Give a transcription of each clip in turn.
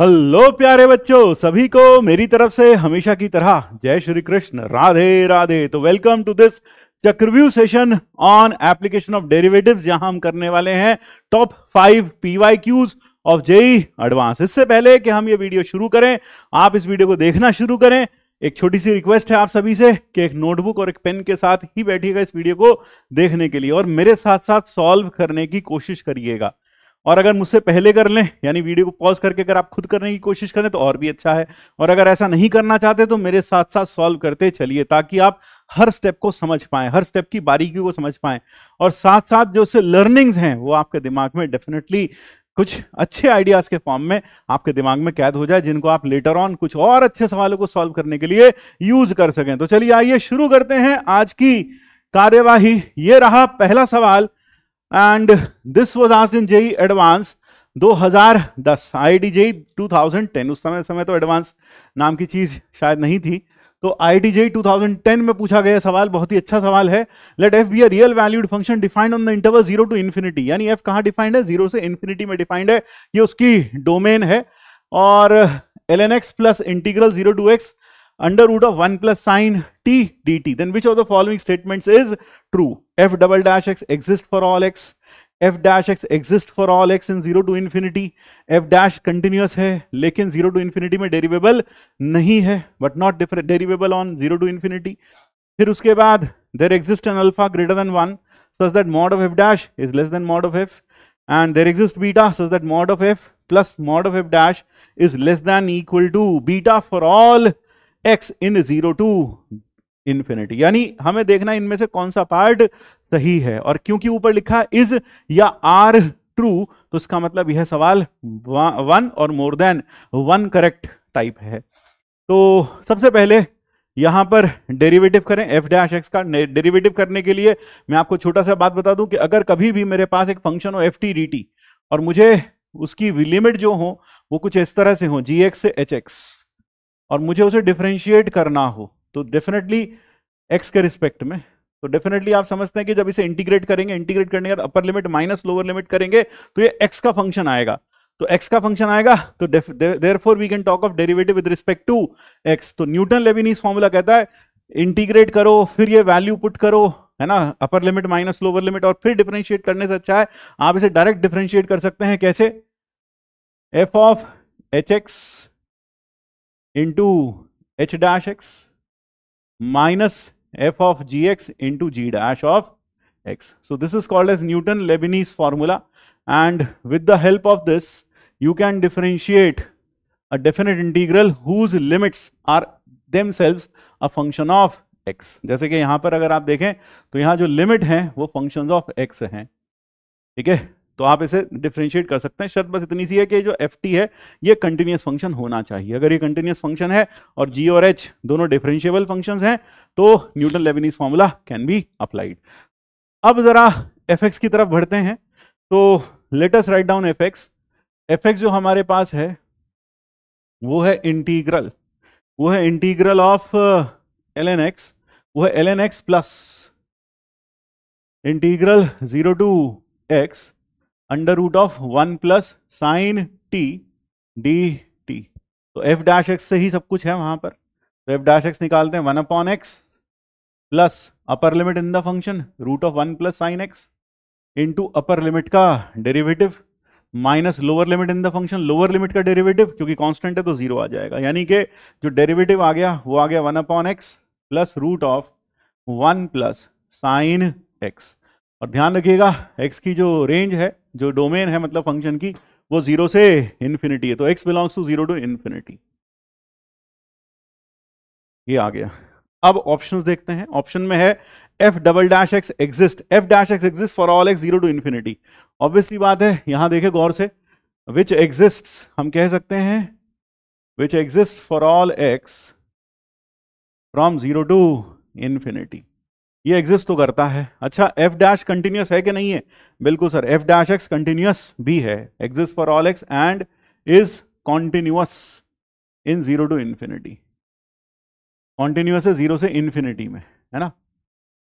Hello प्यारे बच्चों सभी को मेरी तरफ से हमेशा की तरह जय श्री कृष्ण राधे राधे तो welcome to this Chakravyuh session on application of derivatives यहां हम करने वाले हैं top five PY Qs of JEE Advanced इससे पहले कि हम ये वीडियो शुरू करें आप इस वीडियो को देखना शुरू करें एक छोटी सी रिक्वेस्ट है आप सभी से कि एक नोटबुक और एक पेन के साथ ही बैठिएगा इस वीडियो को देखने के लिए और मेरे साथ साथ सॉल्व करने की कोशिश करिएगा और अगर मुझसे पहले कर लें यानी वीडियो को पॉज करके अगर आप खुद करने की कोशिश करें तो और भी अच्छा है और अगर ऐसा नहीं करना चाहते तो मेरे साथ साथ सॉल्व करते चलिए ताकि आप हर स्टेप को समझ पाए हर स्टेप की बारीकी को समझ पाए और साथ साथ जो से लर्निंग्स हैं वो आपके दिमाग में डेफिनेटली कुछ अच्छे आइडियाज के फॉर्म में आपके दिमाग में कैद हो जाए जिनको आप लेटर ऑन कुछ और अच्छे सवालों को सॉल्व करने के लिए यूज कर सकें तो चलिए आइए शुरू करते हैं आज की कार्यवाही ये रहा पहला सवाल and this was asked in JE Advanced 2010 two thousand ten उस समय समय तो एडवांस नाम की चीज शायद नहीं थी तो आई टू थाउजेंड टेन में पूछा गया सवाल बहुत ही अच्छा सवाल है let F be a real valued function defined on the interval zero to infinity यानी एफ कहाँ डिफाइंड है जीरो से इन्फिनिटी में डिफाइंड है ये उसकी डोमेन है और L N x plus integral zero to X under root of 1 plus sine t dt. Then which of the following statements is true? f double dash x exists for all x. f dash x exists for all x in 0 to infinity. f dash continuous hai lekin 0 to infinity mein derivable nahi hai but not different derivable on 0 to infinity. फिर उसके बाद there exists an alpha greater than 1 such that mod of f dash is less than mod of f and there exists beta such that mod of f plus mod of f dash is less than equal to beta for all X in zero to infinity यानी हमें देखना इनमें से कौन सा part सही है और क्योंकि ऊपर लिखा इज या आर ट्रू तो इसका मतलब यह सवाल वन और more than one correct type है तो सबसे पहले यहां पर डेरिवेटिव करें एफ डैश एक्स का डेरिवेटिव करने के लिए मैं आपको छोटा सा बात बता दूं कि अगर कभी भी मेरे पास एक फंक्शन हो एफ टी डी टी और मुझे उसकी लिमिट जो हो वो कुछ इस तरह से हो जी एक्स से एच एक्स और मुझे उसे डिफ्रेंशिएट करना हो तो डेफिनेटली एक्स के रिस्पेक्ट में तो डेफिनेटली आप समझते हैं कि जब इसे इंटीग्रेट करेंगे इंटीग्रेट करने के बाद upper limit minus lower limit करेंगे तो ये एक्स का फंक्शन आएगा तो एक्स का फंक्शन आएगा तो therefore we can talk of derivative with respect to X तो न्यूटन लेविन फॉर्मूला कहता है इंटीग्रेट करो फिर ये वैल्यू पुट करो है ना upper limit minus lower limit और फिर डिफरेंशिएट करने से अच्छा है आप इसे डायरेक्ट डिफरेंशिएट कर सकते हैं कैसे F of H x into H dash X minus F of ji X into G dash of X so this is called as Newton Leibniz formula and with the help of this you can differentiate a definite integral whose limits are themselves a function of X जैसे कि यहां पर अगर आप देखें तो यहां जो लिमिट है वो फंक्शन ऑफ एक्स है ठीक है तो आप इसे डिफ्रेंशिएट कर सकते हैं शर्त बस इतनी सी है कि जो एफ है ये कंटिन्यूस फंक्शन होना चाहिए अगर ये कंटिन्यूस फंक्शन है और जी और एच दोनों डिफरेंशियबल फंक्शन हैं तो Newton Leibniz formula can be applied अब ज़रा एफ की तरफ बढ़ते हैं तो let's write down F X जो हमारे पास है वो है इंटीग्रल वो है integral of L N X वो है L N x plus integral zero to X under root of one plus sine T D T तो एफ डैश एक्स से ही सब कुछ है वहां पर तो एफ डैश एक्स निकालते हैं one upon x plus upper limit in the function root of one plus sine X into upper limit का derivative minus lower limit in the function lower limit का डेरिवेटिव क्योंकि constant है तो zero आ जाएगा यानी कि जो डेरिवेटिव आ गया वो आ गया one upon x plus root of one plus sine x और ध्यान रखिएगा एक्स की जो रेंज है जो डोमेन है मतलब फंक्शन की वो जीरो से इन्फिनिटी है तो X belongs to zero to infinity ये आ गया अब ऑप्शन देखते हैं ऑप्शन में है F double dash X exist F dash X exist for all x zero to infinity obviously बात है यहां देखे गौर से विच एग्जिस्ट हम कह सकते हैं which exist for all x from zero to infinity ये एग्जिस्ट तो करता है अच्छा एफ डैश कंटिन्यूस है कि नहीं है बिल्कुल sir F dash X continuous भी है exist for all X and is continuous in zero to infinity continuous है जीरो से इन्फिनिटी में है ना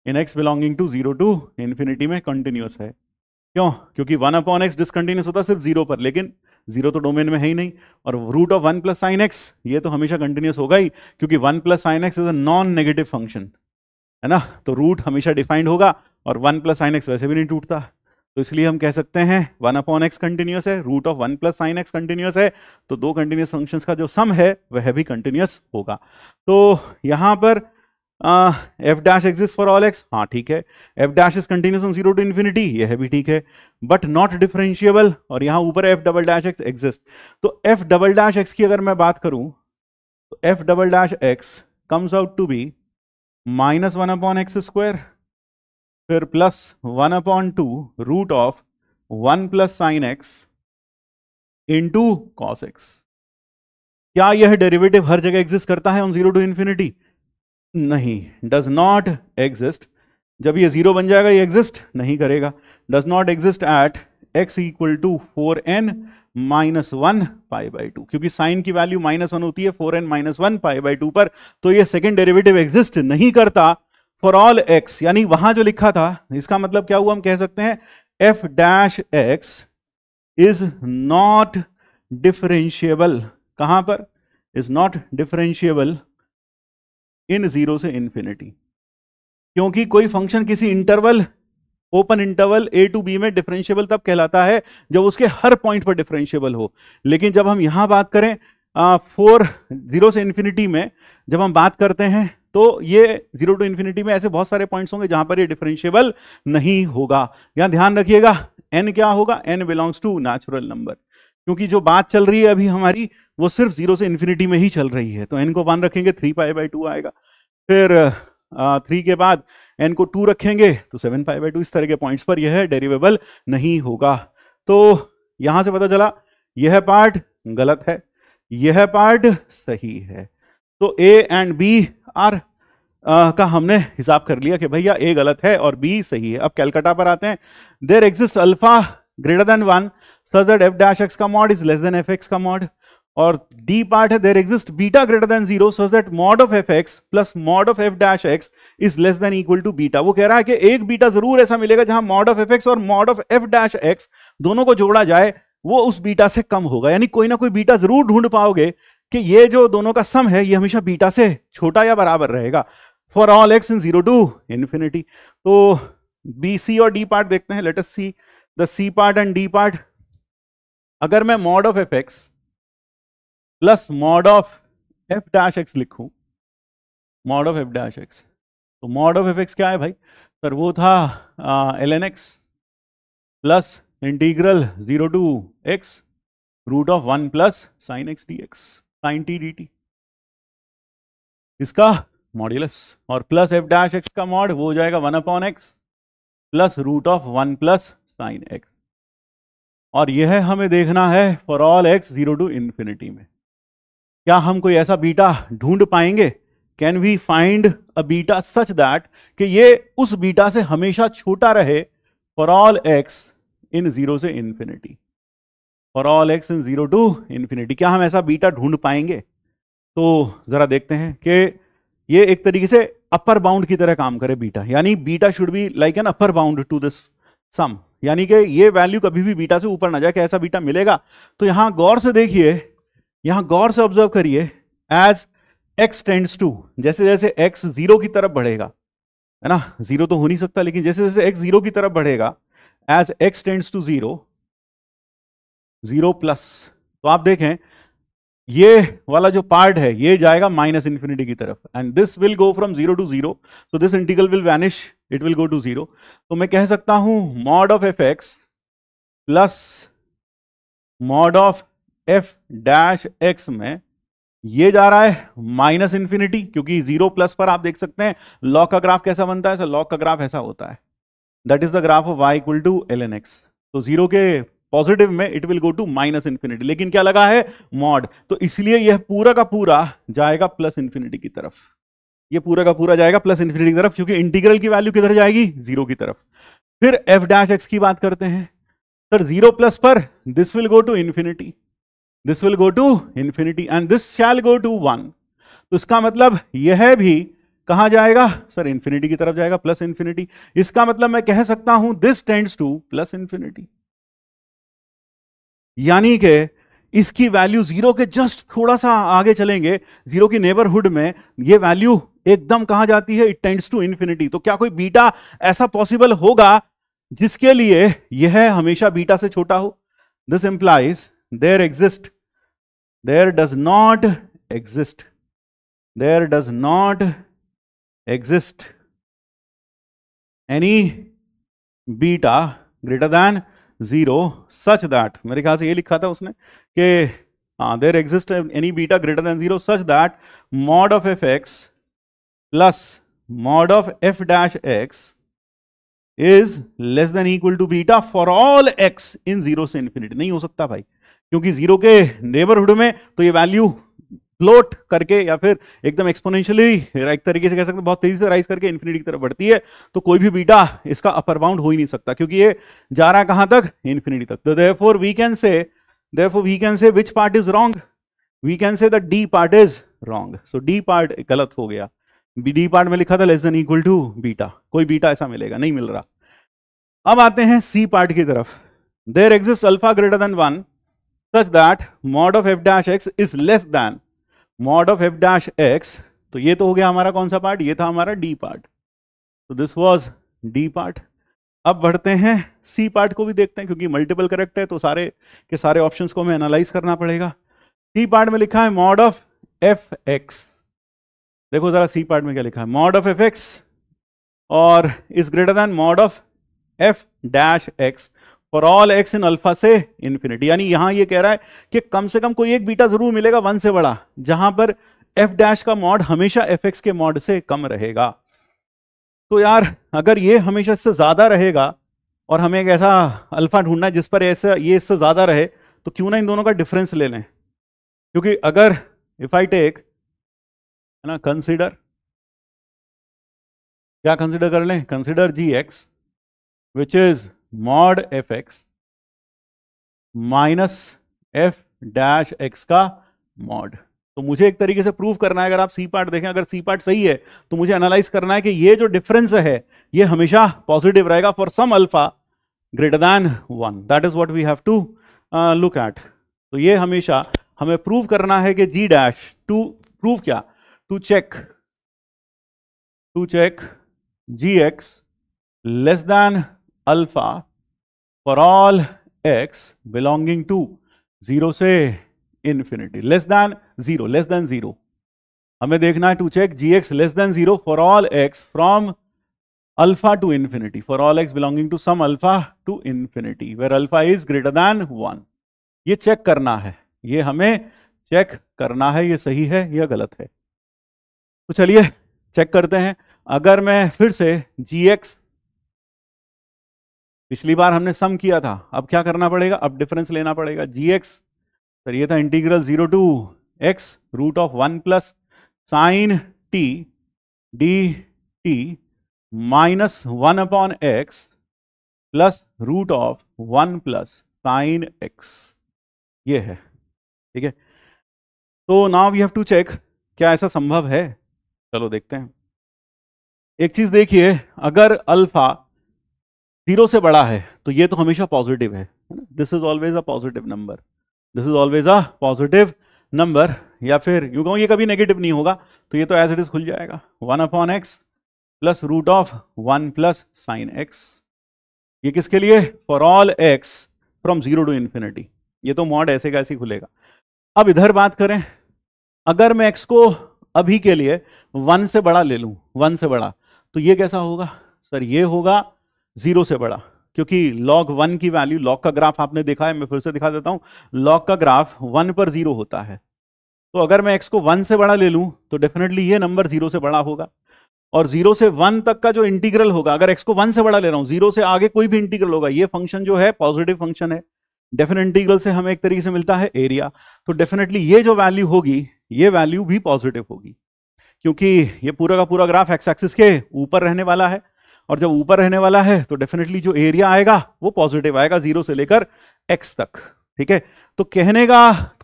in X belonging to zero to infinity में कंटिन्यूस है क्यों क्योंकि वन अपॉन एक्स डिसकंटिन्यूस होता है सिर्फ जीरो पर लेकिन जीरो तो डोमेन में है ही नहीं और root of one plus sine x ये तो हमेशा कंटिन्यूस होगा ही क्योंकि one plus sine X is a non negative function है ना तो रूट हमेशा डिफाइंड होगा और वन प्लस साइन एक्स वैसे भी नहीं टूटता तो इसलिए हम कह सकते हैं वन अपॉन एक्स कंटिन्यूस है root of one plus sine X continuous है तो दो कंटिन्यूस फंक्शंस का जो सम है वह भी कंटिन्यूस होगा तो यहाँ पर F dash exist for all X हाँ ठीक है F dash is continuous on zero to infinity यह भी ठीक है बट नॉट डिफरेंशियबल और यहाँ ऊपर F double dash X exist तो एफ डबल डैश एक्स की अगर मैं बात करूँ तो F double dash x comes out to be minus one upon x square फिर plus one upon two root of one plus sine X into cos X क्या यह डेरिवेटिव हर जगह एग्जिस्ट करता है ऑन जीरो टू इन्फिनिटी नहीं does not exist जब यह जीरो बन जाएगा ये एग्जिस्ट नहीं करेगा does not exist at x equal to four N minus one pi by two क्योंकि साइन की वैल्यू माइनस वन होती है four N minus one pi by two पर तो ये सेकेंड डेरिवेटिव एग्जिस्ट नहीं करता फॉर ऑल एक्स यानी वहां जो लिखा था इसका मतलब क्या हुआ हम कह सकते हैं F dash x is not differentiable कहां पर is not differentiable in zero से इंफिनिटी क्योंकि कोई फंक्शन किसी interval open interval A to B में डिफरेंशियबल तब कहलाता है जब उसके हर पॉइंट पर डिफरेंशियबल हो लेकिन जब हम यहाँ बात करें फोर जीरो से इन्फिनिटी में जब हम बात करते हैं तो ये जीरो टू इन्फिनिटी में ऐसे बहुत सारे पॉइंट्स होंगे जहां पर ये डिफरेंशियबल नहीं होगा यहाँ ध्यान रखिएगा एन क्या होगा N belongs to natural number क्योंकि जो बात चल रही है अभी हमारी वो सिर्फ जीरो से इन्फिनिटी में ही चल रही है तो एन को वन रखेंगे थ्री पाई बाई टू आएगा फिर थ्री के बाद एन को टू रखेंगे तो सेवन फाइव बाई टू इस तरह के पॉइंट्स पर यह डेरिवेबल नहीं होगा तो यहां से पता चला यह पार्ट गलत है यह पार्ट सही है तो ए एंड बी आर का हमने हिसाब कर लिया कि भैया ए गलत है और बी सही है अब कैलकाटा पर आते हैं there exist alpha greater than one such that F dash x का mod is less than F x का मॉड और d पार्ट है there exist beta greater than zero so that mod of F x plus mod of F dash x is less than equal to beta वो कह रहा है कि एक beta जरूर ऐसा मिलेगा जहां मॉड ऑफ एफ एक्स और mod of F dash X दोनों को जोड़ा जाए वो उस बीटा से कम होगा यानी कोई ना कोई बीटा जरूर ढूंढ पाओगे कि ये जो दोनों का सम है ये हमेशा बीटा से छोटा या बराबर रहेगा for all x in zero to infinity तो बी सी और डी पार्ट देखते हैं let's see the C part and D part अगर मैं mod of F x plus mod of F dash X लिखू mod of F dash X तो mod of F x क्या है भाई सर वो था L N x plus integral zero to x root of one plus sine x D x sine T D t इसका modulus और plus F dash x का mod वो हो जाएगा one upon x plus root of one plus sine x और यह हमें देखना है for all x zero to infinity में क्या हम कोई ऐसा बीटा ढूंढ पाएंगे can we find a beta such that कि ये उस बीटा से हमेशा छोटा रहे for all x in zero से infinity for all x in zero to infinity क्या हम ऐसा बीटा ढूंढ पाएंगे तो ज़रा देखते हैं कि ये एक तरीके से अपर बाउंड की तरह काम करे बीटा यानी beta should be like an upper bound to this sum यानी कि ये वैल्यू कभी भी बीटा से ऊपर ना जाए कि ऐसा बीटा मिलेगा तो यहां गौर से देखिए यहां गौर से ऑब्जर्व करिए एज एक्स टेंड्स टू जैसे जैसे एक्स जीरो की तरफ बढ़ेगा है ना जीरो तो हो नहीं सकता लेकिन जैसे जैसे एक्स जीरो की तरफ बढ़ेगा as x tends to zero zero plus तो आप देखें ये वाला जो पार्ट है ये जाएगा माइनस इंफिनिटी की तरफ and this will go from zero to zero so this integral will vanish it will go to zero तो मैं कह सकता हूं mod of F x plus mod of F dash x में ये जा रहा है माइनस इंफिनिटी क्योंकि जीरो प्लस पर आप देख सकते हैं लॉक का ग्राफ कैसा बनता है सर लॉक का ग्राफ ऐसा होता है that is the graph of y equal to l N x तो जीरो के पॉजिटिव में it will go to minus infinity लेकिन क्या लगा है मॉड तो इसलिए यह पूरा का पूरा जाएगा प्लस इंफिनिटी की तरफ ये पूरा का पूरा जाएगा प्लस इंफिनिटी की तरफ क्योंकि इंटीग्रल की वैल्यू किधर जाएगी जीरो की तरफ फिर एफ डैश एक्स की बात करते हैं सर जीरो प्लस पर this will go to infinity this will go to infinity and this shall go to one तो इसका मतलब यह भी कहा जाएगा सर इन्फिनिटी की तरफ जाएगा प्लस इन्फिनिटी इसका मतलब मैं कह सकता हूं this tends to plus infinity यानी कि इसकी वैल्यू जीरो के जस्ट थोड़ा सा आगे चलेंगे जीरो की नेबरहुड में ये वैल्यू एकदम कहा जाती है इट टेंड्स टू इन्फिनिटी तो क्या कोई बीटा ऐसा पॉसिबल होगा जिसके लिए यह हमेशा बीटा से छोटा हो this implies there exist there does not exist there does not exist any beta greater than zero such that मेरे ख्याल से ये लिखा था उसने कि there exist any beta greater than zero such that mod of f x plus mod of f dash x is less than equal to beta for all x in zero से infinity नहीं हो सकता भाई क्योंकि zero के neighbourhood में तो ये वैल्यू फ्लोट करके या फिर एकदम एक्सपोनेंशियली एक तरीके से कह सकते हैं बहुत तेजी से राइज करके इन्फिनिटी की तरफ बढ़ती है तो कोई भी बीटा इसका अपर बाउंड हो ही नहीं सकता क्योंकि ये जा रहा कहां तक इन्फिनिटी तक तो for we can say for we can say which part is wrong we can say the d part is wrong so d part गलत हो गया डी पार्ट में लिखा था less than equal to beta कोई beta ऐसा मिलेगा नहीं मिल रहा अब आते हैं सी पार्ट की तरफ there exist alpha greater than one such that mod of f dash x is less than mod of f dash x तो ये तो हो गया हमारा कौन सा पार्ट ये था हमारा डी पार्ट तो दिस वॉज डी पार्ट अब बढ़ते हैं सी पार्ट को भी देखते हैं क्योंकि मल्टीपल करेक्ट है तो सारे के सारे ऑप्शन को हमें एनालाइज करना पड़ेगा सी पार्ट में लिखा है मॉड ऑफ एफ एक्स देखो जरा सी पार्ट में क्या लिखा है मॉड ऑफ एफ एक्स और is greater than mod of F dash x for all x in alpha से इन्फिनिटी यानी यहां ये कह रहा है कि कम से कम कोई एक बीटा जरूर मिलेगा वन से बड़ा जहां पर एफ डैश का मॉड हमेशा एफ एक्स के मॉड से कम रहेगा तो यार अगर ये हमेशा इससे ज्यादा रहेगा और हमें एक ऐसा अल्फा ढूंढना है जिस पर ऐसा ये इससे ज्यादा रहे तो क्यों ना इन दोनों का डिफरेंस ले लें क्योंकि अगर इफ आई टेक है ना कंसिडर क्या कंसिडर कर लें consider g x which is mod f x minus f dash x का मॉड तो मुझे एक तरीके से प्रूव करना है अगर आप सी पार्ट देखें अगर सी पार्ट सही है तो मुझे एनालाइज करना है कि ये जो डिफरेंस है ये हमेशा पॉजिटिव रहेगा for some alpha greater than one that is what we have to look at तो ये हमेशा हमें प्रूव करना है कि जी डैश टू प्रूव क्या to check to check g x less than alpha for all x belonging to zero से infinity less than zero less than zero हमें देखना है to check g x less than zero for all x from alpha to infinity for all x belonging to some alpha to infinity where alpha is greater than one ये check करना है ये हमें check करना है ये सही है या गलत है तो चलिए चेक करते हैं अगर मैं फिर से जी एक्स पिछली बार हमने सम किया था अब क्या करना पड़ेगा अब डिफरेंस लेना पड़ेगा जी एक्स सर ये था integral zero to x root of one plus sine T D t minus one upon x plus root of one plus sine x ये है ठीक है तो now we have to check क्या ऐसा संभव है चलो देखते हैं एक चीज देखिए अगर अल्फा जीरो से बड़ा है तो ये तो हमेशा पॉजिटिव है this is always a positive number this is always a positive number या फिर यू कहूँ ये कभी नेगेटिव नहीं होगा तो ये तो एज इट इज खुल जाएगा one upon x plus root of one plus sine x ये किसके लिए for all x from zero to infinity ये तो मॉड ऐसे का ऐसे खुलेगा अब इधर बात करें अगर मैं एक्स को अभी के लिए वन से बड़ा ले लूँ वन से बड़ा तो ये कैसा होगा सर ये होगा जीरो से बड़ा क्योंकि लॉग वन की वैल्यू लॉग का ग्राफ आपने देखा है मैं फिर से दिखा देता हूं लॉग का ग्राफ वन पर जीरो होता है तो अगर मैं एक्स को वन से बड़ा ले लूं तो डेफिनेटली ये नंबर जीरो से बड़ा होगा और जीरो से वन तक का जो इंटीग्रल होगा अगर एक्स को वन से बड़ा ले रहा हूं जीरो से आगे कोई भी इंटीग्रल होगा ये फंक्शन जो है पॉजिटिव फंक्शन है डेफिनेट इंटीग्रल से हमें एक तरीके से मिलता है एरिया तो डेफिनेटली ये जो वैल्यू होगी ये वैल्यू भी पॉजिटिव होगी क्योंकि ये पूरा का पूरा ग्राफ एक्स एक्सिस के ऊपर रहने वाला है और जब ऊपर रहने वाला है तो डेफिनेटली जो एरिया आएगा वो पॉजिटिव आएगा जीरो से लेकर एक्स तक ठीक है तो कहने का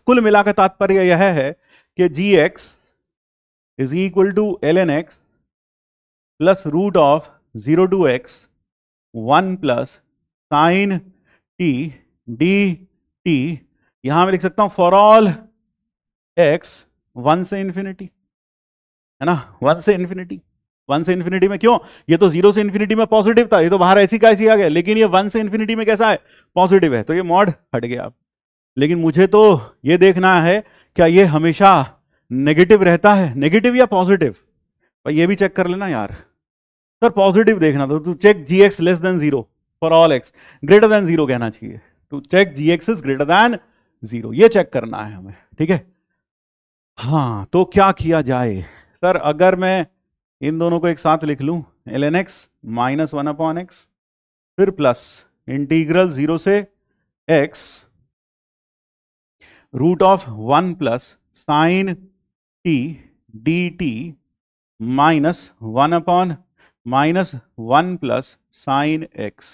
कुल मिलाकर तात्पर्य यह है कि g x is equal to l N x plus root of zero to x one plus sine T D t यहां मैं लिख सकता हूं फॉर ऑल एक्स वन से इन्फिनिटी है ना वन से इन्फिनिटी वन से इन्फिनिटी में क्यों ये तो जीरो से इन्फिनिटी में पॉजिटिव था ये तो बाहर ऐसी का ऐसी आ गया लेकिन ये वन से इन्फिनिटी में कैसा है पॉजिटिव है तो ये मॉड हट गया लेकिन मुझे तो ये देखना है क्या ये हमेशा नेगेटिव रहता है नेगेटिव या पॉजिटिव भाई ये भी चेक कर लेना यार सर पॉजिटिव देखना था to check g x less than zero for all x greater than zero कहना चाहिए to check g x is greater than zero ये चेक करना है हमें ठीक है हाँ तो क्या किया जाए सर अगर मैं इन दोनों को एक साथ लिख लूं l N x minus one upon x फिर प्लस इंटीग्रल जीरो से x root of one plus sine T D t minus one upon minus one plus sine x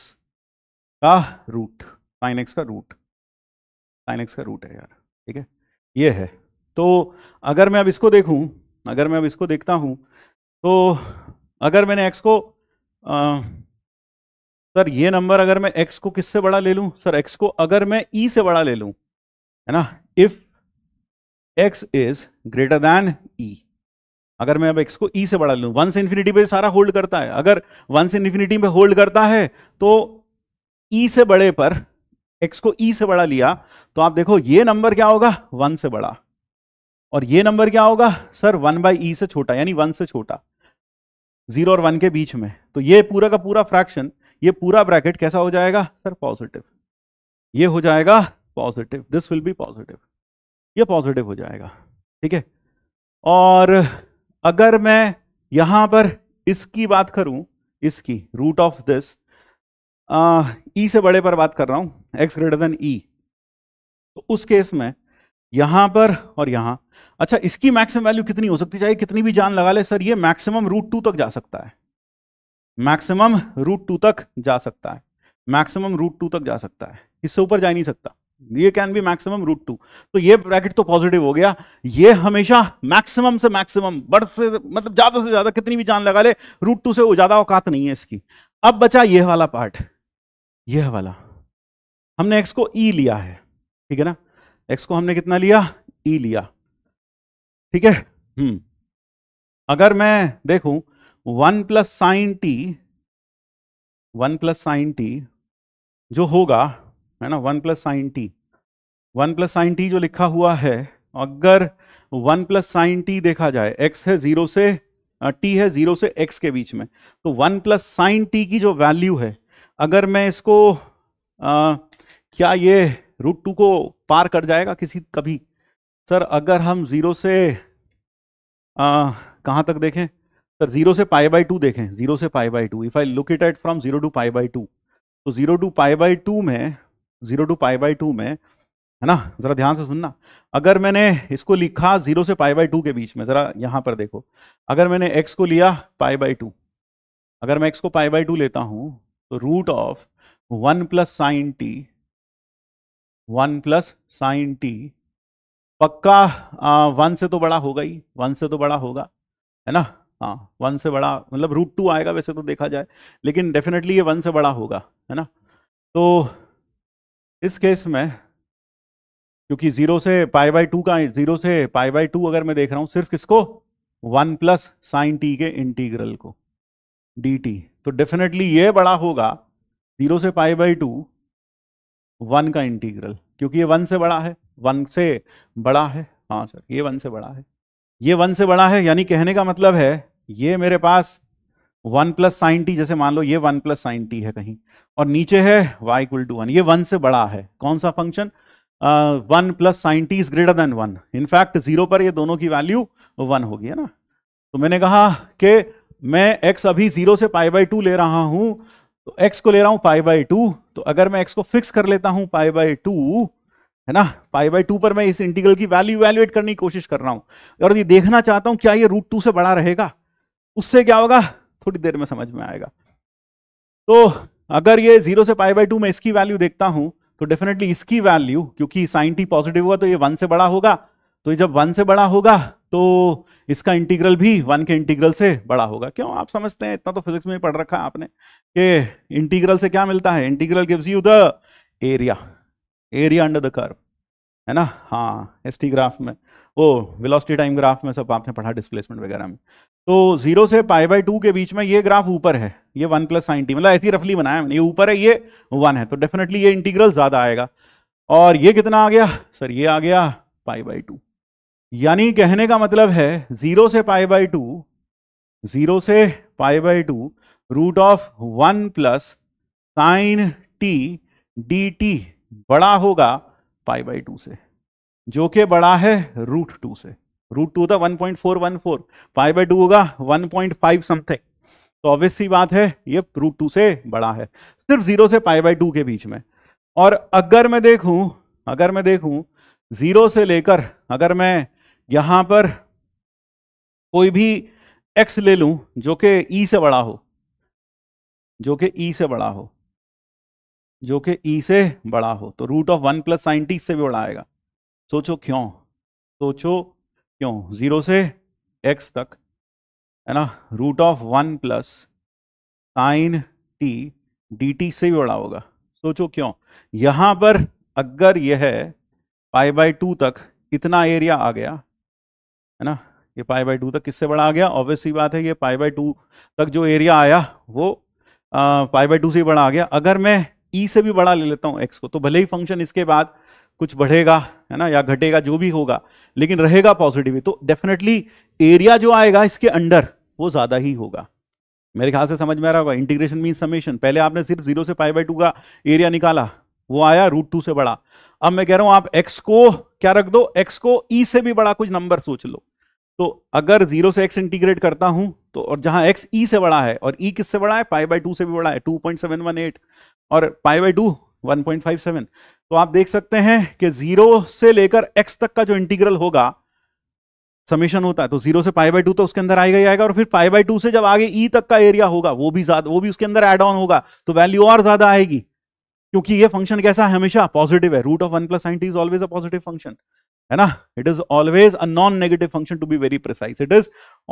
का रूट साइन एक्स का रूट साइन एक्स का root है यार ठीक है ये है तो अगर मैं अब इसको देखूं अगर मैं अब इसको देखता हूं तो अगर मैंने एक्स को आ, सर ये नंबर अगर मैं एक्स को किससे बड़ा ले लूं सर एक्स को अगर मैं ई e से बड़ा ले लूं है ना if x is greater than e अगर मैं अब एक्स को ई e से बड़ा लूँ वन से इन्फिनिटी पे सारा होल्ड करता है अगर वन से इन्फिनिटी पे होल्ड करता है तो ई e से बड़े पर एक्स को ई e से बड़ा लिया तो आप देखो ये नंबर क्या होगा वन से बड़ा और ये नंबर क्या होगा सर वन बाई ई से छोटा यानी वन से छोटा जीरो और वन के बीच में तो ये पूरा का पूरा फ्रैक्शन ये पूरा ब्रैकेट कैसा हो जाएगा सर पॉजिटिव ये हो जाएगा positive this will be positive ये पॉजिटिव हो जाएगा ठीक है और अगर मैं यहां पर इसकी बात करूं इसकी रूट ऑफ दिस ई से बड़े पर बात कर रहा हूं एक्स ग्रेटर देन ई तो उस केस में यहां पर और यहां अच्छा इसकी मैक्सिमम वैल्यू कितनी हो सकती चाहिए कितनी भी जान लगा ले सर ये मैक्सिमम रूट टू तक जा सकता है मैक्सिमम रूट टू तक जा सकता है मैक्सिमम रूट टू तक जा सकता है इससे ऊपर जा ही नहीं सकता ये can be maximum root two तो ये ब्रैकेट तो पॉजिटिव हो गया ये हमेशा मैक्सिमम से मैक्सिमम बर्थ से मतलब ज्यादा से ज्यादा कितनी भी जान लगा ले रूट टू से वो ज्यादा औकात नहीं है इसकी अब बचा ये वाला पार्ट यह वाला हमने एक्स को ई e लिया है ठीक है ना एक्स को हमने कितना लिया ई e लिया ठीक है हम्म अगर मैं देखूं one plus sine t one plus sine t जो होगा है ना one plus sine t one plus sine t जो लिखा हुआ है अगर वन प्लस साइन टी देखा जाए एक्स है जीरो से टी है जीरो से एक्स के बीच में तो वन प्लस साइन टी की जो वैल्यू है अगर मैं इसको आ, क्या ये रूट टू को पार कर जाएगा किसी कभी सर अगर हम ज़ीरो से कहाँ तक देखें सर ज़ीरो से पाई बाई टू देखें ज़ीरो से pi by two if I look it at from zero to pi by two तो zero to pi by two में zero to pi by two में है ना ज़रा ध्यान से सुनना अगर मैंने इसको लिखा ज़ीरो से पाई बाई टू के बीच में ज़रा यहाँ पर देखो अगर मैंने एक्स को लिया पाई बाई टू अगर मैं एक्स को पाई बाई टू लेता हूँ तो root of one plus sine t one plus sine t पक्का आ, वन से तो बड़ा होगा ही वन से तो बड़ा होगा है ना हाँ वन से बड़ा मतलब रूट टू आएगा वैसे तो देखा जाए लेकिन डेफिनेटली ये वन से बड़ा होगा है ना तो इस केस में क्योंकि जीरो से पाई बाई टू का जीरो से पाई बाई टू अगर मैं देख रहा हूँ सिर्फ किसको वन प्लस साइन टी के इंटीग्रल को डी टी तो डेफिनेटली ये बड़ा होगा जीरो से पाई बाई टू वन का इंटीग्रल क्योंकि ये वन से बड़ा है वन से बड़ा है हाँ सर ये वन से बड़ा है ये वन से बड़ा है यानी कहने का मतलब है ये मेरे पास वन प्लस साइन टी जैसे मान लो ये वन प्लस साइन टी है कहीं और नीचे है वाई इक्वल टू वन ये वन से बड़ा है कौन सा function one plus sine t is greater than one in fact zero पर ये दोनों की वैल्यू वन होगी है ना तो मैंने कहा कि मैं एक्स अभी जीरो से पाई बाई टू ले रहा हूं तो x को ले रहा हूं पाई बाई टू तो अगर मैं x को फिक्स कर लेता हूं पाई बाई टू है ना पाई बाई टू पर मैं इस इंटीग्रल की वैल्यू वैल्यूएट करने की कोशिश कर रहा हूं और ये देखना चाहता हूं क्या ये रूट टू से बड़ा रहेगा उससे क्या होगा थोड़ी देर में समझ में आएगा तो अगर ये जीरो से पाई बाई टू में इसकी वैल्यू देखता हूं तो डेफिनेटली इसकी वैल्यू क्योंकि साइन टी पॉजिटिव होगा तो ये वन से बड़ा होगा तो ये जब वन से बड़ा होगा तो इसका इंटीग्रल भी वन के इंटीग्रल से बड़ा होगा क्यों आप समझते हैं इतना तो फिजिक्स में ही पढ़ रखा है आपने कि इंटीग्रल से क्या मिलता है integral gives you the area area under the curve है ना हाँ एस टी ग्राफ में वो वेलोसिटी टाइम ग्राफ में सब आपने पढ़ा डिस्प्लेसमेंट वगैरह में तो जीरो से पाई बाई टू के बीच में ये ग्राफ ऊपर है ये वन प्लस साइन टी मतलब ऐसी रफली बनाया मैंने ये ऊपर है ये वन है तो डेफिनेटली ये इंटीग्रल ज़्यादा आएगा और ये कितना आ गया सर ये आ गया पाई बाई टू यानी कहने का मतलब है जीरो से पाई बाई टू जीरो से pi by two root of one plus sine T D t बड़ा होगा पाई बाई टू से जो कि बड़ा है रूट टू से रूट टू था one point four one four pi by two होगा वन पॉइंट फाइव समथिंग तो ऑब्वियस सी बात है ये रूट टू से बड़ा है सिर्फ जीरो से पाई बाई टू के बीच में और अगर मैं देखूं अगर मैं देखूं जीरो से लेकर अगर मैं यहां पर कोई भी एक्स ले लूं जो कि ई e से बड़ा हो जो कि ई e से बड़ा हो जो कि ई e से बड़ा हो तो root of one plus sine t से भी बड़ा आएगा सोचो क्यों सोचो क्यों जीरो से एक्स तक है ना root of one plus sine T D t से भी बड़ा होगा सोचो क्यों यहां पर अगर यह पाई बाई टू तक इतना एरिया आ गया है ना ये पाई बाई टू तक किससे बड़ा आ गया ही बात है ये पाई बाई टू तक जो एरिया आया वो आ, पाई बाई टू से ही बड़ा आ गया अगर मैं ई e से भी बड़ा ले लेता हूँ एक्स को तो भले ही फंक्शन इसके बाद कुछ बढ़ेगा है ना या घटेगा जो भी होगा लेकिन रहेगा पॉजिटिव तो डेफिनेटली एरिया जो आएगा इसके अंडर वो ज़्यादा ही होगा मेरे ख्याल से समझ में आ रहा होगा इंटीग्रेशन मीन समेशन पहले आपने सिर्फ जीरो से पाई बाई टू का एरिया निकाला वो आया रूट टू से बड़ा अब मैं कह रहा हूं आप एक्स को क्या रख दो एक्स को ई e से भी बड़ा कुछ नंबर सोच लो तो अगर जीरो से एक्स इंटीग्रेट करता हूं तो और जहां एक्स ई e से बड़ा है और ई e किससे बड़ा है पाई बाई टू से भी बड़ा है two point seven one eight और pi by two one point five seven तो आप देख सकते हैं कि जीरो से लेकर एक्स तक का जो इंटीग्रल होगा समेशन होता है तो जीरो से पाई बाई टू तो उसके अंदर आएगा ही आएगा और फिर पाई बाई टू से जब आगे ई e तक का एरिया होगा वो भी ज्यादा वो भी उसके अंदर एड ऑन होगा तो वैल्यू और ज्यादा आएगी क्योंकि ये फंक्शन कैसा है हमेशा पॉजिटिव है root of one plus is always a positive function है ना it is always a non negative function to be very precise it is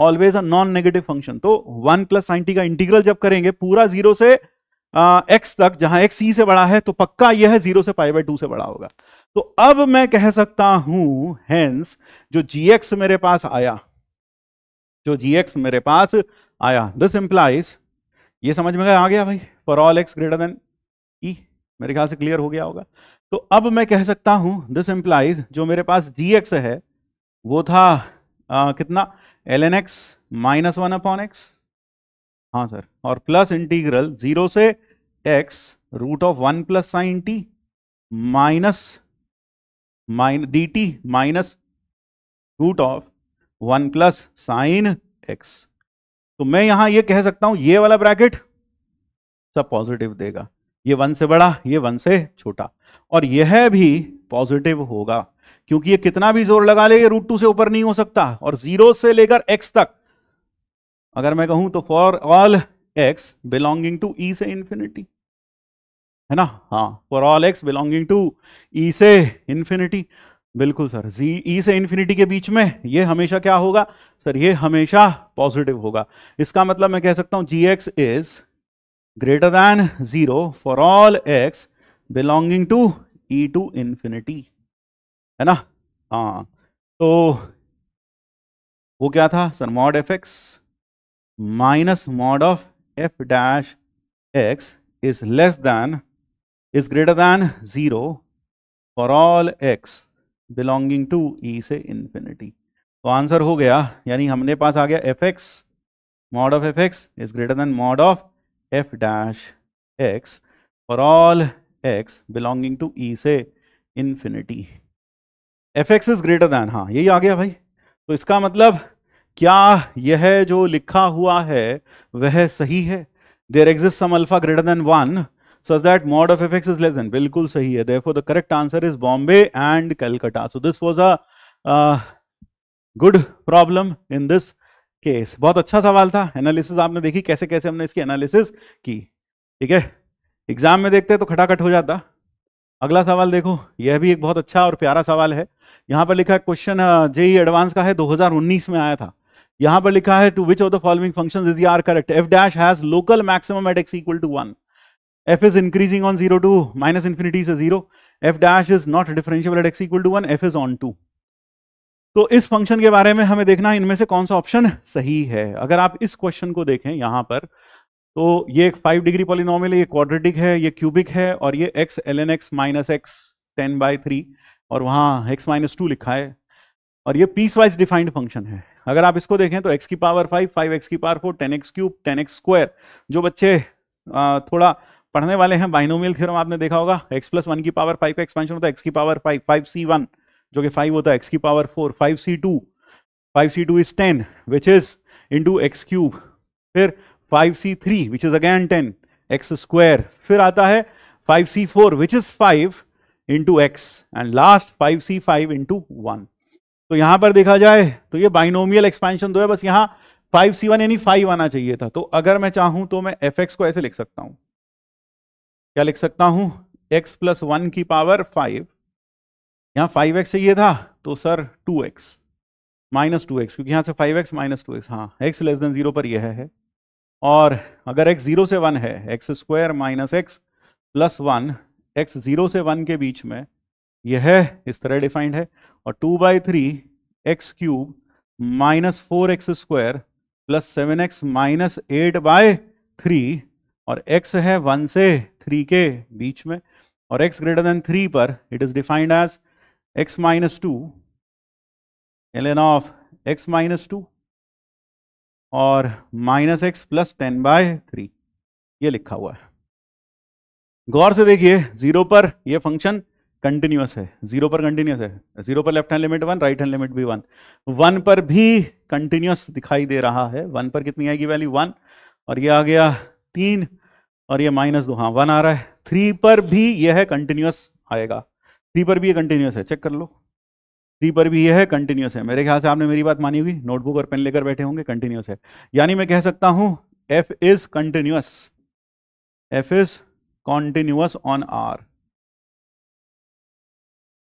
always a non negative function तो वन प्लस साइंटी का integral जब करेंगे पूरा zero से x तक जहां एक्स ई से बड़ा है तो पक्का यह है जीरो से पाई बाई टू से बड़ा होगा तो अब मैं कह सकता हूं हेंस जो जी एक्स मेरे पास आया जो जी एक्स मेरे पास आया दिस इंप्लाइज ये समझ में आ गया भाई for all x greater than e मेरे ख्याल से क्लियर हो गया होगा तो अब मैं कह सकता हूं दिस एम्प्लाइज जो मेरे पास जी एक्स है वो था आ, कितना l N x minus one upon x हाँ सर और प्लस इंटीग्रल जीरो से x root of one plus sine t minus माइन d t minus root of one plus sine x तो मैं यहां ये कह सकता हूं ये वाला ब्रैकेट सब पॉजिटिव देगा ये वन से बड़ा ये वन से छोटा और यह भी पॉजिटिव होगा क्योंकि ये कितना भी जोर लगा ले ये रूट टू से ऊपर नहीं हो सकता और जीरो से लेकर एक्स तक अगर मैं कहूं तो for all x belonging to e से इंफिनिटी है ना हाँ for all x belonging to e से इन्फिनिटी बिल्कुल सर जी ई e से इन्फिनिटी के बीच में ये हमेशा क्या होगा सर ये हमेशा पॉजिटिव होगा इसका मतलब मैं कह सकता हूं g x is greater than 0 for all x belonging to e to infinity है ना हाँ तो वो क्या था sir mod f x minus mod of F dash x is less than is greater than zero for all x belonging to e से infinity तो answer हो गया यानी हमने पास आ गया f x mod of F x is greater than mod of f dash x for all x belonging to e से infinity f x is greater than हाँ यही आ गया भाई तो इसका मतलब क्या यह जो लिखा हुआ है वह सही है there exist some alpha greater than one so that mod of F x is less than बिल्कुल सही है therefore the correct answer is Bombay and Calcutta so this was a good problem in this case बहुत अच्छा सवाल था analysis आपने देखी कैसे कैसे हमने इसकी एनालिसिस की ठीक है एग्जाम में देखते तो खटाखट हो जाता अगला सवाल देखो यह भी एक बहुत अच्छा और प्यारा सवाल है यहाँ पर लिखा है क्वेश्चन जेई एडवांस का है 2019 में आया था यहाँ पर लिखा है two which of the following function is are correct f dash has local maximum at x equal to one f is increasing on zero to minus infinity से zero f dash is not differentiable at x equal to one f is onto तो इस function के बारे में हमें देखना इनमें से कौन सा ऑप्शन सही है अगर आप इस क्वेश्चन को देखें यहां पर तो ये एक फाइव डिग्री पॉलिनॉमिल ये क्वाड्रेटिक है ये क्यूबिक है और ये x l N x minus x ten by three और वहां एक्स माइनस टू लिखा है और ये पीस वाइज डिफाइंड फंक्शन है अगर आप इसको देखें तो एक्स की पावर फाइव फाइव एक्स की power four ten x cube ten x square जो बच्चे थोड़ा पढ़ने वाले हैं बाइनोमियल थ्योरम आपने देखा होगा एक्स प्लस वन की पावर फाइव एक्सपेंशन होता है एक्स की power five five C one जो कि फाइव होता है एक्स की power four five C two five C two is ten which is into x cube फिर five C three which is again ten x square फिर आता है five C four which is five into x and last five C five into one तो यहां पर देखा जाए तो ये बाइनोमियल एक्सपेंशन दो है बस यहाँ फाइव सी वन यानी फाइव आना चाहिए था तो अगर मैं चाहूं तो मैं एफ एक्स को ऐसे लिख सकता हूं क्या लिख सकता हूं एक्स प्लस वन की पावर फाइव यहाँ फाइव एक्स चाहिए था तो sir two x minus two x क्योंकि यहाँ से five x minus two x हाँ एक्स लेस देन जीरो पर यह है और अगर एक्स जीरो से वन है x square minus x plus one x zero से वन के बीच में यह इस तरह डिफाइंड है और two by three x cube minus four x square plus seven x minus eight by three और एक्स है वन से थ्री के बीच में और एक्स ग्रेटर देन थ्री पर it is defined as x minus 2 ln of x minus 2 और minus x plus ten by three ये लिखा हुआ है गौर से देखिए जीरो पर ये फंक्शन कंटिन्यूस है जीरो पर कंटिन्यूस है जीरो पर left hand limit one right hand limit भी वन वन पर भी कंटिन्यूस दिखाई दे रहा है वन पर कितनी आएगी वैल्यू वन और ये आ गया तीन और ये माइनस दो हाँ वन आ रहा है थ्री पर भी यह कंटिन्यूस आएगा थ्री पर भी ये कंटिन्यूस है चेक कर लो थ्री पर भी ये है कंटिन्यूस है मेरे ख्याल से आपने मेरी बात मानी होगी नोटबुक और पेन लेकर बैठे होंगे कंटिन्यूस है यानी मैं कह सकता हूं f is continuous f is continuous on R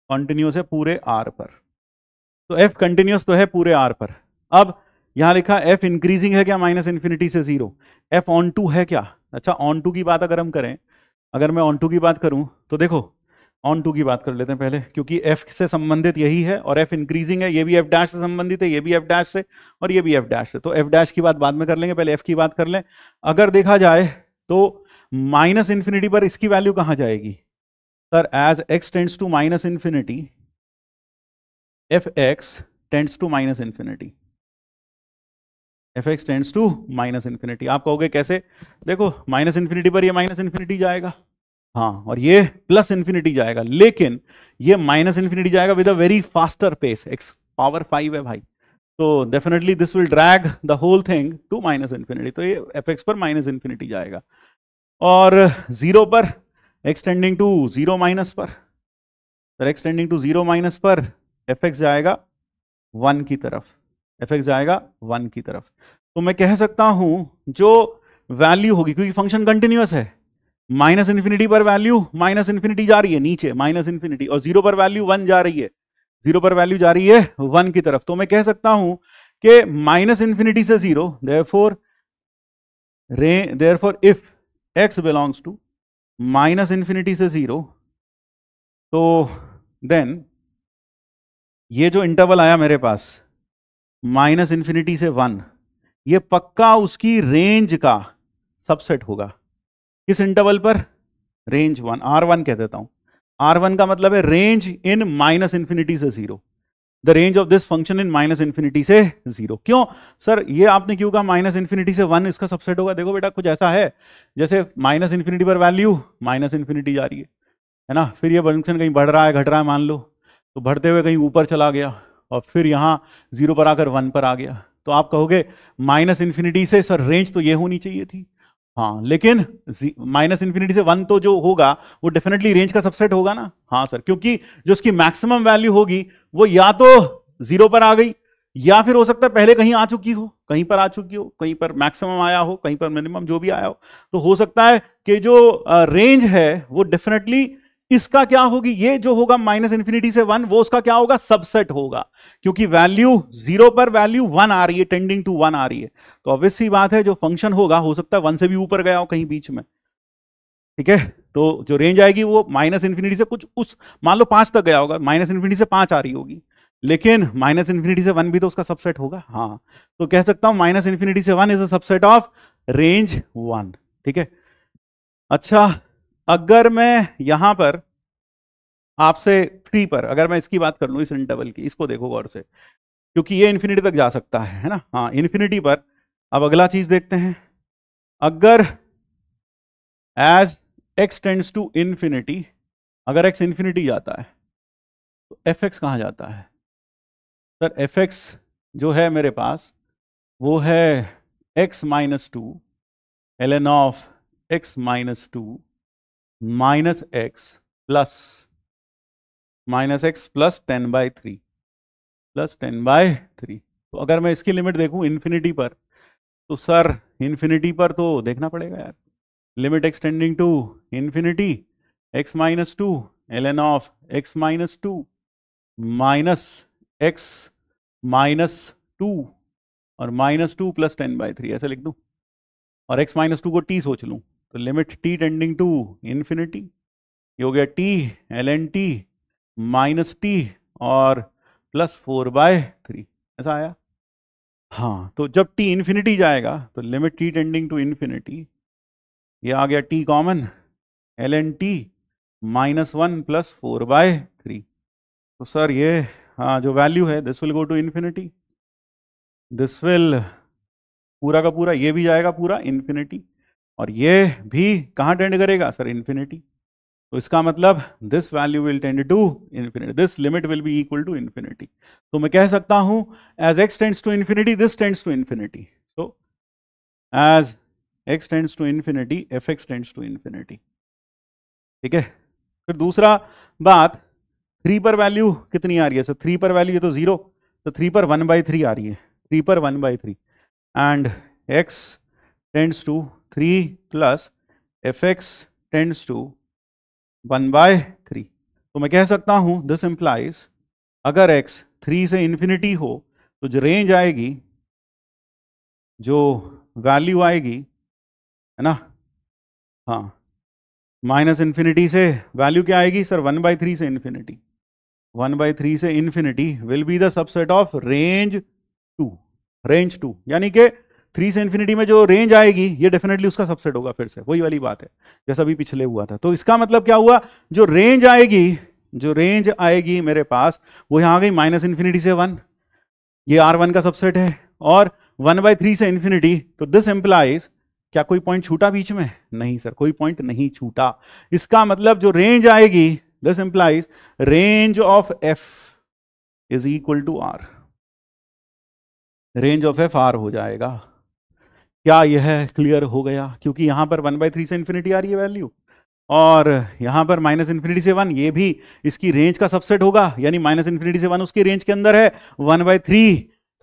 continuous है पूरे आर पर तो एफ कंटिन्यूस तो है पूरे आर पर अब यहां लिखा एफ इंक्रीजिंग है क्या माइनस इन्फिनिटी से जीरो एफ ऑन टू है क्या अच्छा ऑन टू की बात अगर हम करें अगर मैं ऑन टू की बात करूं तो देखो ऑन टू की बात कर लेते हैं पहले क्योंकि एफ से संबंधित यही है और एफ इंक्रीजिंग है ये भी एफ डैश से संबंधित है ये भी एफ डैश से और ये भी एफ डैश से तो एफ डैश की बात बाद में कर लेंगे पहले एफ की बात कर लें अगर देखा जाए तो माइनस इन्फिनिटी पर इसकी वैल्यू कहाँ जाएगी sir as x tends to minus infinity F x tends to minus infinity F x tends to minus infinity आप कहोगे कैसे देखो माइनस इन्फिनिटी पर ये माइनस इन्फिनिटी जाएगा हाँ और ये प्लस इन्फिनिटी जाएगा लेकिन ये माइनस इन्फिनिटी जाएगा with a very faster pace x power five है भाई तो definitely this will drag the whole thing to minus infinity तो ये एफ एक्स पर माइनस इन्फिनिटी जाएगा और जीरो पर एक्सटेंडिंग टू जीरो माइनस पर sir x tending to zero minus पर एफ एक्स जाएगा वन की तरफ एफ एक्स जाएगा वन की तरफ तो मैं कह सकता हूं जो वैल्यू होगी क्योंकि फंक्शन कंटिन्यूस है माइनस इन्फिनिटी पर वैल्यू माइनस इन्फिनिटी जा रही है नीचे माइनस इन्फिनिटी और जीरो पर वैल्यू वन जा रही है जीरो पर वैल्यू जा रही है वन की तरफ तो मैं कह सकता हूं कि माइनस इन्फिनिटी से जीरो देयरफॉर रे फोर if x belongs to minus infinity से जीरो तो देन ये जो इंटरवल आया मेरे पास माइनस इन्फिनिटी से वन ये पक्का उसकी रेंज का सबसेट होगा किस इंटरवल पर रेंज वन आर वन कह देता हूं आर वन का मतलब है रेंज इन माइनस इंफिनिटी से zero the range of this function in minus infinity से जीरो क्यों सर ये आपने क्यों कहा माइनस इंफिनिटी से वन इसका सबसेट होगा देखो बेटा कुछ ऐसा है जैसे माइनस इंफिनिटी पर वैल्यू माइनस इंफिनिटी जा रही है है ना फिर ये फंक्शन कहीं बढ़ रहा है घट रहा है मान लो तो बढ़ते हुए कहीं ऊपर चला गया और फिर यहाँ जीरो पर आकर वन पर आ गया तो आप कहोगे माइनस इन्फिनिटी से सर रेंज तो ये होनी चाहिए थी हाँ लेकिन माइनस इन्फिनिटी से वन तो जो होगा वो डेफिनेटली रेंज का सबसेट होगा ना हाँ सर क्योंकि जो उसकी मैक्सिमम वैल्यू होगी वो या तो जीरो पर आ गई या फिर हो सकता है पहले कहीं आ चुकी हो कहीं पर आ चुकी हो कहीं पर मैक्सिमम आया हो कहीं पर मिनिमम जो भी आया हो तो हो सकता है कि जो रेंज है वो डेफिनेटली इसका क्या होगी ये जो होगा माइनस इन्फिनिटी से वन वो उसका क्या होगा सबसेट होगा क्योंकि वैल्यू जीरो पर वैल्यू वन आ रही है टेंडिंग टू वन आ रही है तो ऑब्वियस सी बात है जो फंक्शन होगा हो सकता है वन से भी ऊपर गया हो कहीं बीच में ठीक है तो जो रेंज आएगी वो माइनस इन्फिनिटी से कुछ उस मान लो पांच तक गया होगा माइनस इन्फिनिटी से पांच आ रही होगी लेकिन माइनस इन्फिनिटी से वन भी तो उसका सबसेट होगा हाँ तो कह सकता हूं माइनस इन्फिनिटी से one is a subset of range one ठीक है अच्छा अगर मैं यहां पर आपसे थ्री पर अगर मैं इसकी बात कर लूँ इस इंटरवल की इसको देखो गौर से क्योंकि ये इन्फिनिटी तक जा सकता है है ना हाँ इन्फिनिटी पर अब अगला चीज देखते हैं अगर as x tends to infinity अगर एक्स इन्फिनिटी जाता है तो एफ एक्स कहाँ जाता है सर एफ एक्स जो है मेरे पास वो है x minus two l n of x minus two minus x plus minus x plus ten by three plus ten by three तो अगर मैं इसकी लिमिट देखूं इन्फिनिटी पर तो सर इन्फिनिटी पर तो देखना पड़ेगा यार limit extending to infinity x minus two l n of x minus two minus x minus two और minus two plus ten by three ऐसे लिख दूं और एक्स माइनस टू को टी सोच लूं तो limit T tending to infinity ये हो गया t l N t minus t और प्लस फोर बाय थ्री ऐसा आया हाँ तो जब टी इन्फिनिटी जाएगा तो limit T tending to infinity ये आ गया t common l N t minus one plus four by three तो सर ये हाँ जो वैल्यू है this will go to infinity this will पूरा का पूरा ये भी जाएगा पूरा इन्फिनिटी और ये भी कहाँ टेंड करेगा सर इन्फिनिटी तो इसका मतलब this value will tend to infinity this limit will be equal to infinity तो मैं कह सकता हूं as x tends to infinity this tends to infinity so as x tends to infinity F x tends to infinity ठीक है फिर दूसरा बात थ्री पर वैल्यू कितनी आ रही है सर थ्री पर वैल्यू ये तो जीरो तो थ्री पर वन बाई थ्री आ रही है थ्री पर one by three and x tends to three plus f x tends to one by three तो मैं कह सकता हूं दिस इंप्लाइज अगर x 3 से इन्फिनिटी हो तो जो रेंज आएगी जो वैल्यू आएगी है ना हाँ माइनस इन्फिनिटी से वैल्यू क्या आएगी सर वन बाई थ्री से इन्फिनिटी वन बाई थ्री से infinity will be the subset of range to range to यानी कि थ्री से इन्फिनिटी में जो रेंज आएगी ये डेफिनेटली उसका सबसेट होगा फिर से वही वाली बात है जैसा भी पिछले हुआ था तो इसका मतलब क्या हुआ जो रेंज आएगी जो रेंज आएगी मेरे पास वो यहाँ आ गई माइनस इन्फिनिटी से वन ये आर वन का सबसेट है और वन बाई थ्री से इन्फिनिटी तो दिस एम्प्लाइज क्या कोई पॉइंट छूटा बीच में नहीं सर कोई पॉइंट नहीं छूटा इसका मतलब जो रेंज आएगी this implies range of f is equal to R range of f R हो जाएगा क्या यह क्लियर हो गया क्योंकि यहाँ पर वन बाई थ्री से इन्फिनिटी आ रही है वैल्यू और यहाँ पर माइनस इन्फिनिटी से वन ये भी इसकी रेंज का सबसेट होगा यानी माइनस इन्फिनिटी से वन उसकी रेंज के अंदर है वन बाई थ्री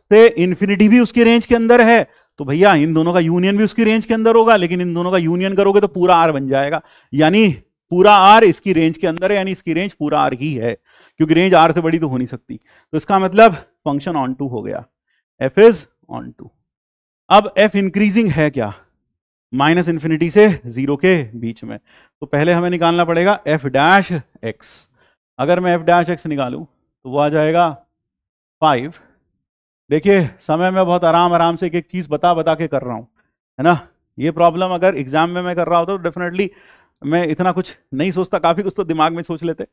से इन्फिनिटी भी उसकी रेंज के अंदर है तो भैया इन दोनों का यूनियन भी उसकी रेंज के अंदर होगा लेकिन इन दोनों का यूनियन करोगे तो पूरा आर बन जाएगा यानी पूरा आर इसकी रेंज के अंदर है यानी इसकी रेंज पूरा आर ही है क्योंकि रेंज आर से बड़ी तो हो नहीं सकती तो इसका मतलब फंक्शन ऑन टू हो गया एफ इज ऑन टू अब एफ इंक्रीजिंग है क्या माइनस इंफिनिटी से जीरो के बीच में तो पहले हमें निकालना पड़ेगा एफ डैश एक्स अगर मैं एफ डैश एक्स निकालू तो वो आ जाएगा फाइव देखिए समय में बहुत आराम आराम से एक एक चीज़ बता बता के कर रहा हूं है ना ये प्रॉब्लम अगर एग्जाम में मैं कर रहा होता तो डेफिनेटली मैं इतना कुछ नहीं सोचता काफ़ी कुछ तो दिमाग में सोच लेते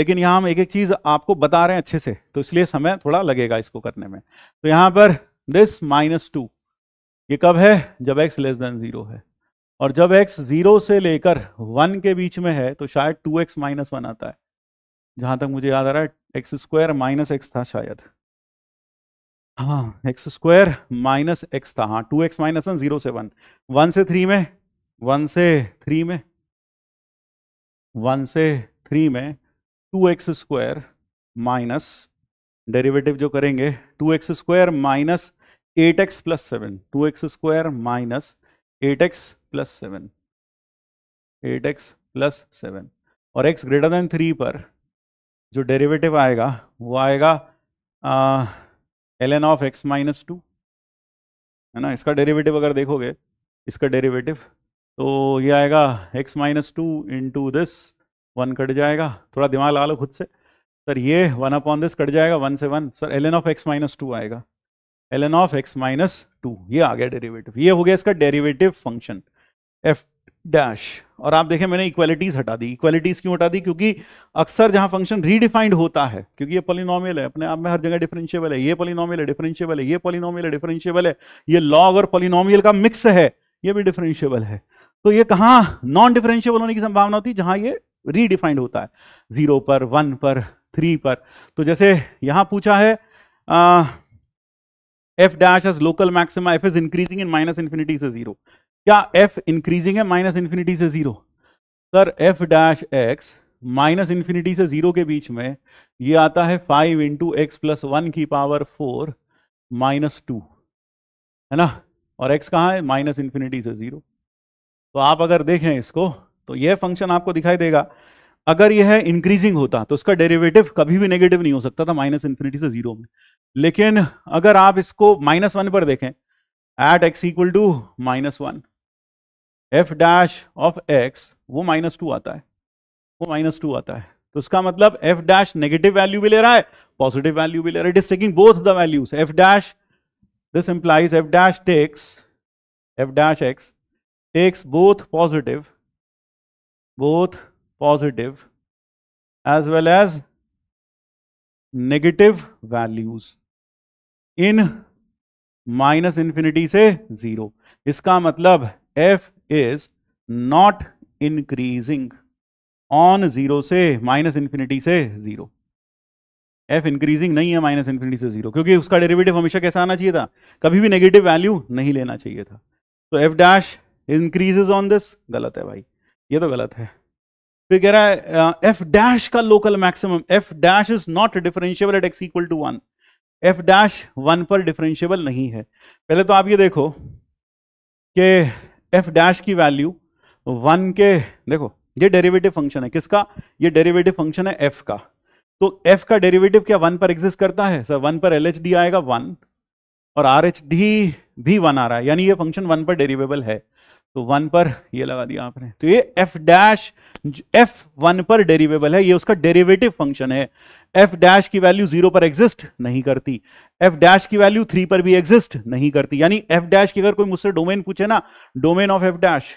लेकिन यहां हम एक एक चीज़ आपको बता रहे हैं अच्छे से तो इसलिए समय थोड़ा लगेगा इसको करने में तो यहां पर दिस माइनस टू ये कब है जब x लेस देन जीरो है और जब x जीरो से लेकर वन के बीच में है तो शायद टू एक्स माइनस वन आता है जहां तक मुझे याद आ रहा है एक्स स्क्वायर माइनस एक्स था शायद हाँ एक्स स्क्वायर माइनस एक्स था हाँ two x minus one zero से वन वन से थ्री में वन से थ्री में वन से थ्री में two x square minus derivative जो करेंगे two x square minus eight x plus seven two x square minus eight x plus seven eight x plus seven और x greater than three पर जो derivative आएगा वो आएगा l n of x minus two है ना इसका derivative अगर देखोगे इसका डेरिवेटिव तो ये आएगा x minus two into this one cut जाएगा थोड़ा दिमाग ला लो खुद से सर ये वन अपॉन दिस कट जाएगा वन से one sir l n of x minus two आएगा l n of x minus two ये आ गया डेरिवेटिव ये हो गया इसका डेरिवेटिव फंक्शन एफ डैश और आप देखें मैंने इक्वालिटीज हटा दी इक्वालिटीज क्यों हटा दी क्योंकि अक्सर जहां फंक्शन रीडिफाइंड होता है क्योंकि ये पॉलिनॉमियल है अपने आप में हर जगह डिफरेंशियबल है ये पॉलिनॉमियल है डिफरेंशियबल है ये पॉलिनॉमियल है डिफरेंशियबल है ये लॉग और पॉलिनॉमियल का मिक्स है ये भी डिफरेंशियबल है तो ये कहाँ नॉन डिफरेंशियबल होने की संभावना होती जहां ये रीडिफाइंड होता है जीरो पर वन पर थ्री पर तो जैसे यहां पूछा है आ, f dash as local maxima f is increasing in minus infinity से zero क्या f increasing है minus infinity से zero sir f dash x minus infinity से जीरो के बीच में ये आता है five into x plus one की पावर फोर माइनस टू है ना और एक्स कहाँ है माइनस इन्फिनिटी से जीरो तो आप अगर देखें इसको तो ये फंक्शन आपको दिखाई देगा अगर यह इंक्रीजिंग होता तो उसका डेरिवेटिव कभी भी नेगेटिव नहीं हो सकता था माइनस इन्फिनिटी से जीरो में लेकिन अगर आप इसको माइनस वन पर देखें at x equal to minus one f dash of x वो माइनस टू आता है वो माइनस टू आता है तो उसका मतलब एफ डैश नेगेटिव वैल्यू भी ले रहा है पॉजिटिव वैल्यू भी ले रहा है it is taking both the values f dash this implies f dash takes f dash x takes both positive both positive as well as negative values in minus infinity से zero इसका मतलब f is not increasing on zero से minus infinity से zero f increasing नहीं है minus infinity से zero क्योंकि उसका डेरिवेटिव हमेशा कैसा आना चाहिए था कभी भी नेगेटिव वैल्यू नहीं लेना चाहिए था तो F dash increases on this गलत है भाई ये तो गलत है फिर कह रहा है एफ डैश का local maximum f dash is not differentiable at x equal to one f dash one पर डिफरेंशियबल नहीं है पहले तो आप ये देखो कि एफ डैश की वैल्यू वन के देखो ये डेरिवेटिव फंक्शन है किसका ये डेरिवेटिव फंक्शन है एफ का तो एफ का डेरिवेटिव क्या वन पर एग्जिस्ट करता है सर वन पर एल एच डी आएगा वन और आर एच डी भी वन आ रहा है यानी ये फंक्शन वन पर डेरिवेबल है तो वन पर ये लगा दिया आपने तो ये एफ डैश एफ वन पर डेरिवेबल है ये उसका डेरिवेटिव फंक्शन है एफ डैश की वैल्यू जीरो पर एग्जिस्ट नहीं करती एफ डैश की वैल्यू थ्री पर भी एग्जिस्ट नहीं करती यानी एफ डैश की अगर कोई मुझसे डोमेन पूछे ना domain of F dash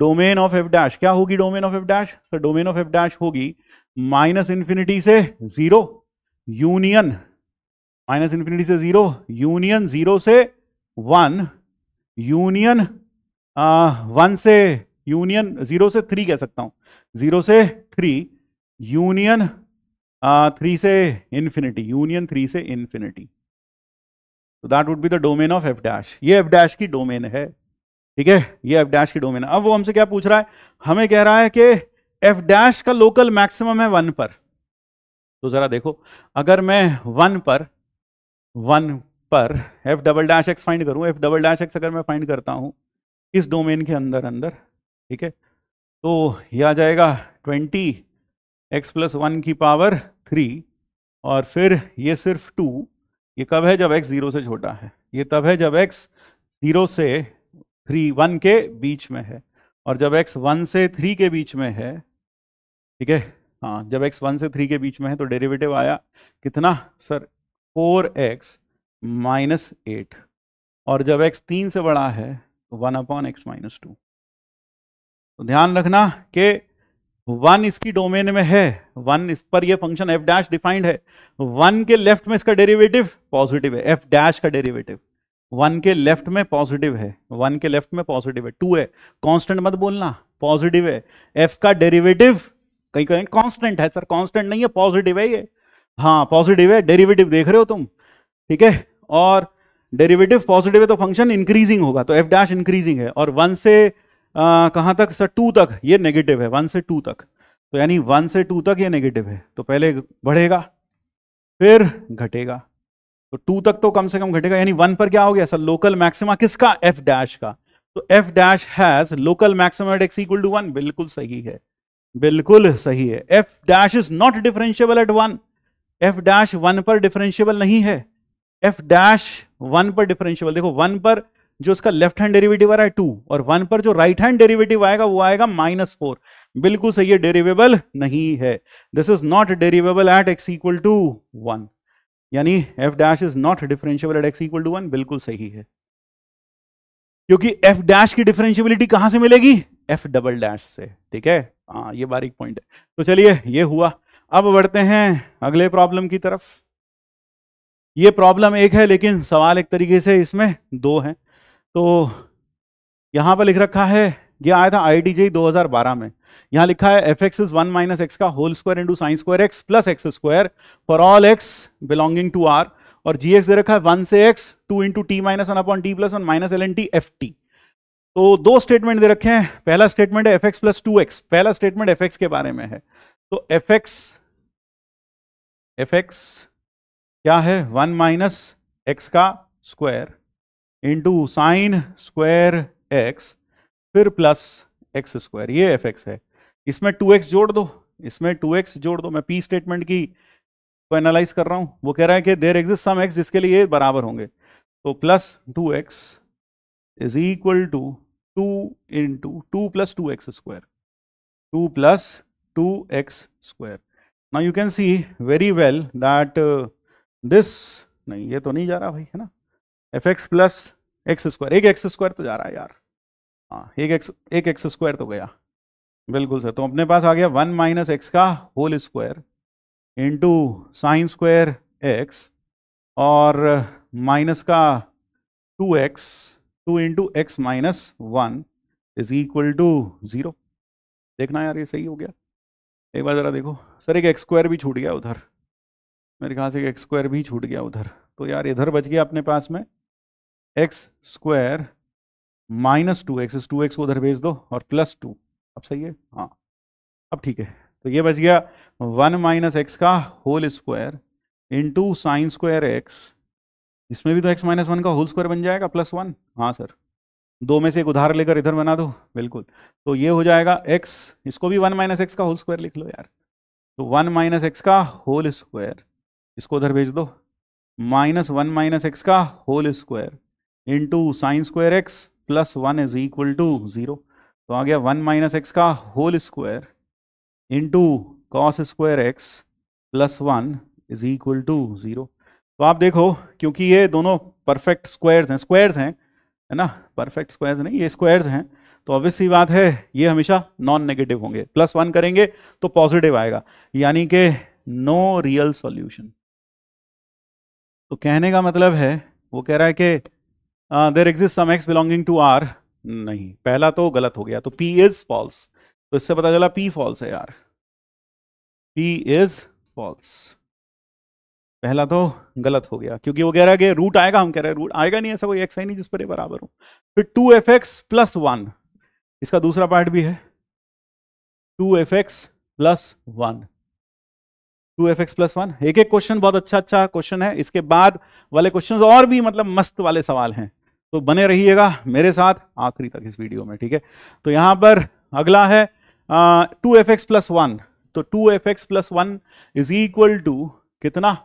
domain of F dash क्या होगी domain of F dash sir domain of F dash होगी माइनस इंफिनिटी से जीरो यूनियन माइनस इंफिनिटी से जीरो यूनियन जीरो से वन यूनियन वन से यूनियन जीरो से three कह सकता हूं जीरो से थ्री यूनियन थ्री से इन्फिनिटी यूनियन थ्री से इन्फिनिटी तो that would be the domain of F dash ये एफ डैश की डोमेन है ठीक है ये एफ डैश की डोमेन है अब वो हमसे क्या पूछ रहा है हमें कह रहा है कि एफ डैश का लोकल मैक्सिमम है वन पर तो जरा देखो अगर मैं वन पर वन पर f double dash x find करूं एफ डबल डैश एक्स अगर मैं फाइंड करता हूं इस डोमेन के अंदर अंदर ठीक है तो ये आ जाएगा ट्वेंटी एक्स प्लस वन की पावर थ्री और फिर ये सिर्फ टू ये कब है जब एक्स ज़ीरो से छोटा है ये तब है जब एक्स ज़ीरो से थ्री वन के बीच में है और जब एक्स वन से थ्री के बीच में है ठीक है हाँ जब एक्स वन से थ्री के बीच में है तो डेरिवेटिव आया कितना sir four x minus eight और जब एक्स तीन से बड़ा है तो one upon x minus two तो ध्यान रखना कि वन इसकी डोमेन में है वन इस पर ये फंक्शन एफ डैश डिफाइंड है वन के लेफ्ट में इसका डेरिवेटिव पॉजिटिव है एफ डैश का डेरिवेटिव वन के लेफ्ट में पॉजिटिव है वन के लेफ्ट में पॉजिटिव है टू है कांस्टेंट मत बोलना पॉजिटिव है एफ का डेरिवेटिव कहीं कहीं कांस्टेंट है सर कांस्टेंट नहीं है पॉजिटिव है ये हाँ पॉजिटिव है डेरिवेटिव देख रहे हो तुम ठीक है और डेरिवेटिव पॉजिटिव है तो फंक्शन इंक्रीजिंग होगा तो एफ डैश इंक्रीजिंग है और वन से कहाँ तक सर टू तक ये नेगेटिव है वन से टू तक तो यानी वन से टू तक ये नेगेटिव है तो पहले बढ़ेगा फिर घटेगा तो टू तक तो कम से कम घटेगा यानी वन पर क्या हो गया सर लोकल मैक्सिमा किसका एफ डैश का तो F dash has local maxima at x equal to one बिल्कुल सही है बिल्कुल सही है F dash is not differentiable at one f dash one पर डिफरेंशियबल नहीं है एफ डैश वन पर डिफरेंशियबल देखो वन पर जो उसका लेफ्ट हैंड डेरिवेटिव आ रहा है टू और वन पर जो राइट हैंड डेरिवेटिव आएगा वो आएगा माइनस फोर बिल्कुल सही है डेरिवेबल नहीं है this is not derivable at x equal to one यानी f dash is not differentiable at x equal to one बिल्कुल सही है क्योंकि एफ डैश की डिफरेंशियबिलिटी कहां से मिलेगी एफ डबल डैश से ठीक है आ, हाँ, ये बारीक पॉइंट है तो चलिए ये हुआ अब बढ़ते हैं अगले प्रॉब्लम की तरफ ये प्रॉब्लम एक है लेकिन सवाल एक तरीके से इसमें दो हैं तो यहां पर लिख रखा है ये आया था आई डी बारह में यहां लिखा है f x is one minus x का whole square into sine square x plus x square for all x belonging to R और जी एक्स दे रखा है वन से x to into t minus one upon t plus one minus L N t f t तो दो statement दे रखे हैं पहला स्टेटमेंट है f x plus two x पहला स्टेटमेंट एफ एक्स के बारे में है तो एफ एक्स एफ एक्स क्या है वन माइनस एक्स का square into sine square x फिर प्लस एक्स स्क्वायर ये एफ एक्स है इसमें टू एक्स जोड़ दो इसमें टू एक्स जोड़ दो मैं पी स्टेटमेंट की को एनालाइज कर रहा हूँ वो कह रहा है कि देर एग्जिस्ट सम एक्स जिसके लिए बराबर होंगे तो plus two x is equal to two into two plus two x square two plus two x square now you can see very well that this नहीं ये तो नहीं जा रहा भाई है ना f x plus x square एक एक्स स्क्वायर तो जा रहा है यार हाँ एक एक्स एक एक्स स्क्वायर तो गया बिल्कुल सर तो अपने पास आ गया वन माइनस एक्स का whole square into sine square x और माइनस का two x to into x minus one is equal to zero देखना यार ये सही हो गया एक बार ज़रा देखो सर एक एक्स स्क्वायर भी छूट गया उधर मेरे ख्याल से एक एक्स स्क्वायर भी छूट गया उधर तो यार इधर बच गया अपने पास में x square minus two x इस टू एक्स को उधर भेज दो और प्लस टू अब सही है हाँ अब ठीक है तो ये बच गया वन माइनस एक्स का whole square into sine square x इसमें भी तो एक्स माइनस वन का होल स्क्वायर बन जाएगा प्लस वन हाँ सर दो में से एक उधार लेकर इधर बना दो बिल्कुल तो ये हो जाएगा एक्स इसको भी वन माइनस एक्स का होल स्क्वायर लिख लो यार तो वन माइनस एक्स का होल स्क्वायर इसको उधर भेज दो माइनस वन माइनस एक्स का whole square into sine square x plus one is equal to zero तो आ गया वन माइनस एक्स का whole square into cos square x plus one is equal to zero तो आप देखो क्योंकि ये दोनों परफेक्ट स्क्वायर्स हैं स्क्वायर्स हैं है ना परफेक्ट स्क्वायर्स नहीं ये स्क्वायर्स हैं तो ऑब्वियस ही बात है ये हमेशा नॉन नेगेटिव होंगे प्लस वन करेंगे तो पॉजिटिव आएगा यानी कि नो रियल सॉल्यूशन तो कहने का मतलब है वो कह रहा है कि there exist some x belonging to R नहीं पहला तो गलत हो गया तो पी इज फॉल्स तो इससे पता चला पी फॉल्स है यार पी इज फॉल्स पहला तो गलत हो गया क्योंकि वो कह रहा है कि रूट आएगा हम कह रहे हैं रूट आएगा नहीं ऐसा कोई एक्स है नहीं जिस पर ये बराबर हो फिर two F x plus one इसका दूसरा पार्ट भी है two F x plus one two F x plus one एक एक क्वेश्चन बहुत अच्छा अच्छा क्वेश्चन है इसके बाद वाले क्वेश्चन और भी मतलब मस्त वाले सवाल हैं तो बने रहिएगा मेरे साथ आखिरी तक इस वीडियो में ठीक है तो यहाँ पर अगला है two F x plus one तो two F x plus one is equal to कितना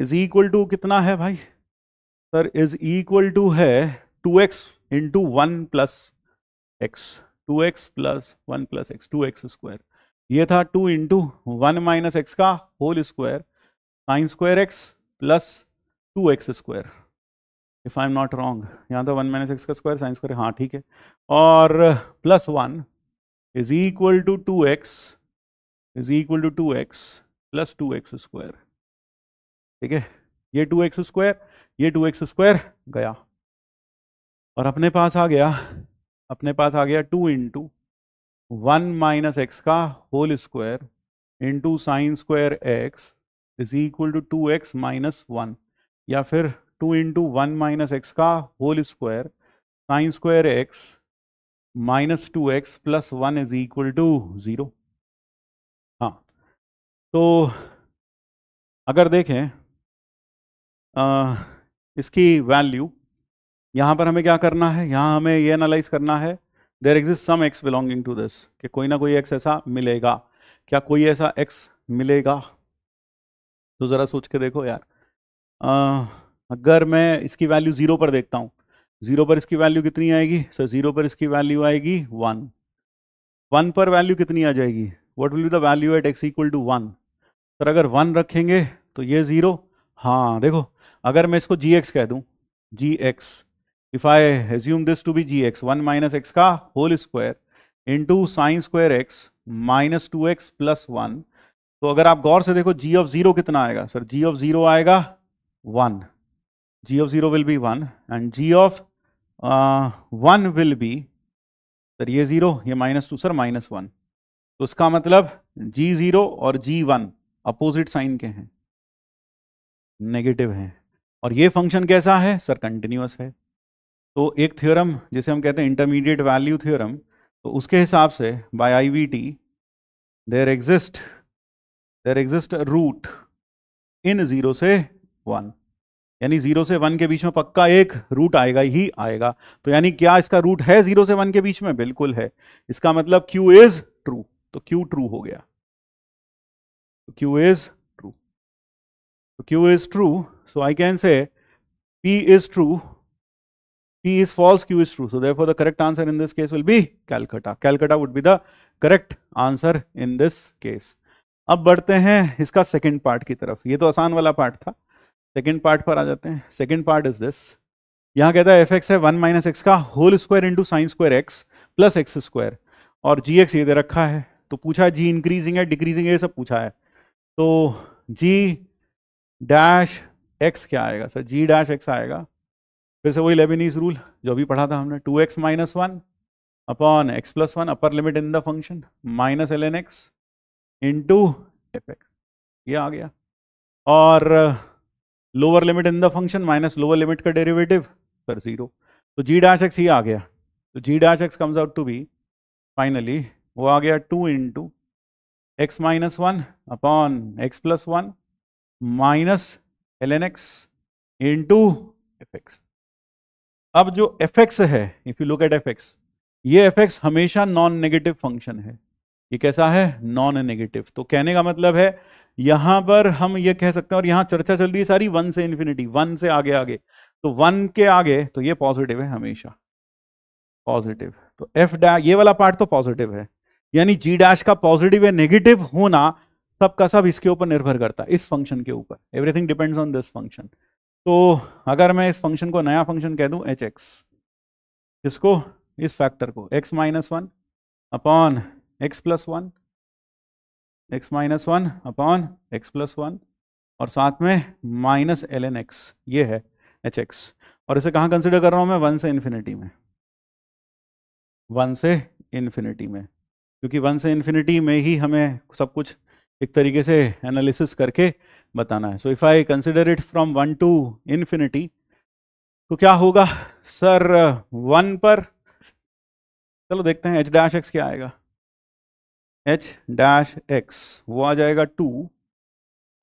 इज इक्वल टू कितना है भाई सर इज इक्वल टू है two x into one plus x two x plus one plus x two x square ये था two into one minus x का whole square sine square x plus two x square if I am not wrong यहाँ तो one minus x का square sine square हाँ ठीक है और plus one is equal to two x is equal to two x plus two x square ठीक है ये टू एक्स स्क्वायर ये टू एक्स स्क्वायर गया और अपने पास आ गया अपने पास आ गया two into one minus x का whole square into sine square x is equal to two x minus one या फिर two into one minus x का whole square sine square x minus two x plus one is equal to zero हाँ तो अगर देखें आ, इसकी value यहाँ पर हमें क्या करना है यहाँ हमें ये एनालाइज करना है there exist some x belonging to this कि कोई ना कोई एक्स ऐसा मिलेगा क्या कोई ऐसा एक्स मिलेगा तो ज़रा सोच के देखो यार आ, अगर मैं इसकी वैल्यू ज़ीरो पर देखता हूँ ज़ीरो पर इसकी वैल्यू कितनी आएगी सर so, ज़ीरो पर इसकी वैल्यू आएगी वन वन पर वैल्यू कितनी आ जाएगी what will be the value at x equal to one sir अगर वन रखेंगे तो ये ज़ीरो हाँ देखो अगर मैं इसको जी एक्स कह दूँ g x if I assume this to be g x one minus x का whole square into sine square x minus two x plus one तो अगर आप गौर से देखो जी ऑफ ज़ीरो कितना आएगा सर जी ऑफ ज़ीरो आएगा one g of 0 will be 1 and g of uh, 1 will be sir ये ज़ीरो ये minus two sir minus one तो इसका मतलब जी ज़ीरो और जी वन अपोजिट साइन के हैं नेगेटिव हैं और ये फंक्शन कैसा है सर कंटिन्यूस है तो एक थ्योरम जिसे हम कहते हैं इंटरमीडिएट वैल्यू थ्योरम तो उसके हिसाब से by I V T there exist there exist root in zero से वन यानी जीरो से वन के बीच में पक्का एक रूट आएगा ही आएगा तो यानी क्या इसका रूट है जीरो से वन के बीच में बिल्कुल है इसका मतलब क्यू इज ट्रू तो क्यू ट्रू हो गया क्यू इज ट्रू तो Q is true so I can say P is true P is false Q true so therefore the correct answer in this case will be Calcutta Calcutta would be the correct answer in this case अब बढ़ते हैं इसका second part की तरफ ये तो आसान वाला पार्ट था सेकेंड पार्ट पर आ जाते हैं सेकेंड पार्ट इज दिस यहाँ कहता है एफ एक्स है वन माइनस एक्स का whole square into sine square x plus x square और जी एक्स ये दे रखा है तो पूछा है जी इंक्रीजिंग है डिक्रीजिंग है ये सब पूछा है तो जी डैश एक्स क्या आएगा सर जी डैश एक्स आएगा फिर से वही लेबिनीज रूल जो भी पढ़ा था हमने two x minus one upon x plus one upper limit in the function minus L N x into f x ये आ गया और lower limit in the function minus lower limit का डेरिवेटिव सर जीरो तो g dash x ही आ गया तो g dash x comes out to be finally वो आ गया two into x minus one upon x plus one minus L N x into f x अब जो एफ एक्स है if you look at f x ये f x हमेशा non negative function है ये कैसा है नॉन नेगेटिव तो कहने का मतलब है यहां पर हम ये कह सकते हैं और यहां चर्चा चल रही है सारी वन से इन्फिनिटी वन से आगे आगे तो वन के आगे तो ये पॉजिटिव है हमेशा पॉजिटिव तो एफ डैश ये वाला पार्ट तो पॉजिटिव है यानी जी डैश का पॉजिटिव या नेगेटिव होना सब का सब इसके ऊपर निर्भर करता है इस फंक्शन के ऊपर everything depends on this function तो अगर मैं इस फंक्शन को नया फंक्शन कह दूं एच एक्स इसको इस फैक्टर को x minus one upon x plus one x minus one upon x plus one और साथ में माइनस एल एन एक्स ये है एच एक्स और इसे कहाँ कंसिडर कर रहा हूँ मैं वन से इन्फिनिटी में वन से इन्फिनिटी में क्योंकि वन से इन्फिनिटी में ही हमें सब कुछ एक तरीके से एनालिसिस करके बताना है so if I consider it from one to infinity तो क्या होगा सर वन पर चलो देखते हैं एच डैश एक्स क्या आएगा एच डैश एक्स वो आ जाएगा two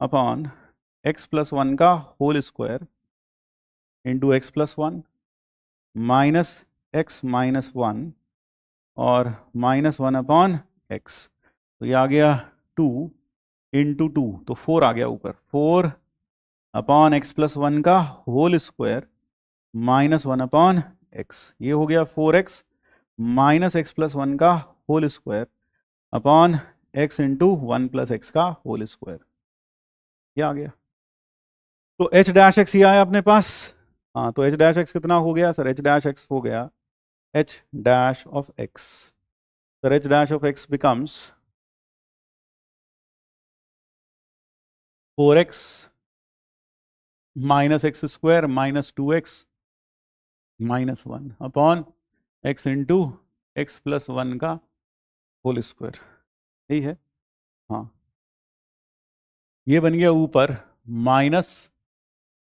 upon x plus one का whole square into x plus one minus x minus one और माइनस वन अपॉन एक्स तो ये आ गया टू इंटू टू तो फोर आ गया ऊपर four upon x plus one का whole square minus one upon x ये हो गया four x minus x plus one का whole square upon x into one plus x का होल स्क्वायर ये आ गया तो एच डैश एक्स ये आया अपने पास हाँ तो एच डैश एक्स कितना हो गया सर एच डैश एक्स हो गया h dash of x sir h dash of x becomes four x minus x square minus two x minus one upon x into x plus one का whole square यही है हाँ ये बन गया ऊपर minus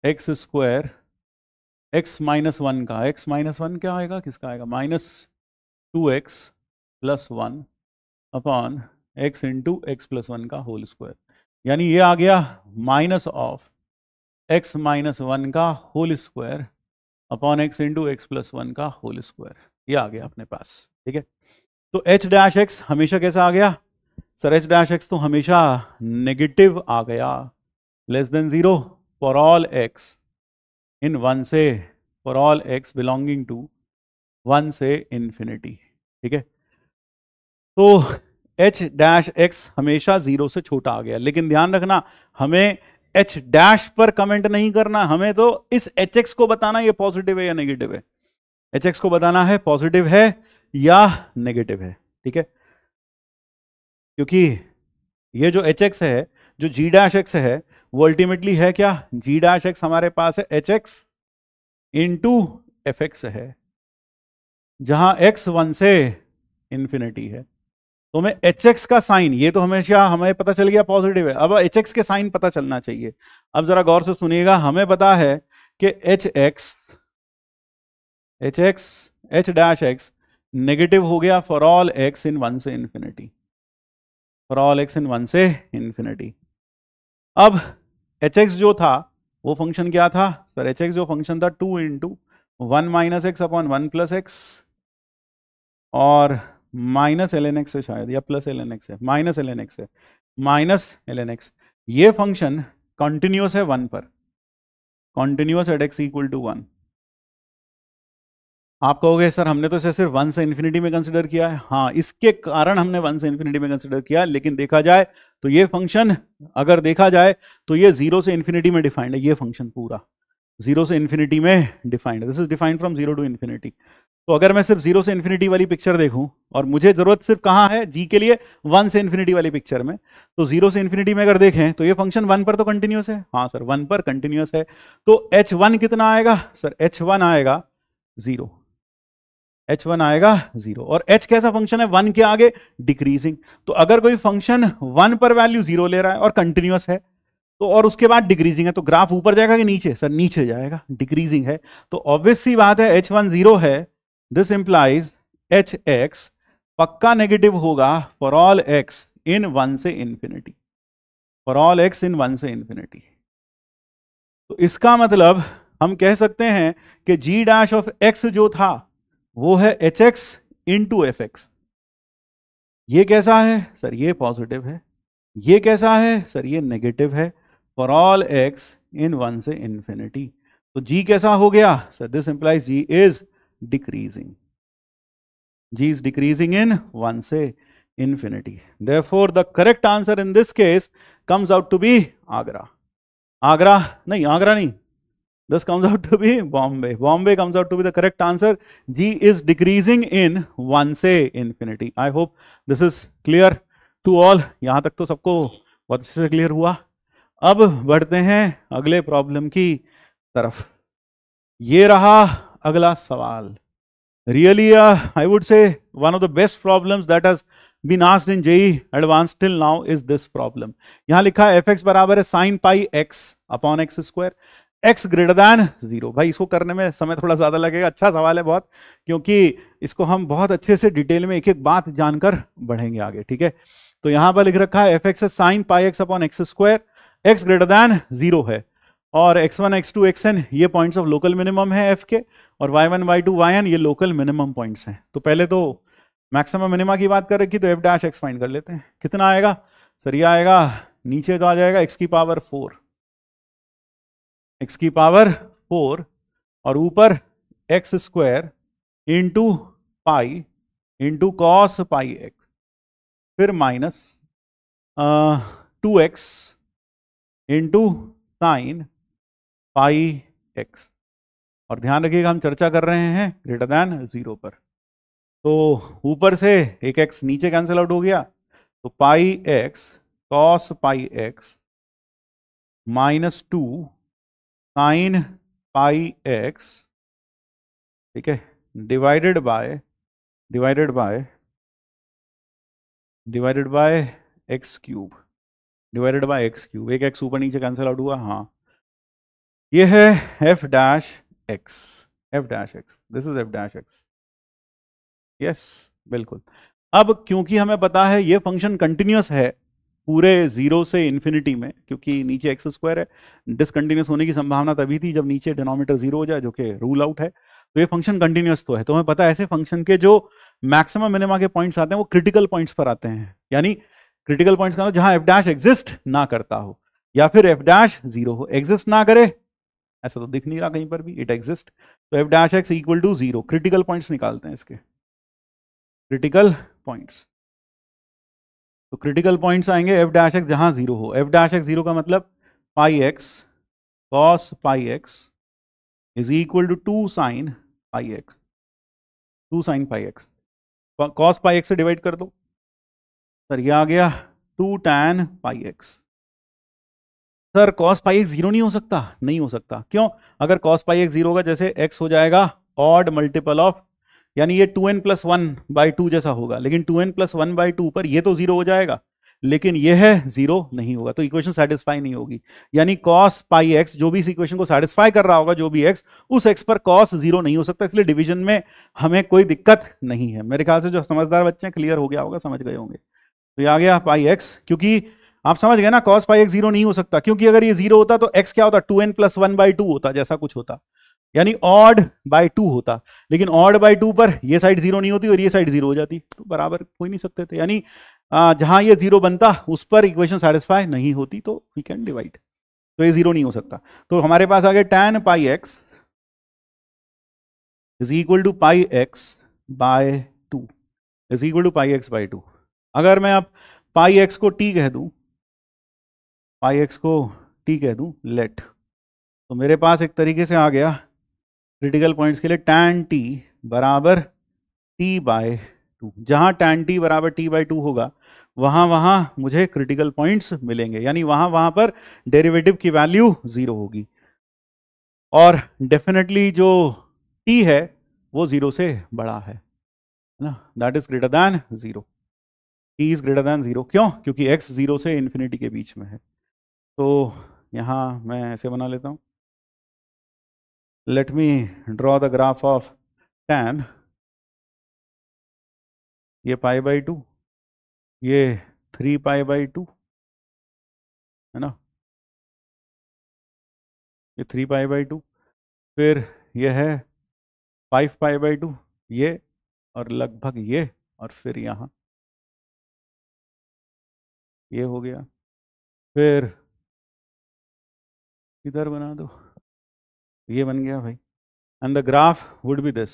x square x minus one का x minus one क्या आएगा किसका आएगा minus two x plus one upon x into x plus one का होल स्क्वायर यानी ये आ गया minus of x minus one का whole square upon x into x plus one का होल स्क्वायर ये आ गया अपने पास ठीक है तो एच डैश एक्स हमेशा कैसा आ गया सर एच डैश एक्स तो हमेशा नेगेटिव आ गया less than zero for all x in one से for all x belonging to one से इन्फिनिटी ठीक है तो एच डैश एक्स हमेशा ज़ीरो से छोटा आ गया लेकिन ध्यान रखना हमें एच डैश पर कमेंट नहीं करना हमें तो इस एच एक्स को बताना ये पॉजिटिव है या नेगेटिव है एच एक्स को बताना है पॉजिटिव है या नेगेटिव है ठीक है क्योंकि ये जो एच एक्स है जो जी डैश एक्स है वो अल्टीमेटली है क्या जी डैश एक्स हमारे पास है h x into f x है जहां एक्स वन से इन्फिनिटी है तो हमें एच एक्स का साइन ये तो हमेशा हमें पता चल गया पॉजिटिव है अब एच एक्स के साइन पता चलना चाहिए अब जरा गौर से सुनिएगा हमें पता है कि h x h x h dash x negative हो गया for all x in one से infinity for all x in one से इन्फिनिटी अब एच एक्स जो था वो फंक्शन क्या था सर एच एक्स जो फंक्शन था two into one minus x upon one plus x और माइनस एल एन एक्स है शायद या प्लस एल एन एक्स है माइनस एल एन एक्स है माइनस एल एन एक्स ये फंक्शन कॉन्टिन्यूस है वन पर continuous at x equal to one आप कहोगे सर हमने तो इसे सिर्फ वन से इन्फिनिटी में कंसिडर किया है हाँ इसके कारण हमने वन से इन्फिनिटी में कंसिडर किया लेकिन देखा जाए तो ये फंक्शन अगर देखा जाए तो ये जीरो से इन्फिनिटी में डिफाइंड है ये फंक्शन पूरा जीरो से इन्फिनिटी में डिफाइंड है this is defined from zero to infinity तो अगर मैं सिर्फ जीरो से इन्फिनिटी वाली पिक्चर देखूं और मुझे जरूरत सिर्फ कहाँ है जी के लिए वन से इन्फिनिटी वाली पिक्चर में तो जीरो से इन्फिनिटी में अगर देखें तो ये फंक्शन वन पर तो कंटिन्यूस है हाँ सर वन पर कंटिन्यूस है तो एच वन कितना आएगा सर एच वन आएगा जीरो एच वन आएगा जीरो और एच कैसा फंक्शन है वन के आगे डिक्रीजिंग तो अगर कोई फंक्शन वन पर वैल्यू जीरो ले रहा है और कंटिन्यूस है तो और उसके बाद डिक्रीजिंग है तो ग्राफ ऊपर जाएगा कि नीचे सर नीचे जाएगा डिक्रीजिंग है तो ऑब्वियस सी बात है एच वन जीरो है दिस इंप्लाइज एच एक्स पक्का नेगेटिव होगा for all x in one से infinity for all x in one से इन्फिनिटी तो इसका मतलब हम कह सकते हैं कि जी डैश ऑफ एक्स जो था वो है h x into F x ये कैसा है सर ये पॉजिटिव है ये कैसा है सर ये नेगेटिव है for all x in one से इन्फिनिटी तो जी कैसा हो गया sir this implies g is decreasing g is decreasing in one से infinity. Therefore, the correct answer in this case comes out to be आगरा आगरा नहीं आगरा नहीं this comes out to be Bombay. Bombay comes out to be the correct answer. G is decreasing in 1 से infinity. I hope this is clear to all. यहाँ तक तो सबको बहुत अच्छे से क्लियर हुआ अब बढ़ते हैं अगले प्रॉब्लम की तरफ ये रहा अगला सवाल really I would say one of the best problem that has been asked in JEE advance till now is this problem यहां लिखा है एफ एक्स बराबर है sine pi x upon x square x greater than zero भाई इसको करने में समय थोड़ा ज़्यादा लगेगा अच्छा सवाल है बहुत क्योंकि इसको हम बहुत अच्छे से डिटेल में एक एक बात जानकर बढ़ेंगे आगे ठीक है तो यहां पर लिख रखा है f x sine pi x upon x square x greater than zero है और x one x two x n ये पॉइंट्स ऑफ लोकल मिनिमम है एफ के और y one y two y n ये लोकल मिनिमम पॉइंट्स हैं तो पहले तो मैक्सिमम मिनिमा की बात कर रखी तो एफ डैश एक्स फाइंड कर लेते हैं कितना आएगा सर ये आएगा नीचे तो आ जाएगा एक्स की पावर फोर एक्स की पावर फोर और ऊपर x square into pi into cos pi x फिर minus two x into sine pi x और ध्यान रखिएगा हम चर्चा कर रहे हैं ग्रेटर दैन ज़ीरो पर तो ऊपर से एक एक्स नीचे कैंसिल आउट हो गया तो pi x cos pi x minus two sine pi x ठीक है divided by divided by divided by x cube divided by x cube एक एक्स ऊपर नीचे कैंसिल आउट हुआ हाँ ये है F dash x f dash x this is F dash x yes बिल्कुल अब क्योंकि हमें पता है ये फंक्शन कंटिन्यूस है पूरे जीरो से इन्फिनिटी में क्योंकि नीचे एक्स स्क्वायर है डिसकंटिन्यूस होने की संभावना तभी थी जब नीचे डिनोमीटर जीरो हो जाए जो कि रूल आउट है तो ये फंक्शन कंटिन्यूस तो है तो हमें पता है ऐसे फंक्शन के जो मैक्सिमम मिनिमा के पॉइंट्स आते हैं वो क्रिटिकल पॉइंट्स पर आते हैं यानी क्रिटिकल पॉइंट्स का जहां एफ डैश एग्जिस्ट ना करता हो या फिर एफ डैश जीरो हो एग्जिस्ट ना करे ऐसा तो दिख नहीं रहा कहीं पर भी इट एग्जिस्ट तो F dash x equal to zero critical points निकालते हैं इसके क्रिटिकल पॉइंट्स तो क्रिटिकल पॉइंट्स आएंगे एफ डैश एक्स जहाँ जीरो हो एफ डैश एक्स जीरो का मतलब pi x cos pi x is equal to two sine pi x two sine pi x cos pi x से divide कर दो sir ये आ गया two tan pi x sir cos pi x zero नहीं हो सकता नहीं हो सकता क्यों अगर कॉस पाई एक्स जीरो होगा जैसे एक्स हो जाएगा ऑड मल्टीपल ऑफ यानी ये two n plus one by two जैसा होगा लेकिन two n plus one by two पर ये तो जीरो हो जाएगा लेकिन यह है जीरो नहीं होगा तो इक्वेशन सेटिस्फाई नहीं होगी यानी कॉस पाई एक्स जो भी इस इक्वेशन को सेटिस्फाई कर रहा होगा जो भी एक्स उस एक्स पर कॉस जीरो नहीं हो सकता इसलिए डिवीजन में हमें कोई दिक्कत नहीं है मेरे ख्याल से जो समझदार बच्चे हैं क्लियर हो गया होगा समझ गए होंगे तो ये आ गया पाई एक्स क्योंकि आप समझ गए ना कॉस पाई एक्स जीरो नहीं हो सकता क्योंकि अगर ये जीरो होता तो एक्स क्या होता two n plus one by two होता जैसा कुछ होता यानी ऑड बाय टू होता लेकिन ऑड बाय टू पर ये साइड जीरो नहीं होती और ये साइड जीरो हो जाती तो बराबर हो ही नहीं सकते थे यानी जहां ये जीरो बनता उस पर इक्वेशन सेटिस्फाई नहीं होती तो वी कैन डिवाइड तो ये जीरो नहीं हो सकता तो हमारे पास आ गया tan pi x is equal to pi x by two is equal to pi x by two अगर मैं अब पाई एक्स को टी कह दूं पाई एक्स को टी कह दूं लेट तो मेरे पास एक तरीके से आ गया क्रिटिकल पॉइंट्स के लिए टैन टी बराबर टी बाय टू जहाँ टैन टी बराबर टी बाय टू होगा वहाँ वहाँ मुझे क्रिटिकल पॉइंट्स मिलेंगे यानी वहाँ वहाँ पर डेरिवेटिव की वैल्यू ज़ीरो होगी और डेफिनेटली जो टी है वो ज़ीरो से बड़ा है ना that is greater than zero t is greater than zero क्यों क्योंकि एक्स ज़ीरो से इन्फिनिटी के बीच में है तो यहाँ मैं ऐसे बना लेता हूँ let me draw the graph of tan ये पाई बाई टू ये थ्री पाई बाई टू है ना ये थ्री पाई बाई टू फिर ये है फाइव पाई बाई टू ये और लगभग ये और फिर यहाँ ये हो गया फिर इधर बना दो ये बन गया भाई and the graph would be this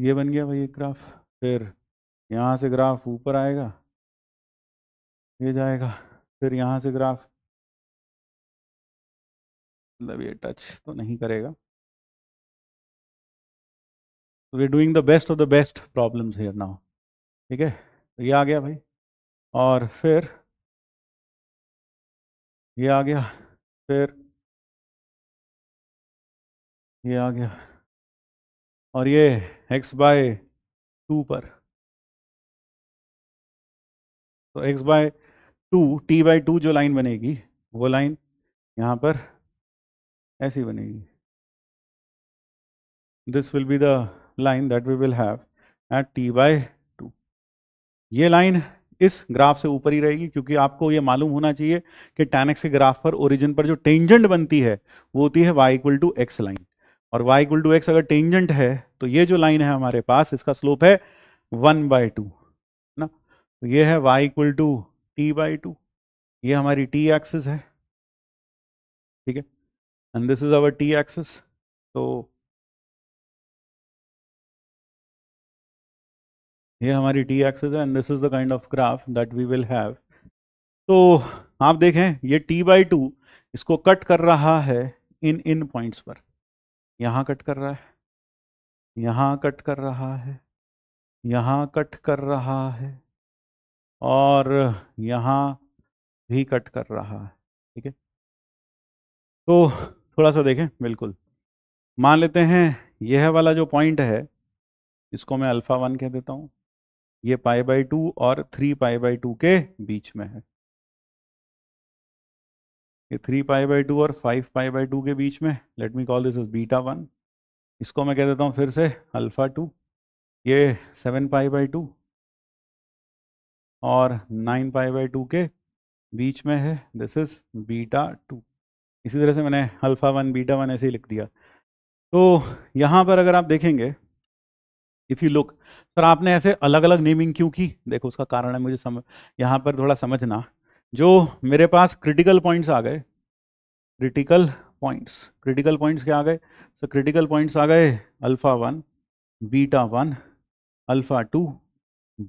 ये बन गया भाई एक ग्राफ फिर यहाँ से ग्राफ ऊपर आएगा ये जाएगा फिर यहाँ से ग्राफ मतलब ये टच तो नहीं करेगा we doing the best of the best problems here now ठीक है तो ये आ गया भाई और फिर ये आ गया फिर ये आ गया और ये x बाय टू पर तो x by two t by two जो लाइन बनेगी वो लाइन यहाँ पर ऐसी बनेगी this will be the line that we will have at t by two ये लाइन इस ग्राफ से ऊपर ही रहेगी क्योंकि आपको ये मालूम होना चाहिए कि टैनक्स के ग्राफ पर ओरिजिन पर जो टेंजेंट बनती है वो होती है y equal to x line और y इक्वल टू एक्स अगर टेंजेंट है तो ये जो लाइन है हमारे पास इसका स्लोप है वन बाई टू है ना तो ये है y equal to t by two ये हमारी t एक्सिस है ठीक है and this is our t axis तो ये हमारी t एक्सिस है and this is the kind of graph that we will have तो आप देखें ये t बाई टू इसको कट कर रहा है इन इन पॉइंट्स पर यहाँ कट कर रहा है यहाँ कट कर रहा है यहाँ कट कर रहा है और यहाँ भी कट कर रहा है ठीक है तो थोड़ा सा देखें बिल्कुल मान लेते हैं यह वाला जो पॉइंट है इसको मैं अल्फ़ा वन कह देता हूँ ये पाई बाई टू और थ्री पाई बाई टू के बीच में है ये थ्री पाई बाई टू और फाइव पाई बाई टू के बीच में let me call this is beta one इसको मैं कह देता हूँ फिर से अल्फ़ा टू ये सेवन पाई बाई टू और नाइन पाई बाई टू के बीच में है दिस इज़ बीटा टू इसी तरह से मैंने अल्फ़ा वन बीटा वन ऐसे ही लिख दिया तो यहाँ पर अगर आप देखेंगे इफ़ यू लुक सर आपने ऐसे अलग अलग नेमिंग क्यों की देखो उसका कारण है मुझे समझ यहाँ पर थोड़ा समझना जो मेरे पास क्रिटिकल पॉइंट्स आ गए क्रिटिकल पॉइंट्स क्रिटिकल पॉइंट्स क्या आ गए सर क्रिटिकल पॉइंट्स आ गए alpha one beta one alpha two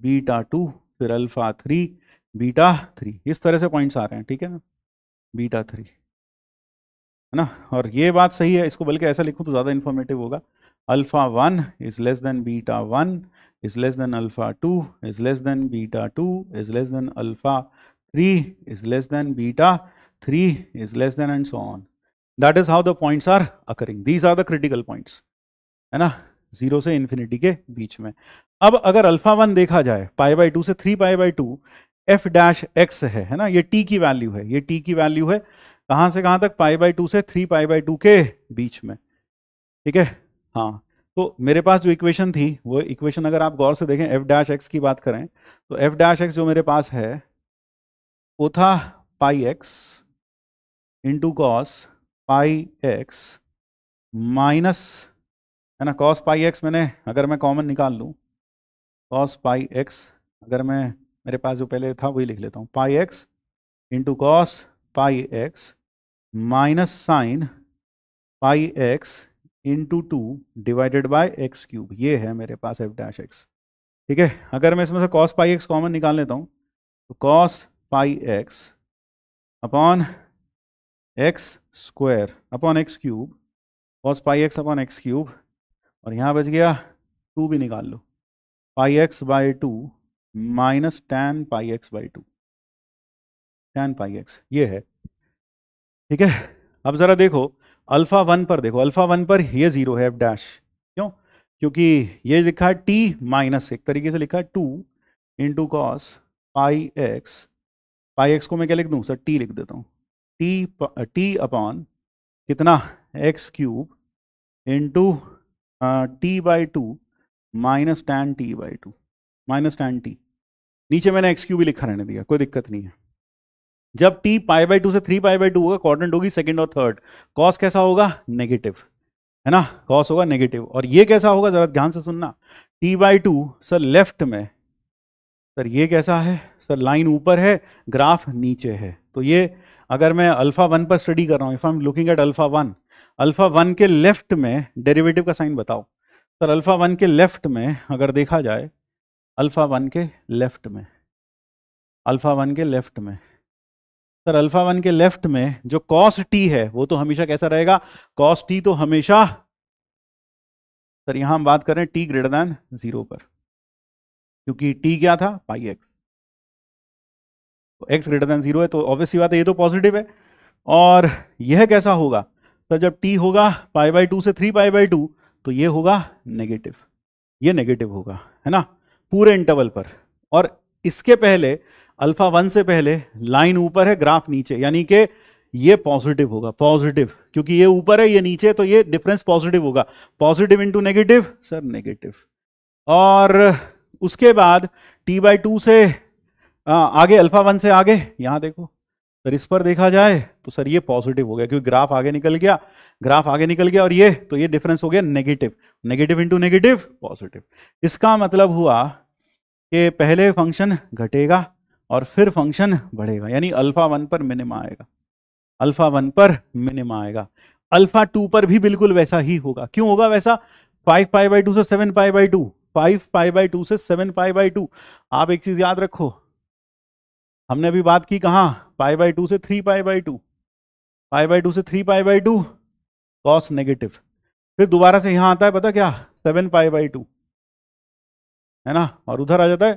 beta two फिर अल्फ़ा थ्री बीटा थ्री इस तरह से पॉइंट्स आ रहे हैं ठीक है ना बीटा थ्री है ना और ये बात सही है इसको बल्कि ऐसा लिखूँ तो ज़्यादा इन्फॉर्मेटिव होगा alpha one is less than beta one is less than alpha two is less than beta two is less than alpha 3 is less than beta 3 is less than and so on. That is how the points are occurring. These are the critical points. है ना zero से infinity के बीच में अब अगर alpha one देखा जाए पाई बाई टू से three pi by two f dash x है है ना ये टी की वैल्यू है ये टी की वैल्यू है कहाँ से कहाँ तक पाई बाई टू से थ्री पाई बाई टू के बीच में ठीक है हाँ तो मेरे पास जो इक्वेशन थी वो इक्वेशन अगर आप गौर से देखें एफ डैश एक्स की बात करें तो एफ डैश एक्स जो मेरे पास है था pi x into cos pi x minus है ना कॉस पाई एक्स मैंने अगर मैं कॉमन निकाल लूँ कॉस पाई एक्स अगर मैं मेरे पास जो पहले था वही लिख लेता हूँ pi x into cos pi x minus sine pi x into two divided by x cube ये है मेरे पास एफ डैश एक्स ठीक है अगर मैं इसमें से कॉस पाई एक्स कॉमन निकाल लेता हूँ तो cos pi x upon x square upon x cube cos pi x upon x cube और यहाँ बच गया टू भी निकाल लो pi x by two minus tan pi x by two tan pi x ये है ठीक है अब ज़रा देखो अल्फ़ा वन पर देखो अल्फ़ा वन पर ये ज़ीरो है एफ डैश क्यों क्योंकि ये लिखा है टी माइनस एक तरीके से लिखा है two into cos pi x pi x को मैं क्या लिख दूँ सर टी लिख देता हूँ टी टी अपॉन कितना x cube into t by two minus tan t by two minus tan t नीचे मैंने एक्स क्यूब भी लिखा रहने दिया कोई दिक्कत नहीं है जब टी पाई बाई टू से थ्री पाई बाई टू होगा कॉर्डेंट होगी सेकेंड और थर्ड कॉस कैसा होगा नेगेटिव है ना कॉस होगा नेगेटिव और ये कैसा होगा जरा ध्यान से सुनना t by two sir left में सर ये कैसा है सर लाइन ऊपर है ग्राफ नीचे है तो ये अगर मैं अल्फ़ा वन पर स्टडी कर रहा हूँ if I am looking at alpha one alpha one के लेफ्ट में डेरिवेटिव का साइन बताओ सर अल्फ़ा वन के लेफ्ट में अगर देखा जाए अल्फ़ा वन के लेफ्ट में अल्फ़ा वन के लेफ्ट में सर अल्फ़ा वन के लेफ्ट में जो कॉस टी है वो तो हमेशा कैसा रहेगा कॉस टी तो हमेशा सर यहां हम बात करें टी ग्रेटर दैन ज़ीरो पर क्योंकि टी क्या था पाई एक्स तो एक्स ग्रेटर देन जीरो है तो ऑब्वियसली बात है ये तो पॉजिटिव है और यह कैसा होगा तो जब टी होगा पाई बाई टू से थ्री पाई बाई टू तो ये होगा नेगेटिव ये नेगेटिव होगा है ना पूरे इंटरवल पर और इसके पहले अल्फा वन से पहले लाइन ऊपर है ग्राफ नीचे यानी कि ये पॉजिटिव होगा पॉजिटिव क्योंकि ये ऊपर है ये नीचे तो ये डिफरेंस पॉजिटिव होगा positive into negative sir negative और उसके बाद टी बाई टू से आ, आगे अल्फा वन से आगे यहां देखो सर इस पर देखा जाए तो सर ये पॉजिटिव हो गया क्योंकि ग्राफ आगे निकल गया ग्राफ आगे निकल गया और ये तो ये डिफरेंस हो गया negative negative into negative positive इसका मतलब हुआ कि पहले फंक्शन घटेगा और फिर फंक्शन बढ़ेगा यानी अल्फा वन पर मिनिमा आएगा अल्फा वन पर मिनिमा आएगा अल्फा टू पर भी बिल्कुल वैसा ही होगा क्यों होगा वैसा फाइव पाई बाई टू से seven pi by two five pi by two से सेवन पाई बाई टू आप एक चीज़ याद रखो हमने अभी बात की कहा पाई बाई टू से three pi by two pi by two से three pi by two cos negative फिर दोबारा से यहां आता है पता क्या सेवन पाई बाई टू है ना और उधर आ जाता है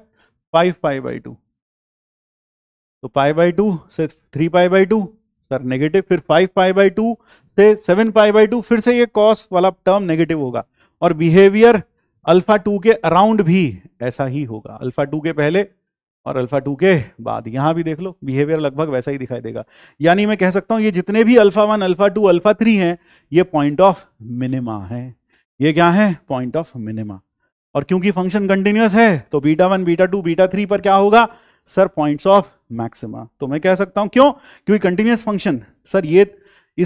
फाइव पाई बाई टू तो पाई बाई टू से three pi by two sir negative फिर फाइव पाई बाई टू से सेवन पाई बाई टू फिर से ये कॉस वाला टर्म नेगेटिव होगा और बिहेवियर अल्फा टू के अराउंड भी ऐसा ही होगा अल्फा टू के पहले और अल्फा टू के बाद यहां भी देख लो बिहेवियर लगभग वैसा ही दिखाई देगा यानी मैं कह सकता हूं ये जितने भी alpha one alpha two alpha three हैं ये पॉइंट ऑफ मिनिमा है ये क्या है पॉइंट ऑफ मिनिमा और क्योंकि फंक्शन कंटिन्यूस है तो beta one beta two beta three पर क्या होगा सर पॉइंट्स ऑफ मैक्सिमा तो मैं कह सकता हूं क्यों क्योंकि कंटिन्यूस फंक्शन सर ये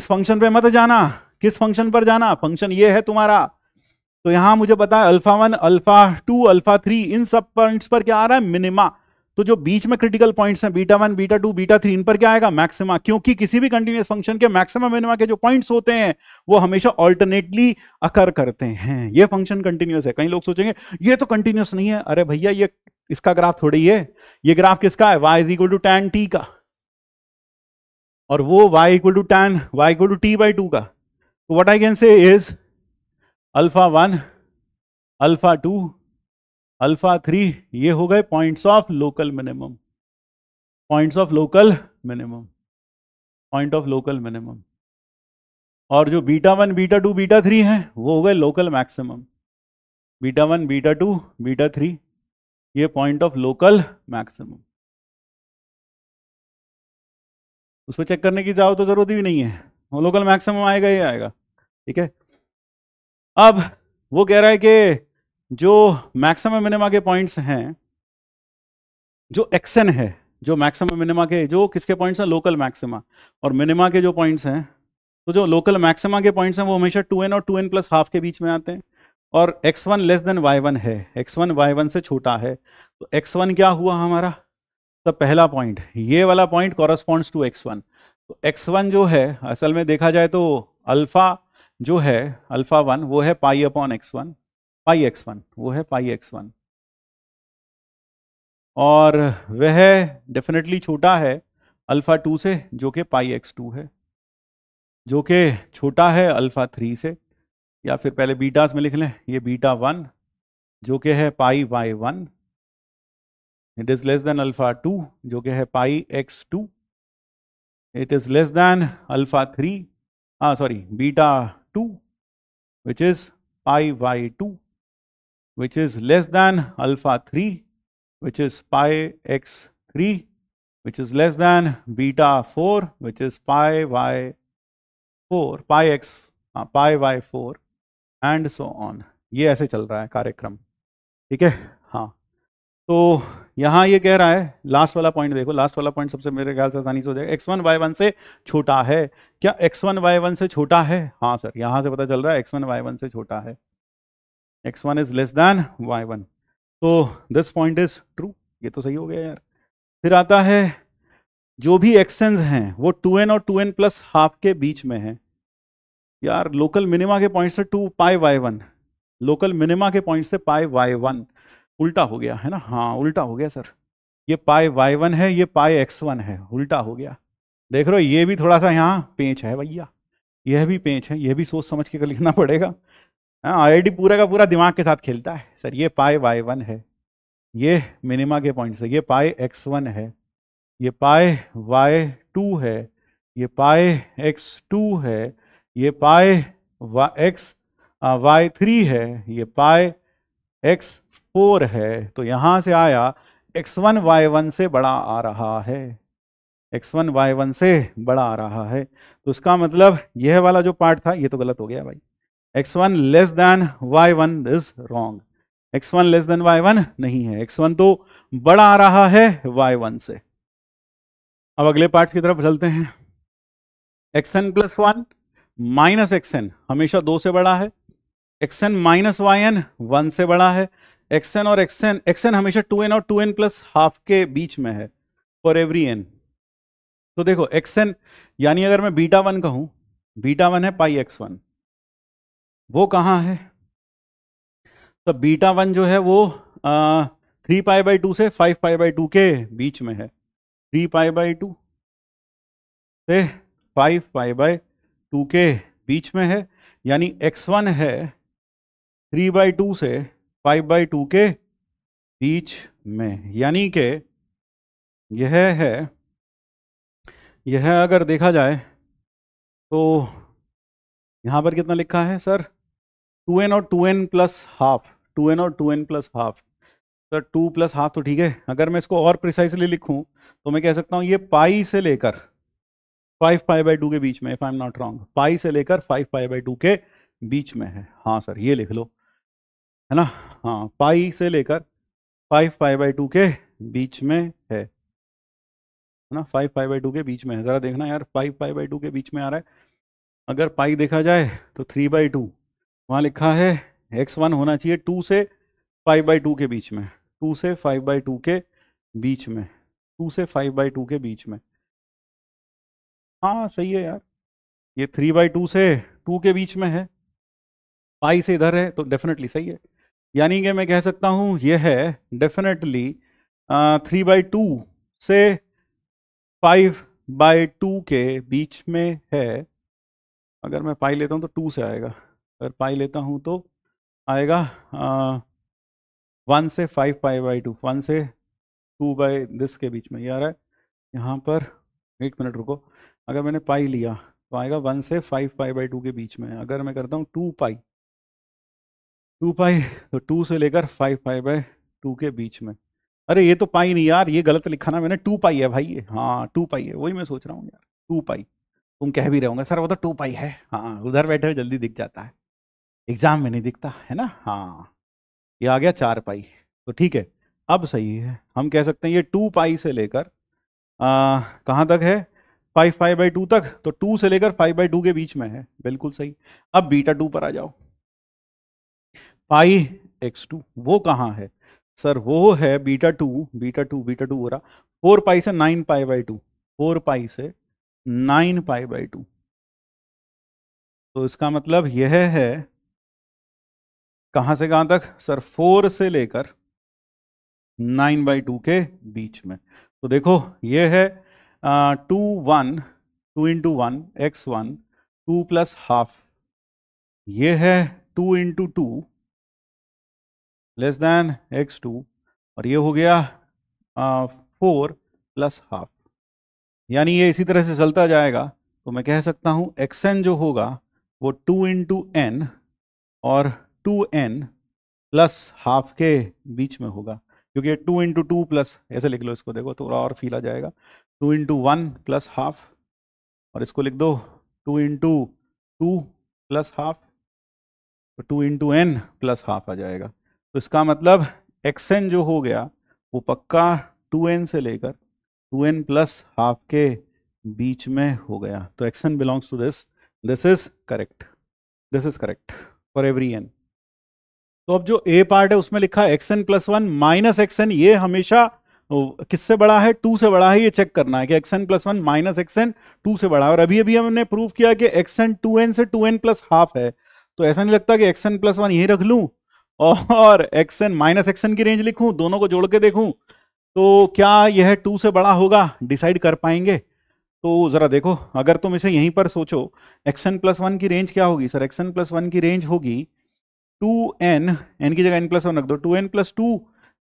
इस फंक्शन पर मत जाना किस फंक्शन पर जाना फंक्शन ये है तुम्हारा तो यहां मुझे बताया alpha one alpha two alpha three इन सब पॉइंट्स पर क्या आ रहा है मिनिमा तो जो बीच में क्रिटिकल पॉइंट्स हैं beta one beta two beta three इन पर क्या आएगा मैक्सिमा क्योंकि किसी भी कंटिन्यूस फंक्शन के मैक्सिमम मिनिमा के जो पॉइंट्स होते हैं वो हमेशा ऑल्टरनेटली अकर करते हैं ये फंक्शन कंटिन्यूस है कई लोग सोचेंगे ये तो कंटिन्यूस नहीं है अरे भैया ये इसका ग्राफ थोड़ी है ये ग्राफ किसका है y is equal to tan t का और वो y equal to tan y equal to t by two का what I can say is alpha one alpha two alpha three ये हो गए points of local minimum points of local minimum point of local minimum और जो beta one beta two beta three हैं वो हो गए local maximum beta one beta two beta three ये पॉइंट ऑफ लोकल मैक्सिमम उस पर चेक करने की चाहो तो ज़रूरत ही नहीं है लोकल मैक्सिमम आएगा ही आएगा ठीक है अब वो कह रहा है कि जो मैक्सिमम मिनिमा के पॉइंट्स हैं जो एक्सन है जो मैक्सिमम मिनिमा के जो किसके पॉइंट्स हैं लोकल मैक्सिमा और मिनिमा के जो पॉइंट्स हैं तो जो लोकल मैक्सिमा के पॉइंट्स हैं वो हमेशा टू एन और टू एन प्लस हाफ के बीच में आते हैं और x one less than y one है एक्स वन वाई वन से छोटा है तो एक्स वन क्या हुआ हमारा तो पहला पॉइंट ये वाला point corresponds to x one तो एक्स वन जो है असल में देखा जाए तो अल्फ़ा जो है अल्फा वन वो है pi upon x one pi x one वो है पाई एक्स वन और वह डेफिनेटली छोटा है अल्फा टू से जो कि पाई एक्स टू है जो कि छोटा है अल्फा थ्री से या फिर पहले बीटास में लिख लें ये बीटा वन जो कि है pi y one it is less than alpha two जो कि है pi x two it is less than alpha three हाँ sorry beta 2 which is pi by 2 which is less than alpha 3 which is pi x 3 which is less than beta 4 which is pi y 4 pi x uh, pi y 4 and so on ये ऐसे चल रहा है कार्यक्रम ठीक है तो यहां ये कह रहा है लास्ट वाला पॉइंट देखो लास्ट वाला पॉइंट सबसे मेरे ख्याल से आसानी से हो जाएगा एक्स वन वाई वन से छोटा है क्या एक्स वन वाई वन से छोटा है हाँ सर यहाँ से पता चल रहा है एक्स वन वाई वन से छोटा है x one is less than y one तो दिस पॉइंट इज ट्रू ये तो सही हो गया यार फिर आता है जो भी एक्सेंस हैं वो टू एन और टू एन प्लस हाफ के बीच में है यार लोकल मिनिमा के पॉइंट से two pi y one local minima के पॉइंट से पाई वाई वन उल्टा हो गया है ना हाँ उल्टा हो गया सर ये पाए वाई वन है ये पाए एक्स वन है उल्टा हो गया देख रहे हो ये भी थोड़ा सा यहाँ पेंच है भैया यह भी पेंच है यह भी सोच समझ के लिखना पड़ेगा हाँ, आई पूरा का पूरा दिमाग के साथ खेलता है सर ये पाए वाई वन है ये मिनिमा के पॉइंट से ये पाए एक्स वन है ये पाए वाई टू है ये पाए एक्स टू है ये पाए वा एक्स वाई थ्री है ये पाए एक्स फोर है तो यहां से आया एक्स वन वाई वन से बड़ा आ रहा है एक्स वन वाई वन से बड़ा आ रहा है तो उसका मतलब यह वाला जो पार्ट था यह तो गलत हो गया भाई x one less than y one is wrong x one less than y one नहीं है एक्स वन तो बड़ा आ रहा है वाई वन से अब अगले पार्ट की तरफ चलते हैं x n plus one minus x n हमेशा दो से बड़ा है x n minus y n one से बड़ा है एक्सन और एक्सन एक्सन हमेशा टू एन और टू एन प्लस हाफ के बीच में है फॉर एवरी एन तो देखो एक्सन यानी अगर मैं बीटा वन कहूं बीटा वन है पाई एक्स वन वो कहां है तो बीटा वन जो है वो आ, थ्री पाई बाई टू से फाइव पाई बाई टू के बीच में है थ्री पाई बाई टू से फाइव पाई बाई टू के बीच में है यानी एक्स वन है थ्री बाई टू से फाइव बाई टू के बीच में यानी के यह है यह अगर देखा जाए तो यहाँ पर कितना लिखा है सर टू एन और two n plus half two n और two n plus half sir two plus half तो ठीक है अगर मैं इसको और प्रिसाइसली लिखूं तो मैं कह सकता हूँ ये पाई से लेकर फाइव पाई बाई टू के बीच में if I am not wrong pi से लेकर फाइव पाई बाई टू के बीच में है हाँ सर ये लिख लो है ना हाँ पाई से लेकर फाइव फाइव बाई टू के बीच में है है ना फाइव फाइव बाई टू के बीच में है ज़रा देखना यार फाइव फाइव बाई टू के बीच में आ रहा है अगर पाई देखा जाए तो थ्री बाई टू वहाँ लिखा है एक्स वन होना चाहिए टू से फाइव बाई टू के बीच में टू से फाइव बाई टू के बीच में टू से फाइव बाई टू के बीच में हाँ सही है यार ये थ्री बाई टू से टू के बीच में है पाई से इधर है तो डेफिनेटली सही है यानी कि मैं कह सकता हूँ यह है डेफिनेटली थ्री बाई टू से फाइव बाई टू के बीच में है अगर मैं पाई लेता हूँ तो टू से आएगा अगर पाई लेता हूँ तो आएगा वन से five pi by two one से टू बाई दिस के बीच में ये आ रहा है यहाँ पर एक मिनट रुको अगर मैंने पाई लिया तो आएगा वन से फाइव पाई बाई टू के बीच में अगर मैं करता हूँ टू पाई टू पाई तो टू से लेकर फाइव फाइव बाय टू के बीच में अरे ये तो पाई नहीं यार ये गलत लिखा ना मैंने टू पाई है भाई ये हाँ टू पाई है वही मैं सोच रहा हूँ यार टू पाई तुम कह भी रहे सर वो तो टू पाई है हाँ उधर बैठे हुए जल्दी दिख जाता है एग्जाम में नहीं दिखता है ना हाँ ये आ गया चार पाई तो ठीक है अब सही है हम कह सकते हैं ये टू पाई से लेकर कहाँ तक है फाइव फाइव बाई टू तक तो टू से लेकर फाइव बाई टू के बीच में है बिल्कुल सही अब बीटा टू पर आ जाओ पाई एक्स टू वो कहाँ है सर वो है beta two beta two beta two हो रहा फोर पाई से nine pi by two four pi से नाइन पाई बाई टू तो इसका मतलब यह है कहाँ से कहाँ तक सर फोर से लेकर नाइन बाई टू के बीच में तो देखो ये है two one two into one x one two plus half ये है two into two less than x two और ये हो गया फोर प्लस हाफ यानी ये इसी तरह से चलता जाएगा तो मैं कह सकता हूँ एक्स एन जो होगा वो टू इंटू एन और टू एन प्लस हाफ के बीच में होगा क्योंकि टू इंटू टू प्लस ऐसे लिख लो इसको देखो थोड़ा और फील आ जाएगा two into one plus half और इसको लिख दो two into two plus half तो two into n plus half आ जाएगा तो इसका मतलब एन जो हो गया वो पक्का टू एन से लेकर टू एन प्लस हाफ के बीच में हो गया तो x n belongs to this this is correct this is correct for every n तो अब जो ए पार्ट है उसमें लिखा x n plus one minus x n ये हमेशा किससे बड़ा है टू से बड़ा है ये चेक करना है कि x n n plus one minus x two से बड़ा है और अभी अभी हमने प्रूव किया कि एक्स एन टू एन से टू एन प्लस हाफ है तो ऐसा नहीं लगता कि एक्सएन एन प्लस वन यही रख लूँ और एक्सएन माइनस एक्सएन की रेंज लिखूं दोनों को जोड़ के देखूं तो क्या यह टू से बड़ा होगा डिसाइड कर पाएंगे तो ज़रा देखो अगर तुम इसे यहीं पर सोचो एक्सएन प्लस वन की रेंज क्या होगी सर एक्सएन प्लस वन की रेंज होगी टू एन एन की जगह एन प्लस वन रख दो टू एन प्लस टू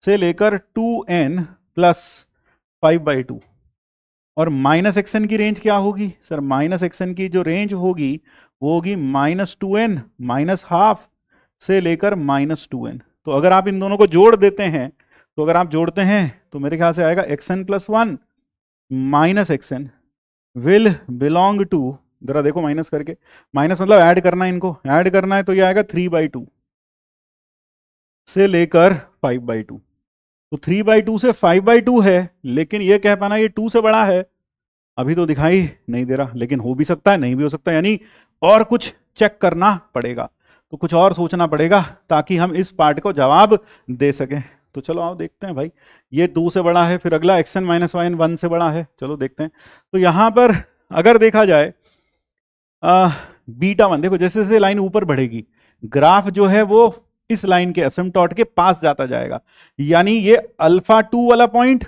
से लेकर two n plus five by two और माइनस एक्सएन की रेंज क्या होगी सर माइनस एक्सएन की जो रेंज होगी वो होगी minus two n minus half से लेकर माइनस टू एन तो अगर आप इन दोनों को जोड़ देते हैं तो अगर आप जोड़ते हैं तो मेरे ख्याल से आएगा x n plus one minus x n will belong to जरा देखो माइनस करके माइनस मतलब ऐड करना है इनको ऐड करना है तो ये आएगा थ्री बाई टू से लेकर फाइव बाई टू तो थ्री बाई टू से फाइव बाई टू है लेकिन ये कह पाना ये टू से बड़ा है अभी तो दिखाई नहीं दे रहा लेकिन हो भी सकता है नहीं भी हो सकता यानी और कुछ चेक करना पड़ेगा तो कुछ और सोचना पड़ेगा ताकि हम इस पार्ट को जवाब दे सकें तो चलो आओ देखते हैं भाई ये टू से बड़ा है फिर अगला एक्सन माइनस वाइन वन से बड़ा है चलो देखते हैं तो यहाँ पर अगर देखा जाए आ, बीटा वन देखो जैसे जैसे लाइन ऊपर बढ़ेगी ग्राफ जो है वो इस लाइन के असम के पास जाता जाएगा यानी ये अल्फा टू वाला point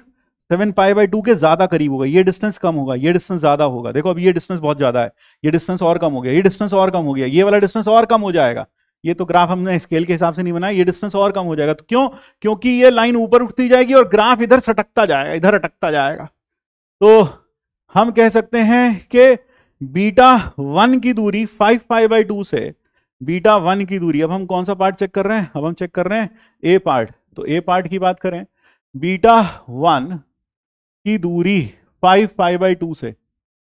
seven pi by two के ज्यादा करीब होगा ये डिस्टेंस कम होगा ये डिस्टेंस ज्यादा होगा देखो अब ये डिस्टेंस बहुत ज्यादा है ये डिस्टेंस और कम हो गया ये डिस्टेंस और कम हो गया ये वाला डिस्टेंस और कम हो जाएगा ये तो ग्राफ हमने स्केल के हिसाब से नहीं बनाया ये डिस्टेंस और कम हो जाएगा तो क्यों क्योंकि ये लाइन ऊपर उठती जाएगी और ग्राफ इधर सटकता जाएगा इधर अटकता जाएगा तो हम कह सकते हैं कि बीटा वन की दूरी फाइव फाइव बाई टू से बीटा वन की दूरी अब हम कौन सा पार्ट चेक कर रहे हैं अब हम चेक कर रहे हैं ए पार्ट तो ए पार्ट की बात करें बीटा वन की दूरी फाइव फाइव बाई टू से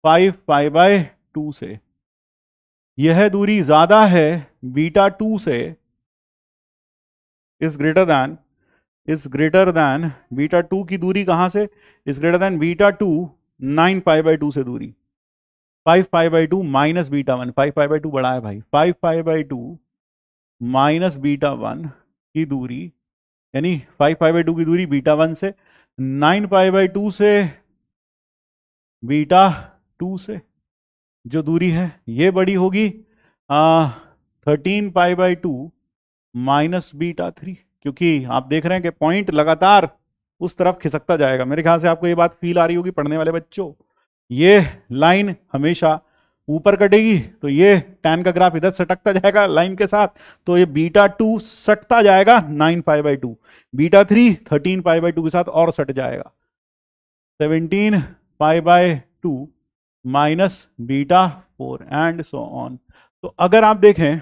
फाइव फाइव बाई टू से यह दूरी ज्यादा है बीटा टू से is greater than is greater than beta two की दूरी कहां से is greater than beta two nine five by two से दूरी five five by two minus beta one five five by two बड़ा है भाई five five by two minus beta one की दूरी यानी फाइव फाइव बाई टू की दूरी बीटा वन से नाइन पाई बाई टू से बीटा टू से जो दूरी है ये बड़ी होगी thirteen pi by two minus beta three क्योंकि आप देख रहे हैं कि पॉइंट लगातार उस तरफ खिसकता जाएगा मेरे ख्याल से आपको ये बात फील आ रही होगी पढ़ने वाले बच्चों ये लाइन हमेशा ऊपर कटेगी तो ये टेन का ग्राफ इधर सटकता जाएगा लाइन के साथ तो ये बीटा टू सटता जाएगा nine five by two beta three thirteen five by two के साथ और सट जाएगा seventeen five by two minus beta four and so on तो अगर आप देखें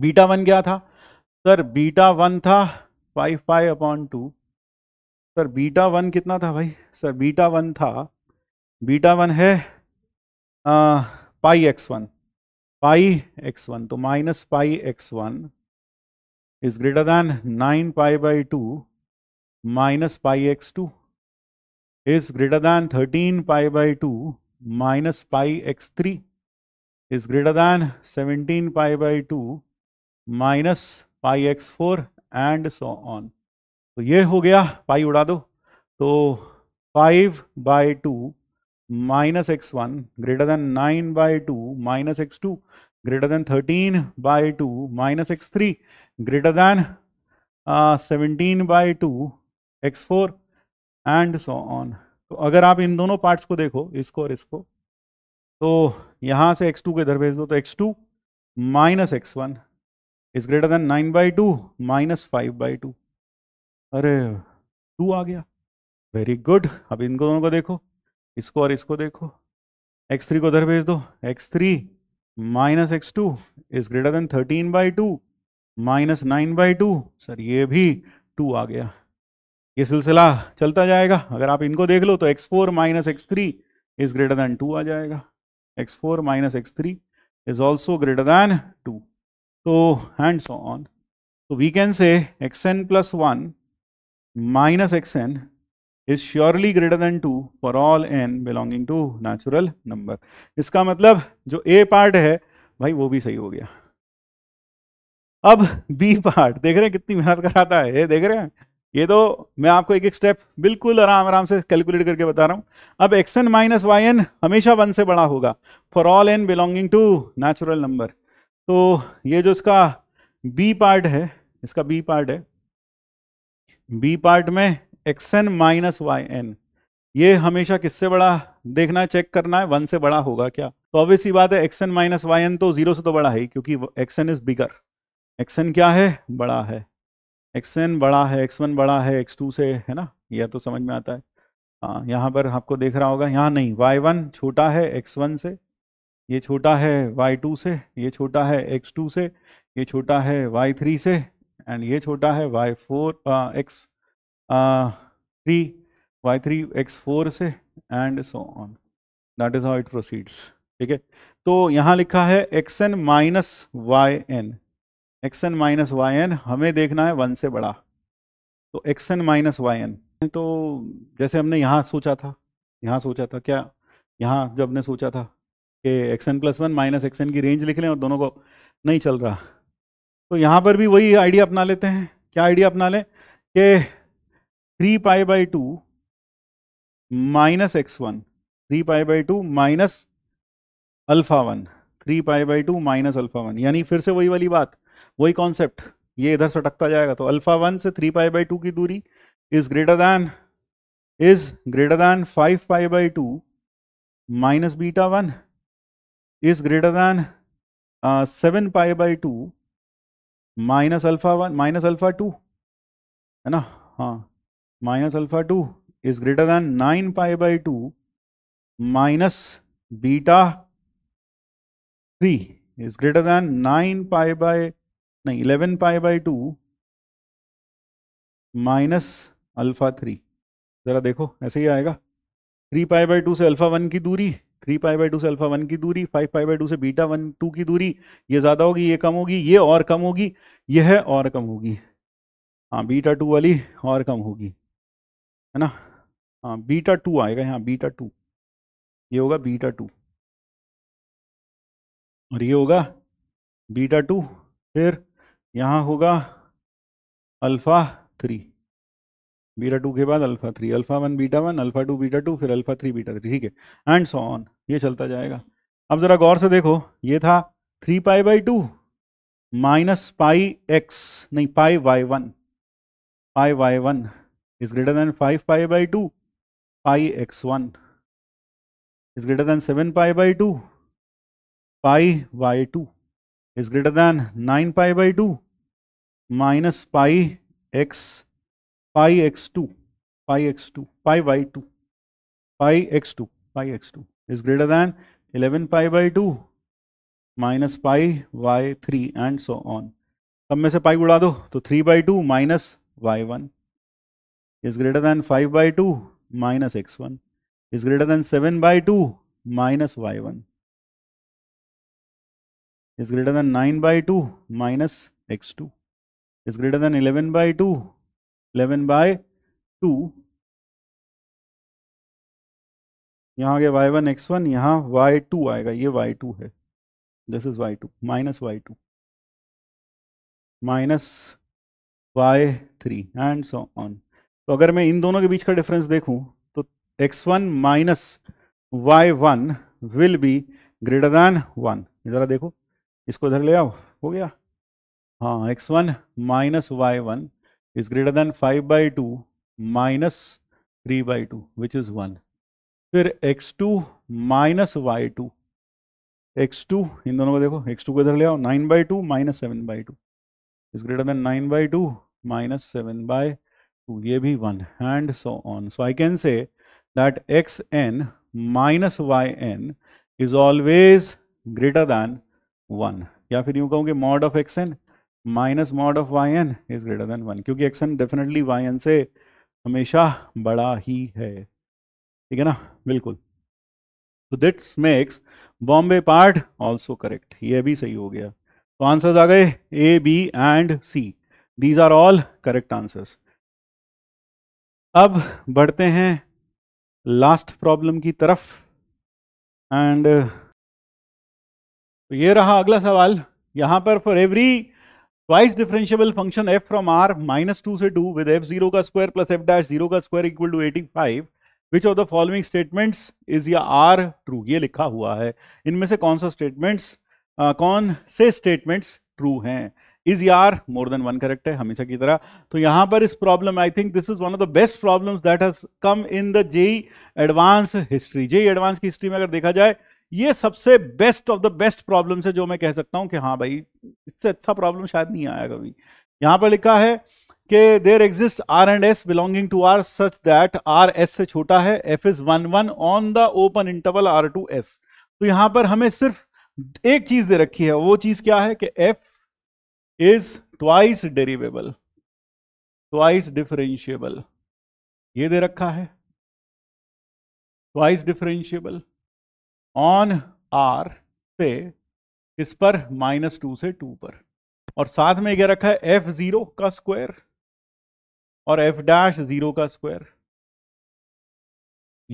बीटा वन क्या था सर बीटा वन था five five upon two sir beta one कितना था भाई सर बीटा वन था बीटा वन है pi x one pi x one तो minus pi x one is greater than nine pi by two minus pi x two is greater than thirteen pi by two minus pi x three is greater than seventeen pi by two minus pi x four and so on तो ये हो गया pi उड़ा दो तो five by two minus x1 greater than 9 by 2 minus x2 greater than 13 by 2 minus x3 greater than uh, 17 by 2 x4 and so on तो अगर आप इन दोनों पार्ट्स को देखो इसको और इसको तो यहाँ से x2 के इधर भेज दो तो x2 two minus x one is greater than nine by two minus five by two अरे टू आ गया वेरी गुड अब इन दोनों को देखो इसको और इसको देखो एक्स थ्री को उधर भेज दो x three minus x two is greater than thirteen by two minus nine by two sir ये भी टू आ गया ये सिलसिला चलता जाएगा अगर आप इनको देख लो तो x four minus x three is greater than two आ जाएगा x four minus x three is also greater than two तो हैंड सो ऑन तो we can say x n plus one minus x n is surely greater than two for all n belonging to natural number इसका मतलब जो A part है भाई वो भी सही हो गया अब बी पार्ट देख रहे हैं कितनी मेहनत कराता है ये देख रहे हैं ये तो मैं आपको एक एक स्टेप बिल्कुल आराम आराम से कैलकुलेट करके बता रहा हूं अब x n minus y n हमेशा वन से बड़ा होगा for all n belonging to natural number तो ये जो इसका बी पार्ट है इसका बी पार्ट है बी पार्ट में x n minus y n ये हमेशा किससे बड़ा देखना है चेक करना है वन से बड़ा होगा क्या तो ऑब्वियस ही बात है x n minus y n तो जीरो से तो बड़ा है क्योंकि x n is bigger x n क्या है बड़ा है एक्स एन बड़ा है एक्स वन बड़ा है एक्स टू से है ना यह तो समझ में आता है हाँ यहाँ पर आपको देख रहा होगा यहाँ नहीं वाई वन छोटा है एक्स वन से ये छोटा है वाई टू से ये छोटा है एक्स टू से ये छोटा है वाई थ्री से एंड ये छोटा है y four x three y three x four से and so on that is how it proceeds ठीक है तो यहाँ लिखा है x n minus y n x n minus y n हमें देखना है वन से बड़ा तो x n minus y n तो जैसे हमने यहाँ सोचा था यहाँ सोचा था क्या यहाँ जब हमने सोचा था कि x n plus one minus x n की रेंज लिख लें और दोनों को नहीं चल रहा तो यहाँ पर भी वही आइडिया अपना लेते हैं क्या आइडिया अपना लें कि three pi by two minus x one three pi by two minus alpha one three pi by two minus alpha one यानी फिर से वही वाली बात वही कॉन्सेप्ट ये इधर सटकता जाएगा तो अल्फ़ा वन से थ्री पाई बाई टू की दूरी is greater than is greater than five pi by two minus beta one is greater than seven pi by two minus alpha one minus alpha two है ना हाँ minus alpha two is greater than nine pi by two minus beta three is greater than nine pi by नहीं eleven pi by two minus alpha three ज़रा देखो ऐसे ही आएगा three pi by two से अल्फा वन की दूरी three pi by two से अल्फा वन की दूरी फाइव पाई बाई टू से बीटा वन टू की दूरी ये ज़्यादा होगी ये कम होगी ये और कम होगी यह और कम होगी हाँ बीटा टू वाली और कम होगी है ना हाँ बीटा टू आएगा यहाँ बीटा टू ये होगा बीटा टू और ये होगा बीटा टू फिर यहाँ होगा अल्फ़ा थ्री बीटा टू के बाद alpha three alpha one beta one alpha two beta two फिर अल्फ़ा थ्री बीटा थ्री ठीक है एंड सो ऑन ये चलता जाएगा अब ज़रा गौर से देखो ये था three pi by two minus pi x नहीं pi y one pi y one is greater than 5 pi by 2, pi x1 is greater than 7 pi by 2, pi y 2 is greater than 9 pi by 2 minus pi x pi x2 pi x2 pi y 2 pi x2 pi x2 is greater than 11 pi by 2 minus pi y three, and so on. सब में से pi उड़ा दो तो three by two minus y one. is greater than 5 by 2 minus x1 is greater than 7 by 2 minus y1 is greater than 9 by 2 minus x2 is greater than 11 by 2 11 by 2 यहाँ आ गया y one x one यहाँ y two आएगा ये y two है this is y two minus y two minus y three and so on तो अगर मैं इन दोनों के बीच का डिफरेंस देखूं तो x one minus y one will be greater than one ज़रा देखो इसको इधर ले आओ हो गया हाँ x one minus y one is greater than five by two minus three by two which is one फिर x two minus y two x two इन दोनों को देखो एक्स टू को इधर ले आओ nine by two minus seven by two is greater than nine by two minus seven by तो ये भी one and so on so I can say that x n minus y n is always greater than one या फिर यूँ कहूँगे mod of x n minus mod of y n is greater than one क्योंकि x n definitely y n से हमेशा बड़ा ही है ठीक है ना बिल्कुल तो दिट्स मेक्स बॉम्बे पार्ट ऑल्सो करेक्ट ये भी सही हो गया तो आंसर्स आ गए A B and C these are all correct answers अब बढ़ते हैं लास्ट प्रॉब्लम की तरफ एंड तो ये रहा अगला सवाल यहां पर for every twice differentiable function f from R minus two से टू विद एफ जीरो का square plus F dash zero का square equal to eighty five which of the following statements is या आर ट्रू ये लिखा हुआ है इनमें से कौन सा स्टेटमेंट्स कौन से स्टेटमेंट्स ट्रू हैं इज यार मोर देन वन करेक्ट है हमेशा की तरह तो यहां पर इस problem I think this is one of the best problem that has come in the JEE advance history JEE advance की हिस्ट्री में अगर देखा जाए ये सबसे best of the best problem है जो मैं कह सकता हूं कि हाँ भाई इससे अच्छा प्रॉब्लम शायद नहीं आया कभी यहां पर लिखा है कि there exist are and S belonging to R such that r s से छोटा है f is one one on the open interval are to s तो यहां पर हमें सिर्फ एक चीज दे रखी है वो चीज क्या है कि f is twice derivable twice differentiable ये दे रखा है ट्वाइस डिफरेंशियबल ऑन आर पे इस पर माइनस टू से टू पर और साथ में क्या रखा है एफ जीरो का स्क्वायर और एफ डैश जीरो का स्क्वायर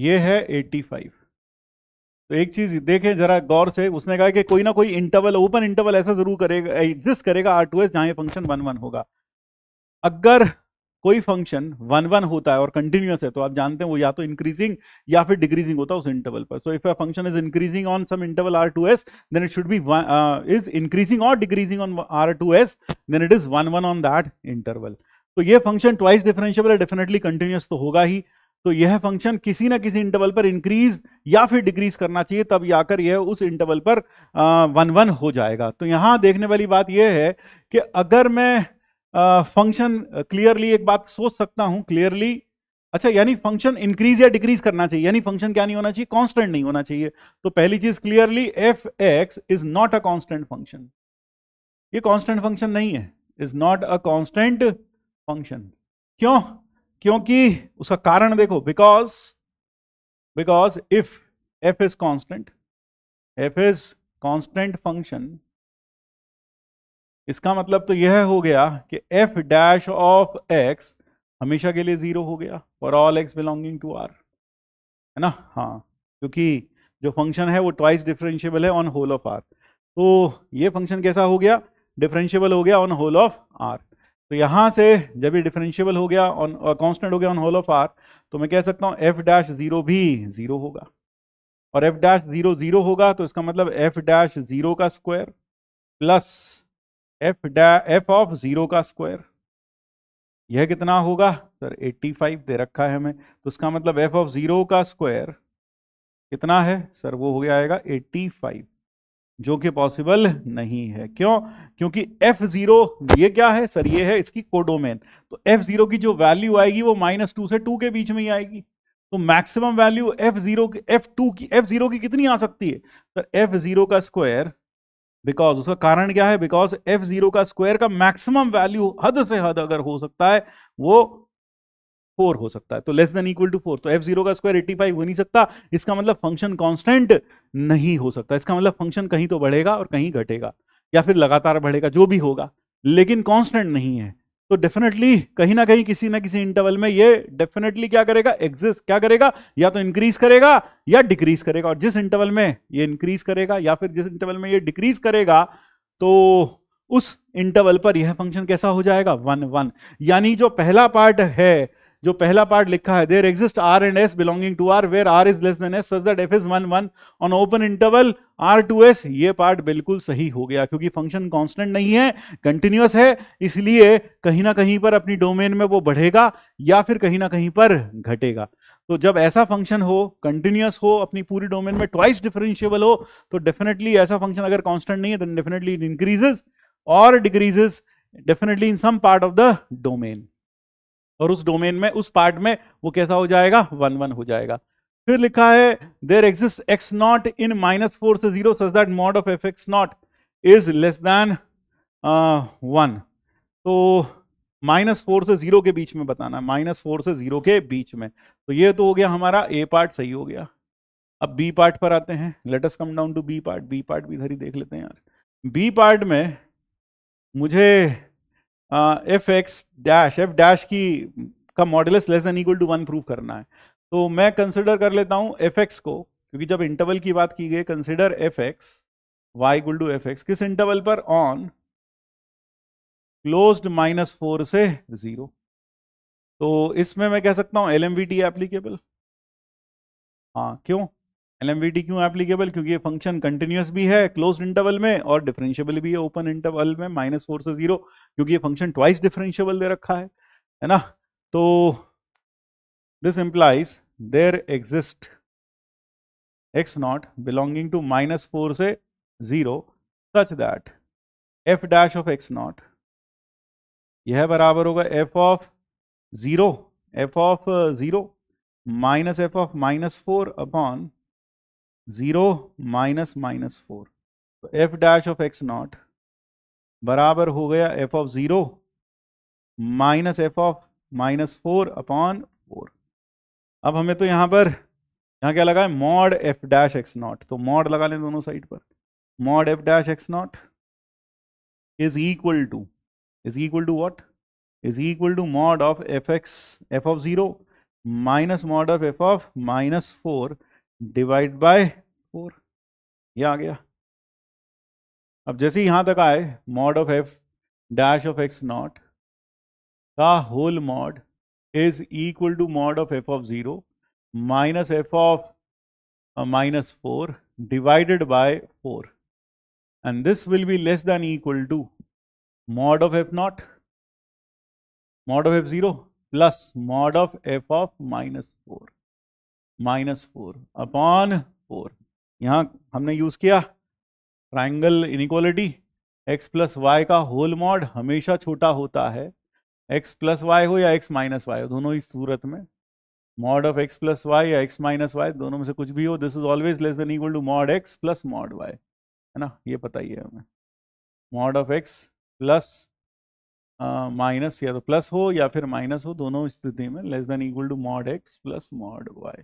ये है एट्टी फाइव तो एक चीज देखें जरा गौर से उसने कहा कि कोई ना कोई इंटरवल ओपन इंटरवल ऐसा जरूर करेगा एग्जिस्ट करेगा आर टू एस जहां फंक्शन वन वन होगा अगर कोई फंक्शन वन वन होता है और कंटिन्यूस है तो आप जानते हैं वो या तो इंक्रीजिंग या फिर डिक्रीजिंग होता है उस इंटरवल पर so if a function is increasing on some interval are to s then it should be is increasing और decreasing on r to s then it is one one on that interval तो ये function twice differentiable है definitely continuous तो होगा ही तो यह function किसी ना किसी इंटरवल पर इंक्रीज या फिर डिक्रीज करना चाहिए तब जाकर यह उस इंटरवल पर वन वन हो जाएगा तो यहां देखने वाली बात यह है कि अगर मैं फंक्शन क्लियरली एक बात सोच सकता हूं क्लियरली अच्छा यानी फंक्शन इंक्रीज या डिक्रीज करना चाहिए यानी फंक्शन क्या नहीं होना चाहिए कांस्टेंट नहीं होना चाहिए तो पहली चीज clearly f x is not a constant function ये कांस्टेंट फंक्शन नहीं है is not a constant function क्यों क्योंकि उसका कारण देखो because because if f is constant f is constant function इसका मतलब तो यह हो गया कि एफ डैश ऑफ एक्स हमेशा के लिए जीरो हो गया for all x belonging to R है ना हाँ क्योंकि जो फंक्शन है वो ट्वाइस डिफरेंशियबल है ऑन होल ऑफ आर तो ये फंक्शन कैसा हो गया डिफरेंशियबल हो गया ऑन होल ऑफ आर तो यहां से जब ये डिफरेंशियबल हो गया ऑन कांस्टेंट uh, हो गया ऑन होल ऑफ आर तो मैं कह सकता हूं एफ डैश जीरो भी जीरो होगा और एफ डैश जीरो जीरो होगा तो इसका मतलब एफ डैश जीरो का square plus f f of zero का स्क्वायर यह कितना होगा सर 85 दे रखा है हमें तो इसका मतलब एफ ऑफ जीरो का स्क्वायर कितना है सर वो हो गया एट्टी 85 जो कि पॉसिबल नहीं है क्यों क्योंकि एफ जीरो ये क्या है सर ये है इसकी कोडोमेन तो एफ जीरो की जो वैल्यू आएगी वो माइनस टू से टू के बीच में ही आएगी तो maximum value f zero f two की एफ जीरो की कितनी आ सकती है सर एफ जीरो का स्क्वायर बिकॉज उसका कारण क्या है बिकॉज एफ जीरो का स्क्वायर का मैक्सिमम वैल्यू हद से हद अगर हो सकता है वो फोर हो सकता है तो less than equal to four तो एफ जीरो का स्क्वायर एट्टी फाइव हो नहीं सकता इसका मतलब फंक्शन कांस्टेंट नहीं हो सकता इसका मतलब फंक्शन कहीं तो बढ़ेगा और कहीं घटेगा या फिर लगातार बढ़ेगा जो भी होगा लेकिन कांस्टेंट नहीं है तो डेफिनेटली कहीं ना कहीं किसी ना किसी इंटरवल में ये डेफिनेटली क्या करेगा एग्जिस्ट क्या करेगा या तो इंक्रीज करेगा या डिक्रीज करेगा और जिस इंटरवल में ये इंक्रीज करेगा या फिर जिस इंटरवल में ये डिक्रीज करेगा तो उस इंटरवल पर यह फंक्शन कैसा हो जाएगा वन वन यानी जो पहला पार्ट है जो पहला पार्ट लिखा है there exist are and S belonging to R where R is less than S that F is one one on open interval are to S ये पार्ट बिल्कुल सही हो गया क्योंकि फंक्शन कांस्टेंट नहीं है कंटिन्यूस है इसलिए कहीं ना कहीं पर अपनी डोमेन में वो बढ़ेगा या फिर कहीं ना कहीं पर घटेगा तो जब ऐसा फंक्शन हो कंटिन्यूस हो अपनी पूरी डोमेन में ट्वाइस डिफरेंशियबल हो तो डेफिनेटली ऐसा फंक्शन अगर कॉन्स्टेंट नहीं है तो डेफिनेटली इट इंक्रीजेज और decreases definitely in some part of the domain और उस डोमेन में उस पार्ट में वो कैसा हो जाएगा वन वन हो जाएगा फिर लिखा है there exist X naught in minus four से zero such that mod of F x naught is less than one तो माइनस फोर से जीरो के बीच में बताना है माइनस फोर से जीरो के बीच में तो ये तो हो गया हमारा ए पार्ट सही हो गया अब बी पार्ट पर आते हैं let's come down to B part B part भी इधर ही देख लेते हैं यार बी पार्ट में मुझे F X dash F dash की का modulus less than equal to one prove करना है तो मैं कंसिडर कर लेता हूँ एफ एक्स को क्योंकि जब इंटरवल की बात की गई consider F X Y equal to F X किस इंटरवल पर ऑन क्लोज्ड माइनस फोर से जीरो तो इसमें मैं कह सकता हूँ L M V T applicable हाँ क्यों एलएमवीटी क्यों एप्लीकेबल क्योंकि ये फंक्शन कंटिन्यूस भी है क्लोज इंटरवल में और डिफरेंशियबल भी है ओपन इंटरवल में माइनस फोर से जीरो क्योंकि ये फंक्शन ट्वाइस डिफरेंशियबल दे रखा है है ना तो this implies there exist X naught belonging to minus four से zero such that F dash of x naught यह बराबर होगा F of zero F of zero minus F of minus four upon zero minus minus four तो F dash of x naught बराबर हो गया F of zero minus F of minus four upon four अब हमें तो यहां पर यहां क्या लगा है mod F dash x naught तो मॉड लगा लें दोनों साइड पर mod F dash x naught is equal to is equal to what is equal to mod of F X F of zero minus mod of F of minus four divide by four ये आ गया अब जैसे यहां तक आए mod of F dash of x naught का whole mod is equal to mod of F of zero minus F of minus four divided by four and this will be less than equal to mod of F naught mod of F zero plus mod of F of minus four minus four upon four यहाँ हमने use किया triangle inequality X plus Y का whole mod हमेशा छोटा होता है x plus Y हो या एक्स माइनस वाई हो दोनों ही सूरत में mod of X plus Y या एक्स माइनस वाई दोनों में से कुछ भी हो this is always less than equal to mod X plus mod Y है ना ये पता ही है हमें mod of X plus minus या तो प्लस हो या फिर माइनस हो दोनों स्थिति में less than equal to mod X plus mod Y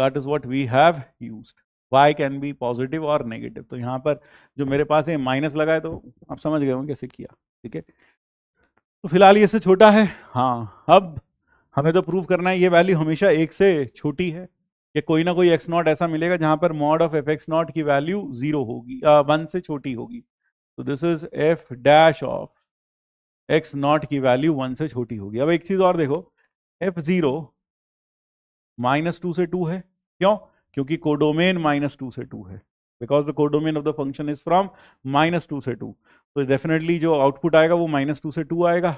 that is what we have use y can be positive और नेगेटिव तो यहाँ पर जो मेरे पास है माइनस लगा है तो आप समझ गए होंगे कैसे किया ठीक है तो फिलहाल ये से छोटा है हाँ अब हमें तो प्रूव करना है ये वैल्यू हमेशा एक से छोटी है कि कोई ना कोई एक्स नॉट ऐसा मिलेगा जहाँ पर mod of F x naught की वैल्यू जीरो होगी वन से छोटी होगी तो this is F dash of x naught की वैल्यू वन से छोटी होगी अब एक चीज़ और देखो एफ ज़ीरो माइनस टू से टू है क्यों क्योंकि कोडोमेन माइनस टू से टू है because the codomain of the function is from minus two से टू तो डेफिनेटली जो आउटपुट आएगा वो माइनस टू से टू आएगा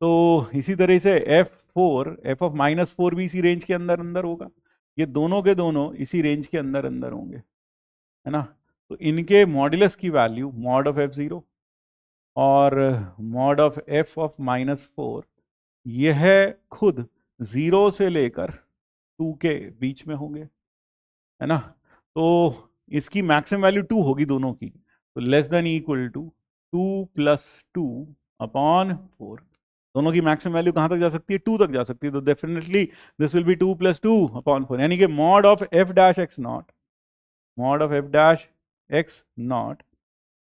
तो इसी तरह से F four F of minus four भी इसी रेंज के अंदर अंदर होगा ये दोनों के दोनों इसी रेंज के अंदर अंदर होंगे है ना तो इनके मॉडुलस की value mod of F zero और mod of F of minus four यह खुद ज़ीरो से लेकर टू के बीच में होंगे है ना तो इसकी मैक्सिमम वैल्यू टू होगी दोनों की तो less than equal to two plus two upon four दोनों की मैक्सिमम वैल्यू कहाँ तक जा सकती है टू तक जा सकती है तो definitely this will be two plus two upon four यानी कि mod of F dash x naught mod of F dash x naught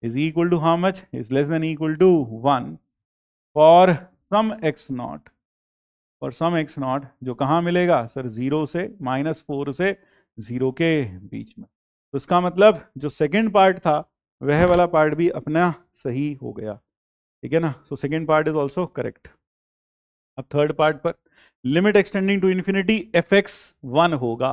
is equal to how much is less than equal to one for some x naught और some x naught जो कहाँ मिलेगा sir zero से minus four से zero के बीच में तो इसका मतलब जो सेकेंड पार्ट था वह वाला पार्ट भी अपना सही हो गया ठीक है ना so second part is also correct अब थर्ड पार्ट पर limit extending to infinity F x one होगा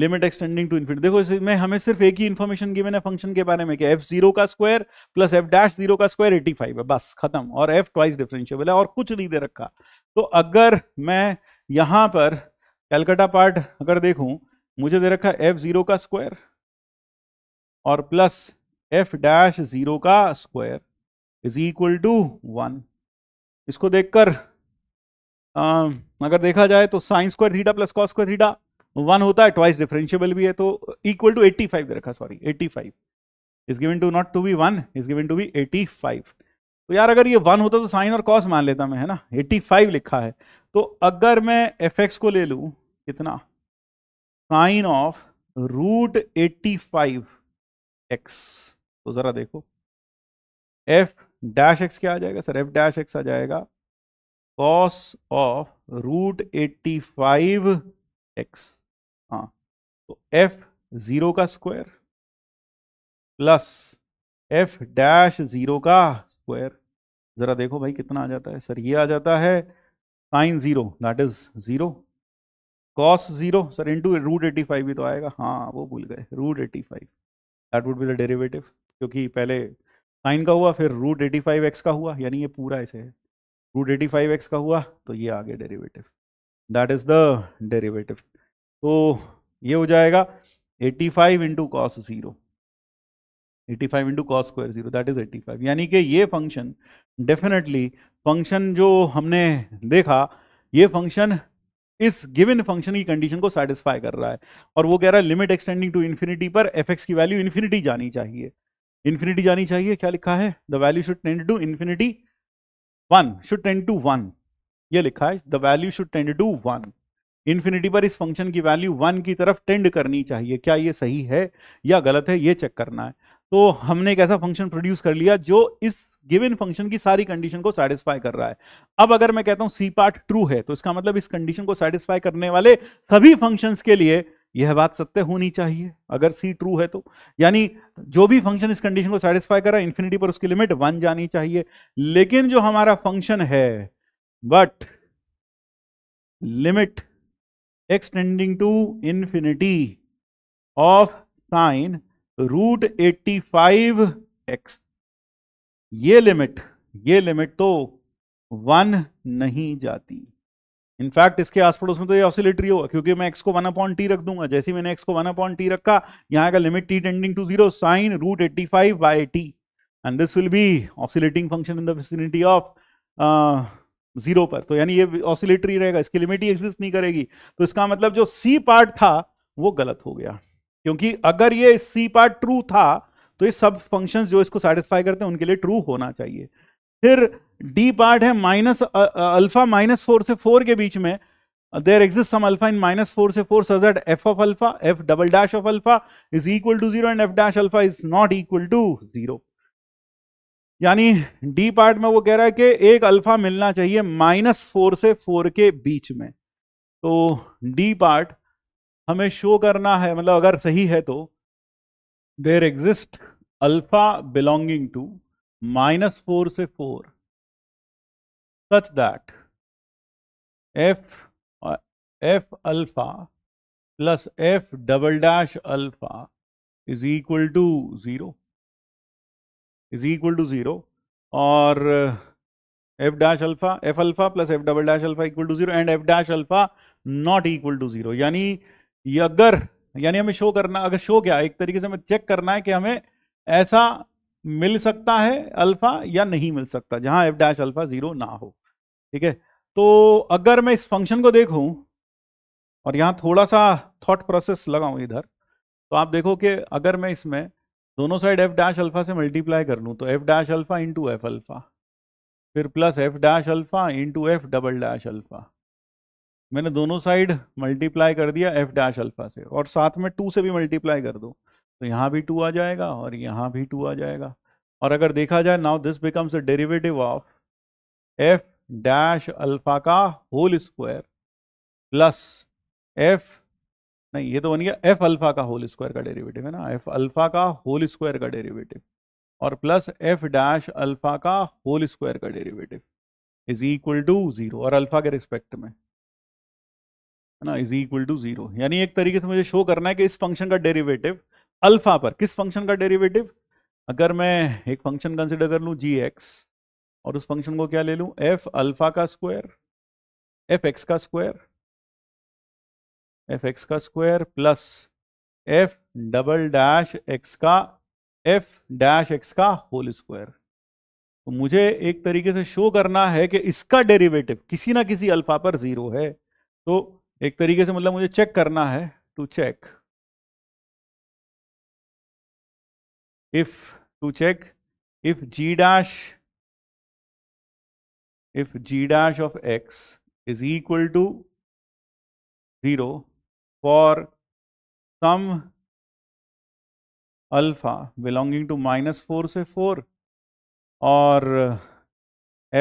लिमिट एक्सटेंडिंग टू इन्फिनिटी देखो इसमें हमें सिर्फ एक ही इन्फॉर्मेशन गिवन है फंक्शन के बारे में कि एफ जीरो का square plus F dash zero का स्क्वायर एटी फाइव है बस खत्म और एफ ट्वाइस डिफरेंशियबल है और कुछ नहीं दे रखा तो अगर मैं यहां पर कैलकाटा पार्ट अगर देखूं मुझे दे रखा एफ जीरो का स्क्वायर और प्लस एफ डैश जीरो का square is equal to one इसको देखकर अगर देखा जाए तो sine square theta plus cos square theta one होता है ट्वाइस डिफरेंशियबल भी है तो इक्वल टू एट्टी फाइव रखा sorry eighty five is given to not to be one is given to be eighty five तो यार अगर ये वन होता तो साइन और कॉस मान लेता मैं है ना एट्टी फाइव लिखा है तो अगर मैं एफ एक्स को ले लूँ कितना sine of root eighty five X तो ज़रा देखो एफ डैश एक्स क्या आ जाएगा सर एफ डैश एक्स आ जाएगा cos of root eighty five X हाँ तो एफ जीरो का square plus F dash zero का स्क्वायर ज़रा देखो भाई कितना आ जाता है सर ये आ जाता है sine zero that is zero cos zero sir into root eighty five भी तो आएगा हाँ वो भूल गए root eighty five that would be the derivative क्योंकि पहले साइन का हुआ फिर रूट एटी फाइव एक्स का हुआ यानी ये पूरा ऐसे है रूट एटी फाइव एक्स का हुआ तो ये आ गया derivative that is the derivative तो ये हो जाएगा 85 five into cos zero eighty five into cos square zero that is 85 यानी कि ये फंक्शन डेफिनेटली फंक्शन जो हमने देखा ये फंक्शन इस गिवन फंक्शन की कंडीशन को सेटिस्फाई कर रहा है और वो कह रहा है लिमिट एक्सटेंडिंग टू इन्फिनिटी पर एफ की वैल्यू इन्फिनिटी जानी चाहिए इन्फिनिटी जानी चाहिए क्या लिखा है the value should tend to infinity one should tend to one ये लिखा है the value should tend to one infinity पर इस फंक्शन की वैल्यू वन की तरफ टेंड करनी चाहिए क्या ये सही है या गलत है ये चेक करना है तो हमने एक ऐसा फंक्शन प्रोड्यूस कर लिया जो इस गिवन फंक्शन की सारी कंडीशन को सेटिस्फाई कर रहा है अब अगर मैं कहता हूं सी पार्ट ट्रू है तो इसका मतलब इस कंडीशन को सेटिस्फाई करने वाले सभी फंक्शंस के लिए यह बात सत्य होनी चाहिए अगर सी ट्रू है तो यानी जो भी फंक्शन इस कंडीशन को सेटिस्फाई कर रहा है इन्फिनिटी पर उसकी लिमिट वन जानी चाहिए लेकिन जो हमारा फंक्शन है but limit extending to infinity of sine root eighty five X ये लिमिट ये लिमिट तो वन नहीं जाती इनफैक्ट इसके आस पड़ोस में तो ये ऑसिलेटरी होगा क्योंकि मैं एक्स को वन अपॉइंट टी रख दूंगा जैसे मैंने एक्स को वन अपॉइंट टी रखा यहाँ का limit T tending to zero sine root eighty five by T and this will be oscillating function in the of zero पर तो यानी ये ऑसिलेटरी रहेगा इसकी लिमिट ही एग्जिस्ट नहीं करेगी तो इसका मतलब जो सी पार्ट था वो गलत हो गया क्योंकि अगर ये सी पार्ट ट्रू था तो ये सब फंक्शंस जो इसको सेटिस्फाई करते हैं उनके लिए ट्रू होना चाहिए फिर डी पार्ट है माइनस अल्फा माइनस फोर से फोर के बीच में there exist some alpha in minus four से four so that F of alpha F double dash of alpha is equal to zero and F dash alpha is not equal to zero यानी D part में वो कह रहा है कि एक alpha मिलना चाहिए माइनस फोर से फोर के बीच में तो डी पार्ट हमें शो करना है मतलब अगर सही है तो there exist alpha belonging to minus four से four such that F F alpha plus F double dash alpha is equal to zero is equal to zero और F dash alpha F alpha plus F double dash alpha equal to zero and F dash alpha not equal to zero यानी ये अगर यानी हमें show करना अगर show क्या एक तरीके से हमें चेक करना है कि हमें ऐसा मिल सकता है अल्फ़ा या नहीं मिल सकता जहां एफ डैश अल्फ़ा ज़ीरो ना हो ठीक है तो अगर मैं इस फंक्शन को देखूं और यहां थोड़ा सा थॉट प्रोसेस लगाऊं इधर तो आप देखो कि अगर मैं इसमें दोनों साइड एफ डैश अल्फा से मल्टीप्लाई कर लूँ तो F dash alpha into F alpha फिर plus F dash alpha into F double dash alpha मैंने दोनों साइड मल्टीप्लाई कर दिया एफ डैश अल्फा से और साथ में टू से भी मल्टीप्लाई कर दो तो यहाँ भी टू आ जाएगा और यहाँ भी टू आ जाएगा और अगर देखा जाए now this becomes a derivative of F dash alpha का होल स्क्वायर प्लस एफ नहीं ये तो बन गया एफ अल्फा का होल स्क्वायर का डेरिवेटिव है ना एफ अल्फा का होल स्क्वायर का डेरिवेटिव और प्लस एफ डैश अल्फा का होल स्क्वायर का derivative is equal to zero और अल्फा के रिस्पेक्ट में है ना इज इक्वल टू जीरो यानी एक तरीके से मुझे शो करना है कि इस फंक्शन का डेरिवेटिव अल्फा पर किस फंक्शन का डेरिवेटिव अगर मैं एक फंक्शन कंसिडर कर लूँ जी एक्स और उस फंक्शन को क्या ले लूँ एफ अल्फा का स्क्वायर एफ एक्स का स्क्वायर एफ एक्स का square plus F double dash x का एफ डैश एक्स का होल स्क्वायर तो मुझे एक तरीके से शो करना है कि इसका डेरिवेटिव किसी ना किसी अल्फा पर ज़ीरो है तो एक तरीके से मतलब मुझे चेक करना है to check if to check if g dash if g dash of x is equal to zero for some alpha belonging to minus 4 say 4 or uh,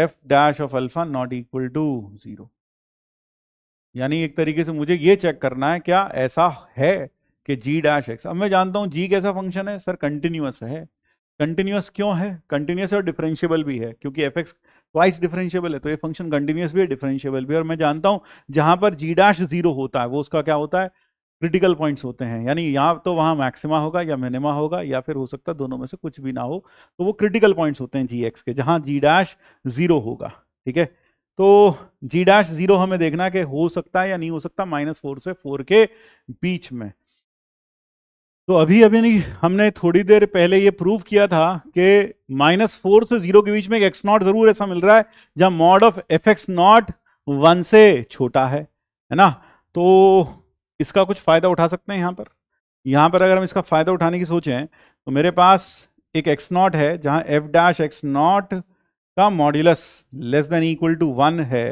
f dash of alpha not equal to 0 यानी एक तरीके से मुझे ये check करना है क्या ऐसा है कि g डैश एक्स अब मैं जानता हूँ g कैसा फंक्शन है सर कंटिन्यूस है कंटिन्यूस क्यों है कंटिन्यूस और डिफरेंशियबल भी है क्योंकि एफ एक्स वाइस डिफरेंशियबल है तो ये फंक्शन कंटिन्यूस भी है डिफरेंशियबल भी और मैं जानता हूँ जहां पर जी डैश जीरो होता है वो उसका क्या होता है क्रिटिकल पॉइंट्स होते हैं यानी या तो वहाँ मैक्सिमा होगा या मिनिमा होगा या फिर हो सकता है दोनों में से कुछ भी ना हो तो वो क्रिटिकल पॉइंट्स होते हैं जी एक्स के जहाँ जी डैश जीरो होगा ठीक है तो जी डैश जीरो हमें देखना कि हो सकता है या नहीं हो सकता माइनस फोर से फोर के बीच में तो अभी अभी नहीं हमने थोड़ी देर पहले ये प्रूव किया था कि माइनस फोर से जीरो के बीच में एक एक्स नॉट जरूर ऐसा मिल रहा है जहां mod of F x naught one से छोटा है है ना तो इसका कुछ फायदा उठा सकते हैं यहाँ पर यहां पर अगर हम इसका फायदा उठाने की सोचें तो मेरे पास एक एक्स नॉट है जहाँ एफ डैश एक्स नॉट का modulus less than equal to one है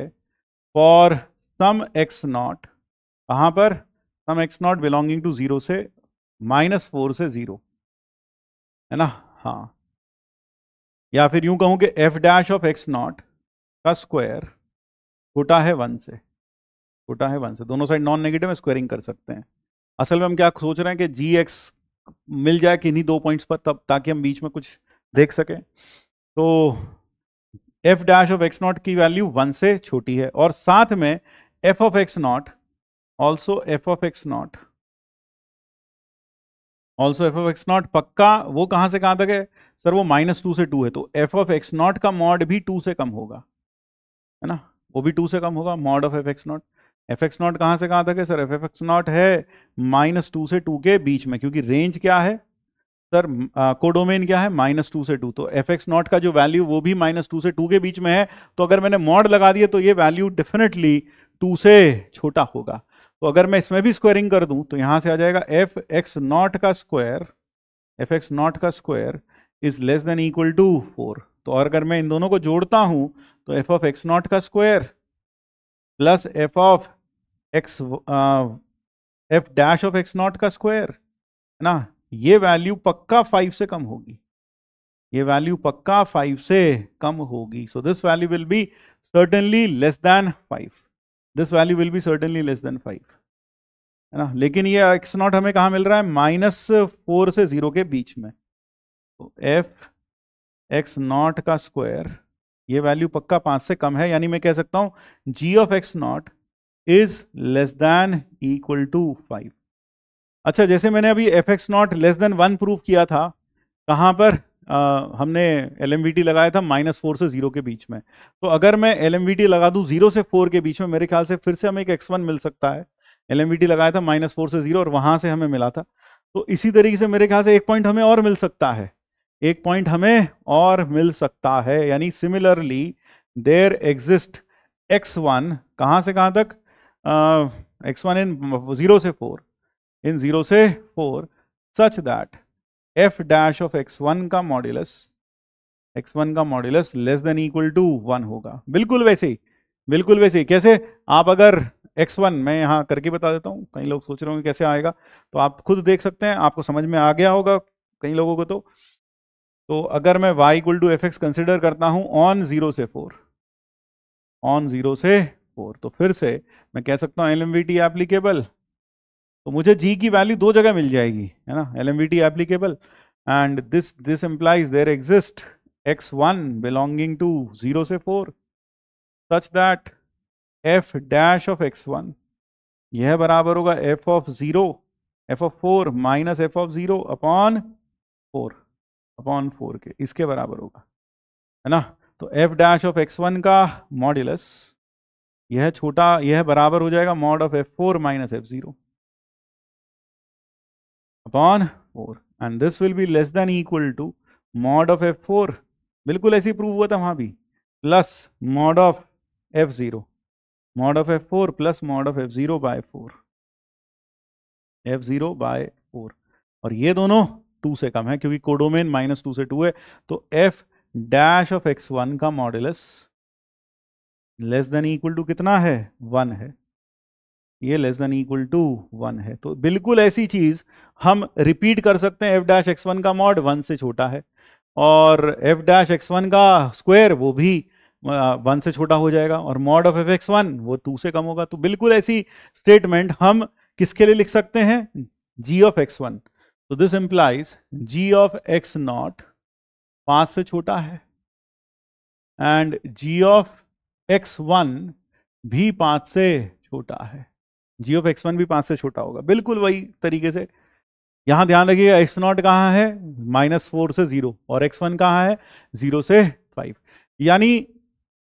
फॉर सम एक्स नॉट कहाँ पर some x naught belonging to zero से माइनस फोर से जीरो है ना हाँ या फिर यूं कहूं कि f dash of x naught का स्क्वायर छोटा है वन से छोटा है वन से दोनों साइड नॉन नेगेटिव स्क्वायरिंग कर सकते हैं असल में हम क्या सोच रहे हैं कि जी एक्स मिल जाए किन्हीं दो पॉइंट्स पर तब ताकि हम बीच में कुछ देख सकें तो F dash of x naught की वैल्यू वन से छोटी है और साथ में f of x naught also f of x naught also f of x naught पक्का वो कहाँ से कहाँ तक है सर वो माइनस टू से टू है तो एफ ऑफ एक्स नॉट का मॉड भी टू से कम होगा है ना वो भी टू से कम होगा mod of F x naught f x naught कहाँ से कहाँ तक है sir f f x naught है माइनस टू से टू के बीच में क्योंकि रेंज क्या है सर कोडोमेन क्या है माइनस टू से टू तो एफ एक्स नॉट का जो वैल्यू वो भी माइनस टू से टू के बीच में है तो अगर मैंने मॉड लगा दिया तो ये वैल्यू डेफिनेटली टू से छोटा होगा तो अगर मैं इसमें भी स्क्वायरिंग कर दूं तो यहां से आ जाएगा एफ एक्स नॉट का स्क्वायर एफ एक्स नॉट का square is less than equal to four तो और अगर मैं इन दोनों को जोड़ता हूं तो एफ ऑफ एक्स नॉट का square plus f of x f dash of x naught का स्क्वायर है ना ये वैल्यू पक्का फाइव से कम होगी ये वैल्यू पक्का फाइव से कम होगी so this value will be certainly less than five this value will be certainly less than five है ना लेकिन ये एक्स नॉट हमें कहाँ मिल रहा है माइनस फोर से ज़ीरो के बीच में तो एफ एक्स नॉट का स्क्वायर ये वैल्यू पक्का पाँच से कम है यानी मैं कह सकता हूँ g of x naught is less than equal to five अच्छा जैसे मैंने अभी f x naught less than one prove किया था कहाँ पर आ, हमने एल लगाया था माइनस फोर से जीरो के बीच में तो अगर मैं एल लगा दूँ जीरो से फोर के बीच में मेरे ख्याल से फिर से हमें एक एक्स मिल सकता है एल लगाया था माइनस फोर से जीरो और वहाँ से हमें मिला था तो इसी तरीके से मेरे ख्याल से एक पॉइंट हमें और मिल सकता है एक पॉइंट हमें और मिल सकता है यानी similarly there exist x one कहाँ से कहाँ तक एक्स वन इन जीरो से फोर इन जीरो से four such that F dash of x one का मॉड्यूलस एक्स वन का modulus less than equal to one होगा बिल्कुल वैसे ही बिल्कुल वैसे ही कैसे आप अगर एक्स वन मैं यहां करके बता देता हूं कई लोग सोच रहे होंगे कैसे आएगा तो आप खुद देख सकते हैं आपको समझ में आ गया होगा कई लोगों को तो तो अगर मैं y equal to F x consider करता हूं ऑन जीरो से फोर ऑन जीरो से फोर तो फिर से मैं कह सकता हूं L M V T applicable तो मुझे जी की वैल्यू दो जगह मिल जाएगी है ना L M V T applicable and this this implies there exist x one belonging to zero से four such that F dash of x one यह बराबर होगा F of zero f of four minus F of zero upon four upon four के इसके बराबर होगा है ना तो F dash of x one का मॉड्यूलस यह छोटा यह बराबर हो जाएगा mod of f four minus f zero upon four and this will be less than equal to mod of f four बिल्कुल ऐसी प्रूव हुआ था वहां भी plus mod of F zero mod of f four plus mod of F zero by four f zero by four और ये दोनों two से कम है क्योंकि कोडोमेन माइनस टू से टू है तो F dash of x one का modulus less than equal to कितना है वन है ये less than equal to one है तो बिल्कुल ऐसी चीज हम रिपीट कर सकते हैं एफ डैश एक्स वन का मॉड वन से छोटा है और एफ डैश एक्स वन का स्क्वायर वो भी वन से छोटा हो जाएगा और mod of F x one वो टू से कम होगा तो बिल्कुल ऐसी स्टेटमेंट हम किसके लिए लिख सकते हैं जी ऑफ एक्स वन तो this implies g of x naught पांच से छोटा है and g of x one भी पांच से छोटा है जी ऑफ एक्स वन भी पांच से छोटा होगा बिल्कुल वही तरीके से यहां ध्यान रखिएगा एक्स नॉट कहाँ है माइनस फोर से ज़ीरो और एक्स वन कहाँ है ज़ीरो से फाइव यानी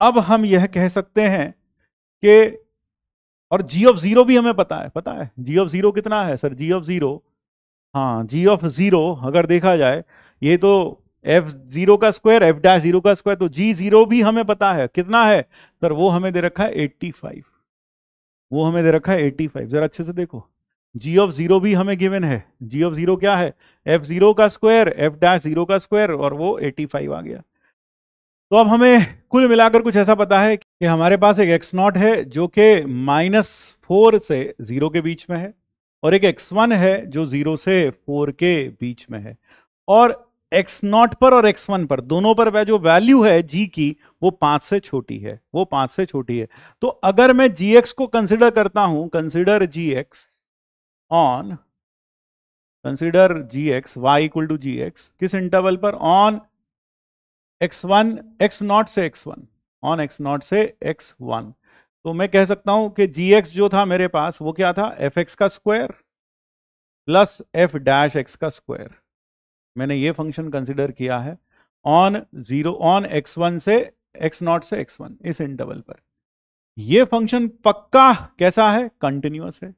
अब हम यह कह सकते हैं कि और जी ऑफ ज़ीरो भी हमें पता है पता है जी ऑफ ज़ीरो कितना है सर जी ऑफ ज़ीरो हाँ जी ऑफ ज़ीरो अगर देखा जाए ये तो एफ जीरो का स्क्वायर एफ डैश जीरो का स्क्वायर तो जी जीरो भी हमें पता है कितना है सर वो हमें दे रखा है एट्टी फाइव वो हमें दे रखा है एट्टी फाइव जरा अच्छे से देखो जी ऑफ जीरो भी हमें गिवन है जी ऑफ जीरो क्या है एफ जीरो का स्क्वायर एफ डैश जीरो का स्क्वायर और वो एट्टी फाइव आ गया तो अब हमें कुल मिलाकर कुछ ऐसा पता है कि हमारे पास एक एक्स नॉट है जो कि माइनस फोर से जीरो के बीच में है और एक एक्स वन है जो जीरो से फोर के बीच में है और एक्स नॉट पर और एक्स वन पर दोनों पर वह जो वैल्यू है जी की वो पांच से छोटी है वो पांच से छोटी है तो अगर मैं जी एक्स को कंसिडर करता हूं consider g x on consider g x Y equal to g x किस इंटरवल पर on x one x naught से x one on x naught से एक्स वन तो मैं कह सकता हूं कि जी एक्स जो था मेरे पास वो क्या था एफ एक्स का square plus F dash x का स्क्वायर मैंने ये फंक्शन कंसिडर किया है on zero on x one से एक्स नॉट से एक्स वन इस इंटरवल पर ये फंक्शन पक्का कैसा है कंटिन्यूस है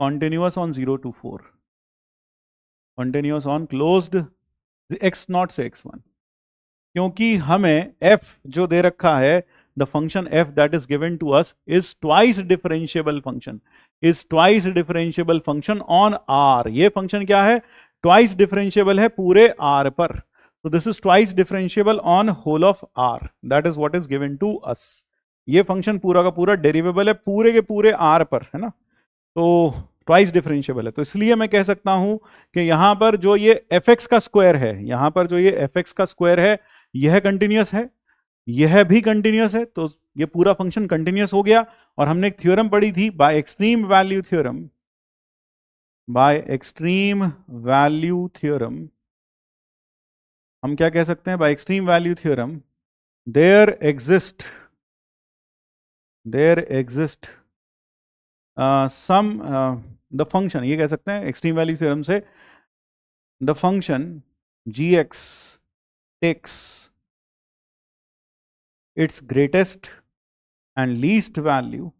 continuous on zero to four continuous on closed x naught से एक्स वन क्योंकि हमें एफ जो दे रखा है the function f that is given to us is twice differentiable function is twice differentiable function on R ये function क्या है ट्वाइस डिफरेंशियबल है पूरे आर पर so this is twice differentiable on whole of R that is what is given to us ये function पूरा का पूरा डेरिवेबल है पूरे के पूरे आर पर है ना तो ट्वाइस डिफरेंशियबल है तो इसलिए मैं कह सकता हूं कि यहां पर जो ये एफ का स्क्वायर है यहां पर जो ये एफ का स्क्वायर है यह कंटिन्यूस है यह भी कंटिन्यूस है तो ये पूरा फंक्शन कंटिन्यूस हो गया और हमने एक थ्योरम पढ़ी थी by extreme value theorem by extreme value theorem हम क्या कह सकते हैं by extreme value theorem there exist there exist some the function ये कह सकते हैं एक्सट्रीम वैल्यू थ्योरम से the function g x takes its greatest and least value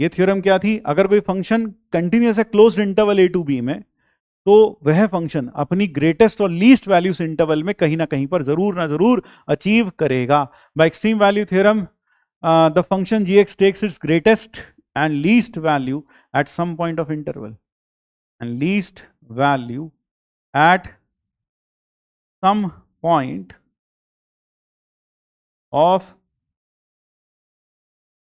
ये थ्योरम क्या थी अगर कोई फंक्शन कंटिन्यूस है close interval A to B में तो वह फंक्शन अपनी ग्रेटेस्ट और लीस्ट वैल्यू इंटरवल में कहीं ना कहीं पर जरूर ना जरूर अचीव करेगा by extreme value theorem the function g x takes its greatest and least value at some point of interval and least value at some point of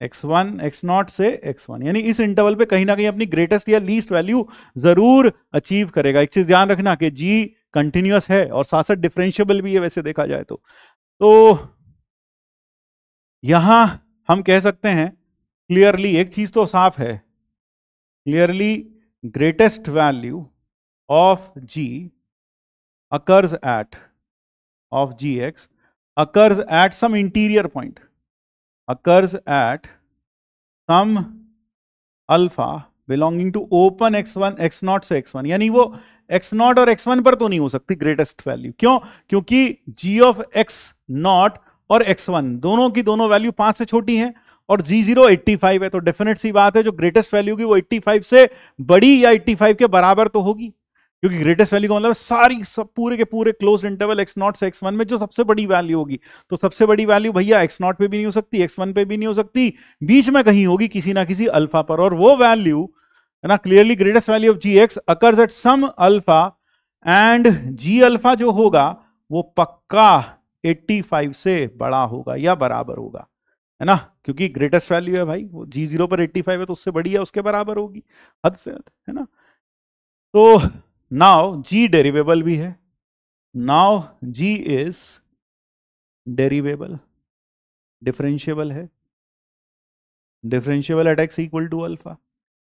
x one x naught से x one यानी इस interval पे कहीं ना कहीं अपनी greatest या least value जरूर अचीव करेगा एक चीज ध्यान रखना कि जी कंटिन्यूस है और साथ साथ डिफरेंशियबल भी है वैसे देखा जाए तो तो यहां हम कह सकते हैं क्लियरली एक चीज तो साफ है clearly greatest value of g occurs at of ji x occurs at some interior point occurs at some alpha belonging to open x1 x0 से x1 यानी वो x0 और x1 पर तो नहीं हो सकती ग्रेटेस्ट वैल्यू क्यों क्योंकि g ऑफ x0 और x1 दोनों की दोनों वैल्यू पांच से छोटी है और g0 85 है तो डेफिनेट सी बात है जो ग्रेटेस्ट वैल्यू की वो 85 से बड़ी या 85 के बराबर तो होगी क्योंकि ग्रेटेस्ट वैल्यू का मतलब सारी सब पूरे के पूरे क्लोज इंटरवल एक्स नॉट से एक्स वन में जो सबसे बड़ी वैल्यू होगी तो सबसे बड़ी वैल्यू भैया एक्स नॉट पे भी नहीं हो सकती एक्स वन पे भी नहीं हो सकती बीच में कहीं होगी किसी ना किसी अल्फा पर और वो वैल्यू है ना clearly greatest value of ji x occurs at some alpha and g alpha जो होगा वो पक्का फाइव से बड़ा होगा या बराबर होगा है ना क्योंकि ग्रेटेस्ट वैल्यू है भाई वो जी जीरो पर फाइव है तो उससे बड़ी है उसके बराबर होगी हद से हद है ना तो नाव जी डेरिवेबल भी है now g is derivable differentiable है differentiable at x equal to alpha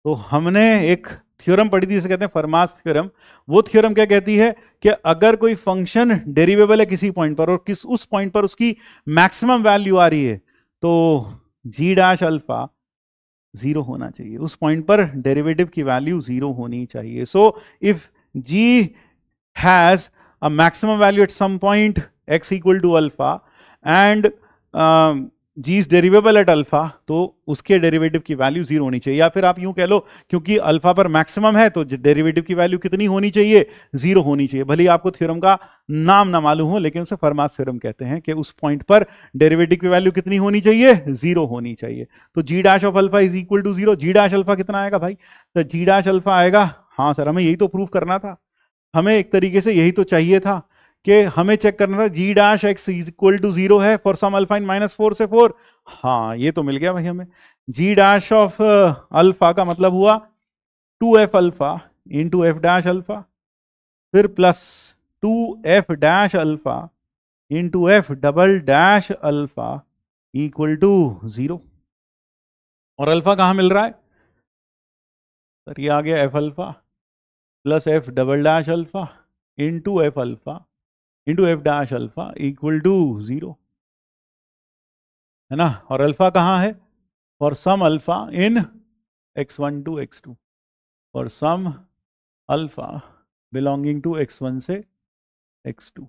तो हमने एक थ्योरम पढ़ी थी जिसे कहते हैं फरमास थ्योरम वो थ्योरम क्या कहती है कि अगर कोई फंक्शन डेरिवेबल है किसी पॉइंट पर और किस उस पॉइंट पर उसकी मैक्सिमम वैल्यू आ रही है तो जी डैश अल्फा जीरो होना चाहिए उस पॉइंट पर डेरिवेटिव की वैल्यू जीरो होनी चाहिए so if G has a maximum value at some point x equal to alpha and um, g is derivable at alpha तो उसके डेरिवेटिव की वैल्यू जीरो होनी चाहिए या फिर आप यूं कह लो क्योंकि अल्फा पर मैक्सिमम है तो डेरिवेटिव की वैल्यू कितनी होनी चाहिए जीरो होनी चाहिए भले ही आपको थ्योरम का नाम ना मालूम हो लेकिन उसे फरमास थ्योरम कहते हैं कि उस पॉइंट पर डेरिवेटिव की वैल्यू कितनी होनी चाहिए जीरो होनी चाहिए तो g dash of alpha is equal to zero g dash alpha कितना आएगा भाई सर जी डैश अल्फा आएगा हाँ सर हमें यही तो प्रूव करना था हमें एक तरीके से यही तो चाहिए था कि हमें चेक करना था g dash x equal to zero है for some alpha in minus four से फोर हाँ ये तो मिल गया भाई हमें जी डैश ऑफ अल्फा का मतलब हुआ two f alpha into f dash alpha फिर plus two f dash alpha into f double dash alpha equal to zero और अल्फा कहाँ मिल रहा है सर ये आ गया F alpha plus F double dash alpha into F alpha into f dash alpha equal to zero है ना और अल्फा कहाँ है for some alpha in x one to x two और सम alpha belonging to x one से x two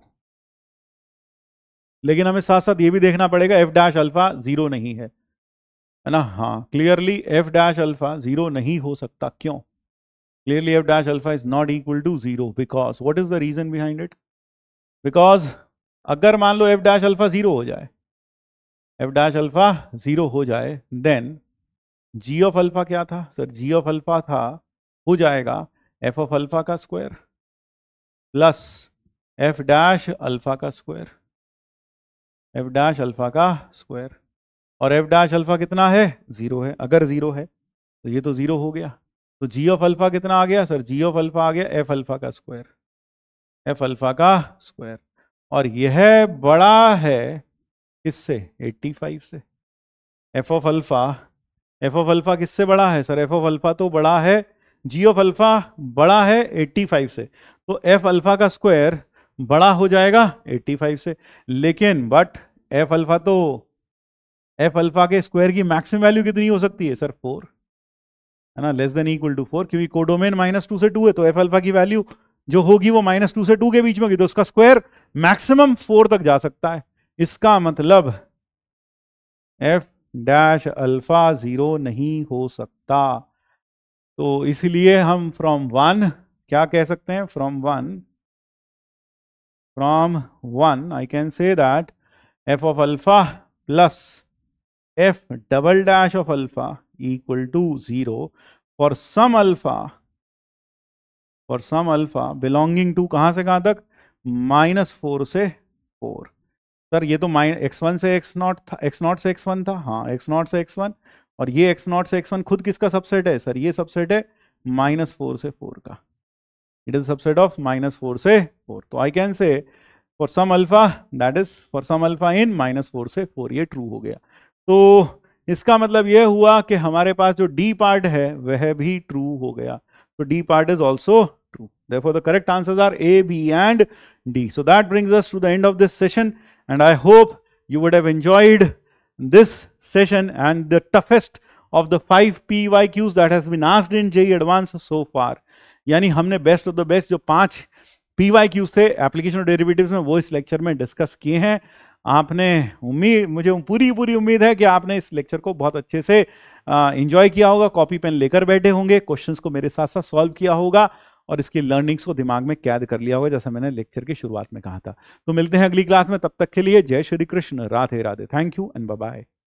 लेकिन हमें साथ साथ ये भी देखना पड़ेगा एफ डैश अल्फा ज़ीरो नहीं है है ना हाँ clearly f dash alpha zero नहीं हो सकता क्यों Clearly f dash alpha is not equal to 0 because what is the reason behind it? Because agar maan lo f dash alpha 0 ho jaye f dash alpha 0 ho jaye then g of alpha kya tha sir g of alpha tha ho jayega f of alpha ka square plus f dash alpha ka square f dash alpha ka square और F dash alpha कितना है zero है अगर zero है तो ये तो zero हो गया तो जी ऑफ अल्फा कितना आ गया सर जी ऑफ अल्फा आ गया एफ अल्फा का स्क्वायर एफ अल्फा का स्क्वायर और यह बड़ा है किससे 85 से f of alpha f of alpha किससे बड़ा है सर एफ ऑफ अल्फा तो बड़ा है जी ऑफ अल्फा बड़ा है 85 से तो एफ अल्फा का स्क्वायर बड़ा हो जाएगा 85 से लेकिन बट एफ अल्फा तो एफ अल्फा के स्क्वायर की मैक्सिमम वैल्यू कितनी हो सकती है सर फोर है ना less than equal to four क्योंकि कोडोमेन माइनस टू से टू है तो एफ अल्फा की वैल्यू जो होगी वो माइनस टू से टू के बीच में होगी तो उसका स्क्वायर मैक्सिमम फोर तक जा सकता है इसका मतलब एफ डैश अल्फा जीरो नहीं हो सकता तो इसलिए हम फ्रॉम वन क्या कह सकते हैं from one from one I can say that F of alpha plus F double dash of alpha equal to 0 for some alpha for some alpha belonging to कहां से कहां तक माइनस फोर से four sir ये तो माइन X one से x naught था एक्स नॉट से एक्स वन था हाँ एक्स नॉट से एक्स वन और ये एक्स नॉट से एक्स वन खुद किसका सबसेट है सर ये सबसेट है माइनस फोर से फोर का it is subset of minus four से फोर तो I can say for some alpha that is for some alpha in minus four से फोर ये ट्रू हो गया तो इसका मतलब यह हुआ कि हमारे पास जो डी पार्ट है वह भी ट्रू हो गया तो D part is also true there the correct answer are A B and D so that brings us to the end of this session and I hope you would have this session and the toughest of the five P Y Qs that has been asked in JEE advanced so far यानी हमने best of the best जो पांच P Y Qs थे application derivative में वो इस lecture में discuss किए हैं आपने उम्मीद मुझे पूरी पूरी उम्मीद है कि आपने इस लेक्चर को बहुत अच्छे से इंजॉय किया होगा कॉपी पेन लेकर बैठे होंगे क्वेश्चंस को मेरे साथ साथ सॉल्व किया होगा और इसकी लर्निंग्स को दिमाग में कैद कर लिया होगा जैसा मैंने लेक्चर की शुरुआत में कहा था तो मिलते हैं अगली क्लास में तब तक के लिए जय Shri Krishna Radhe Radhe thank you and bye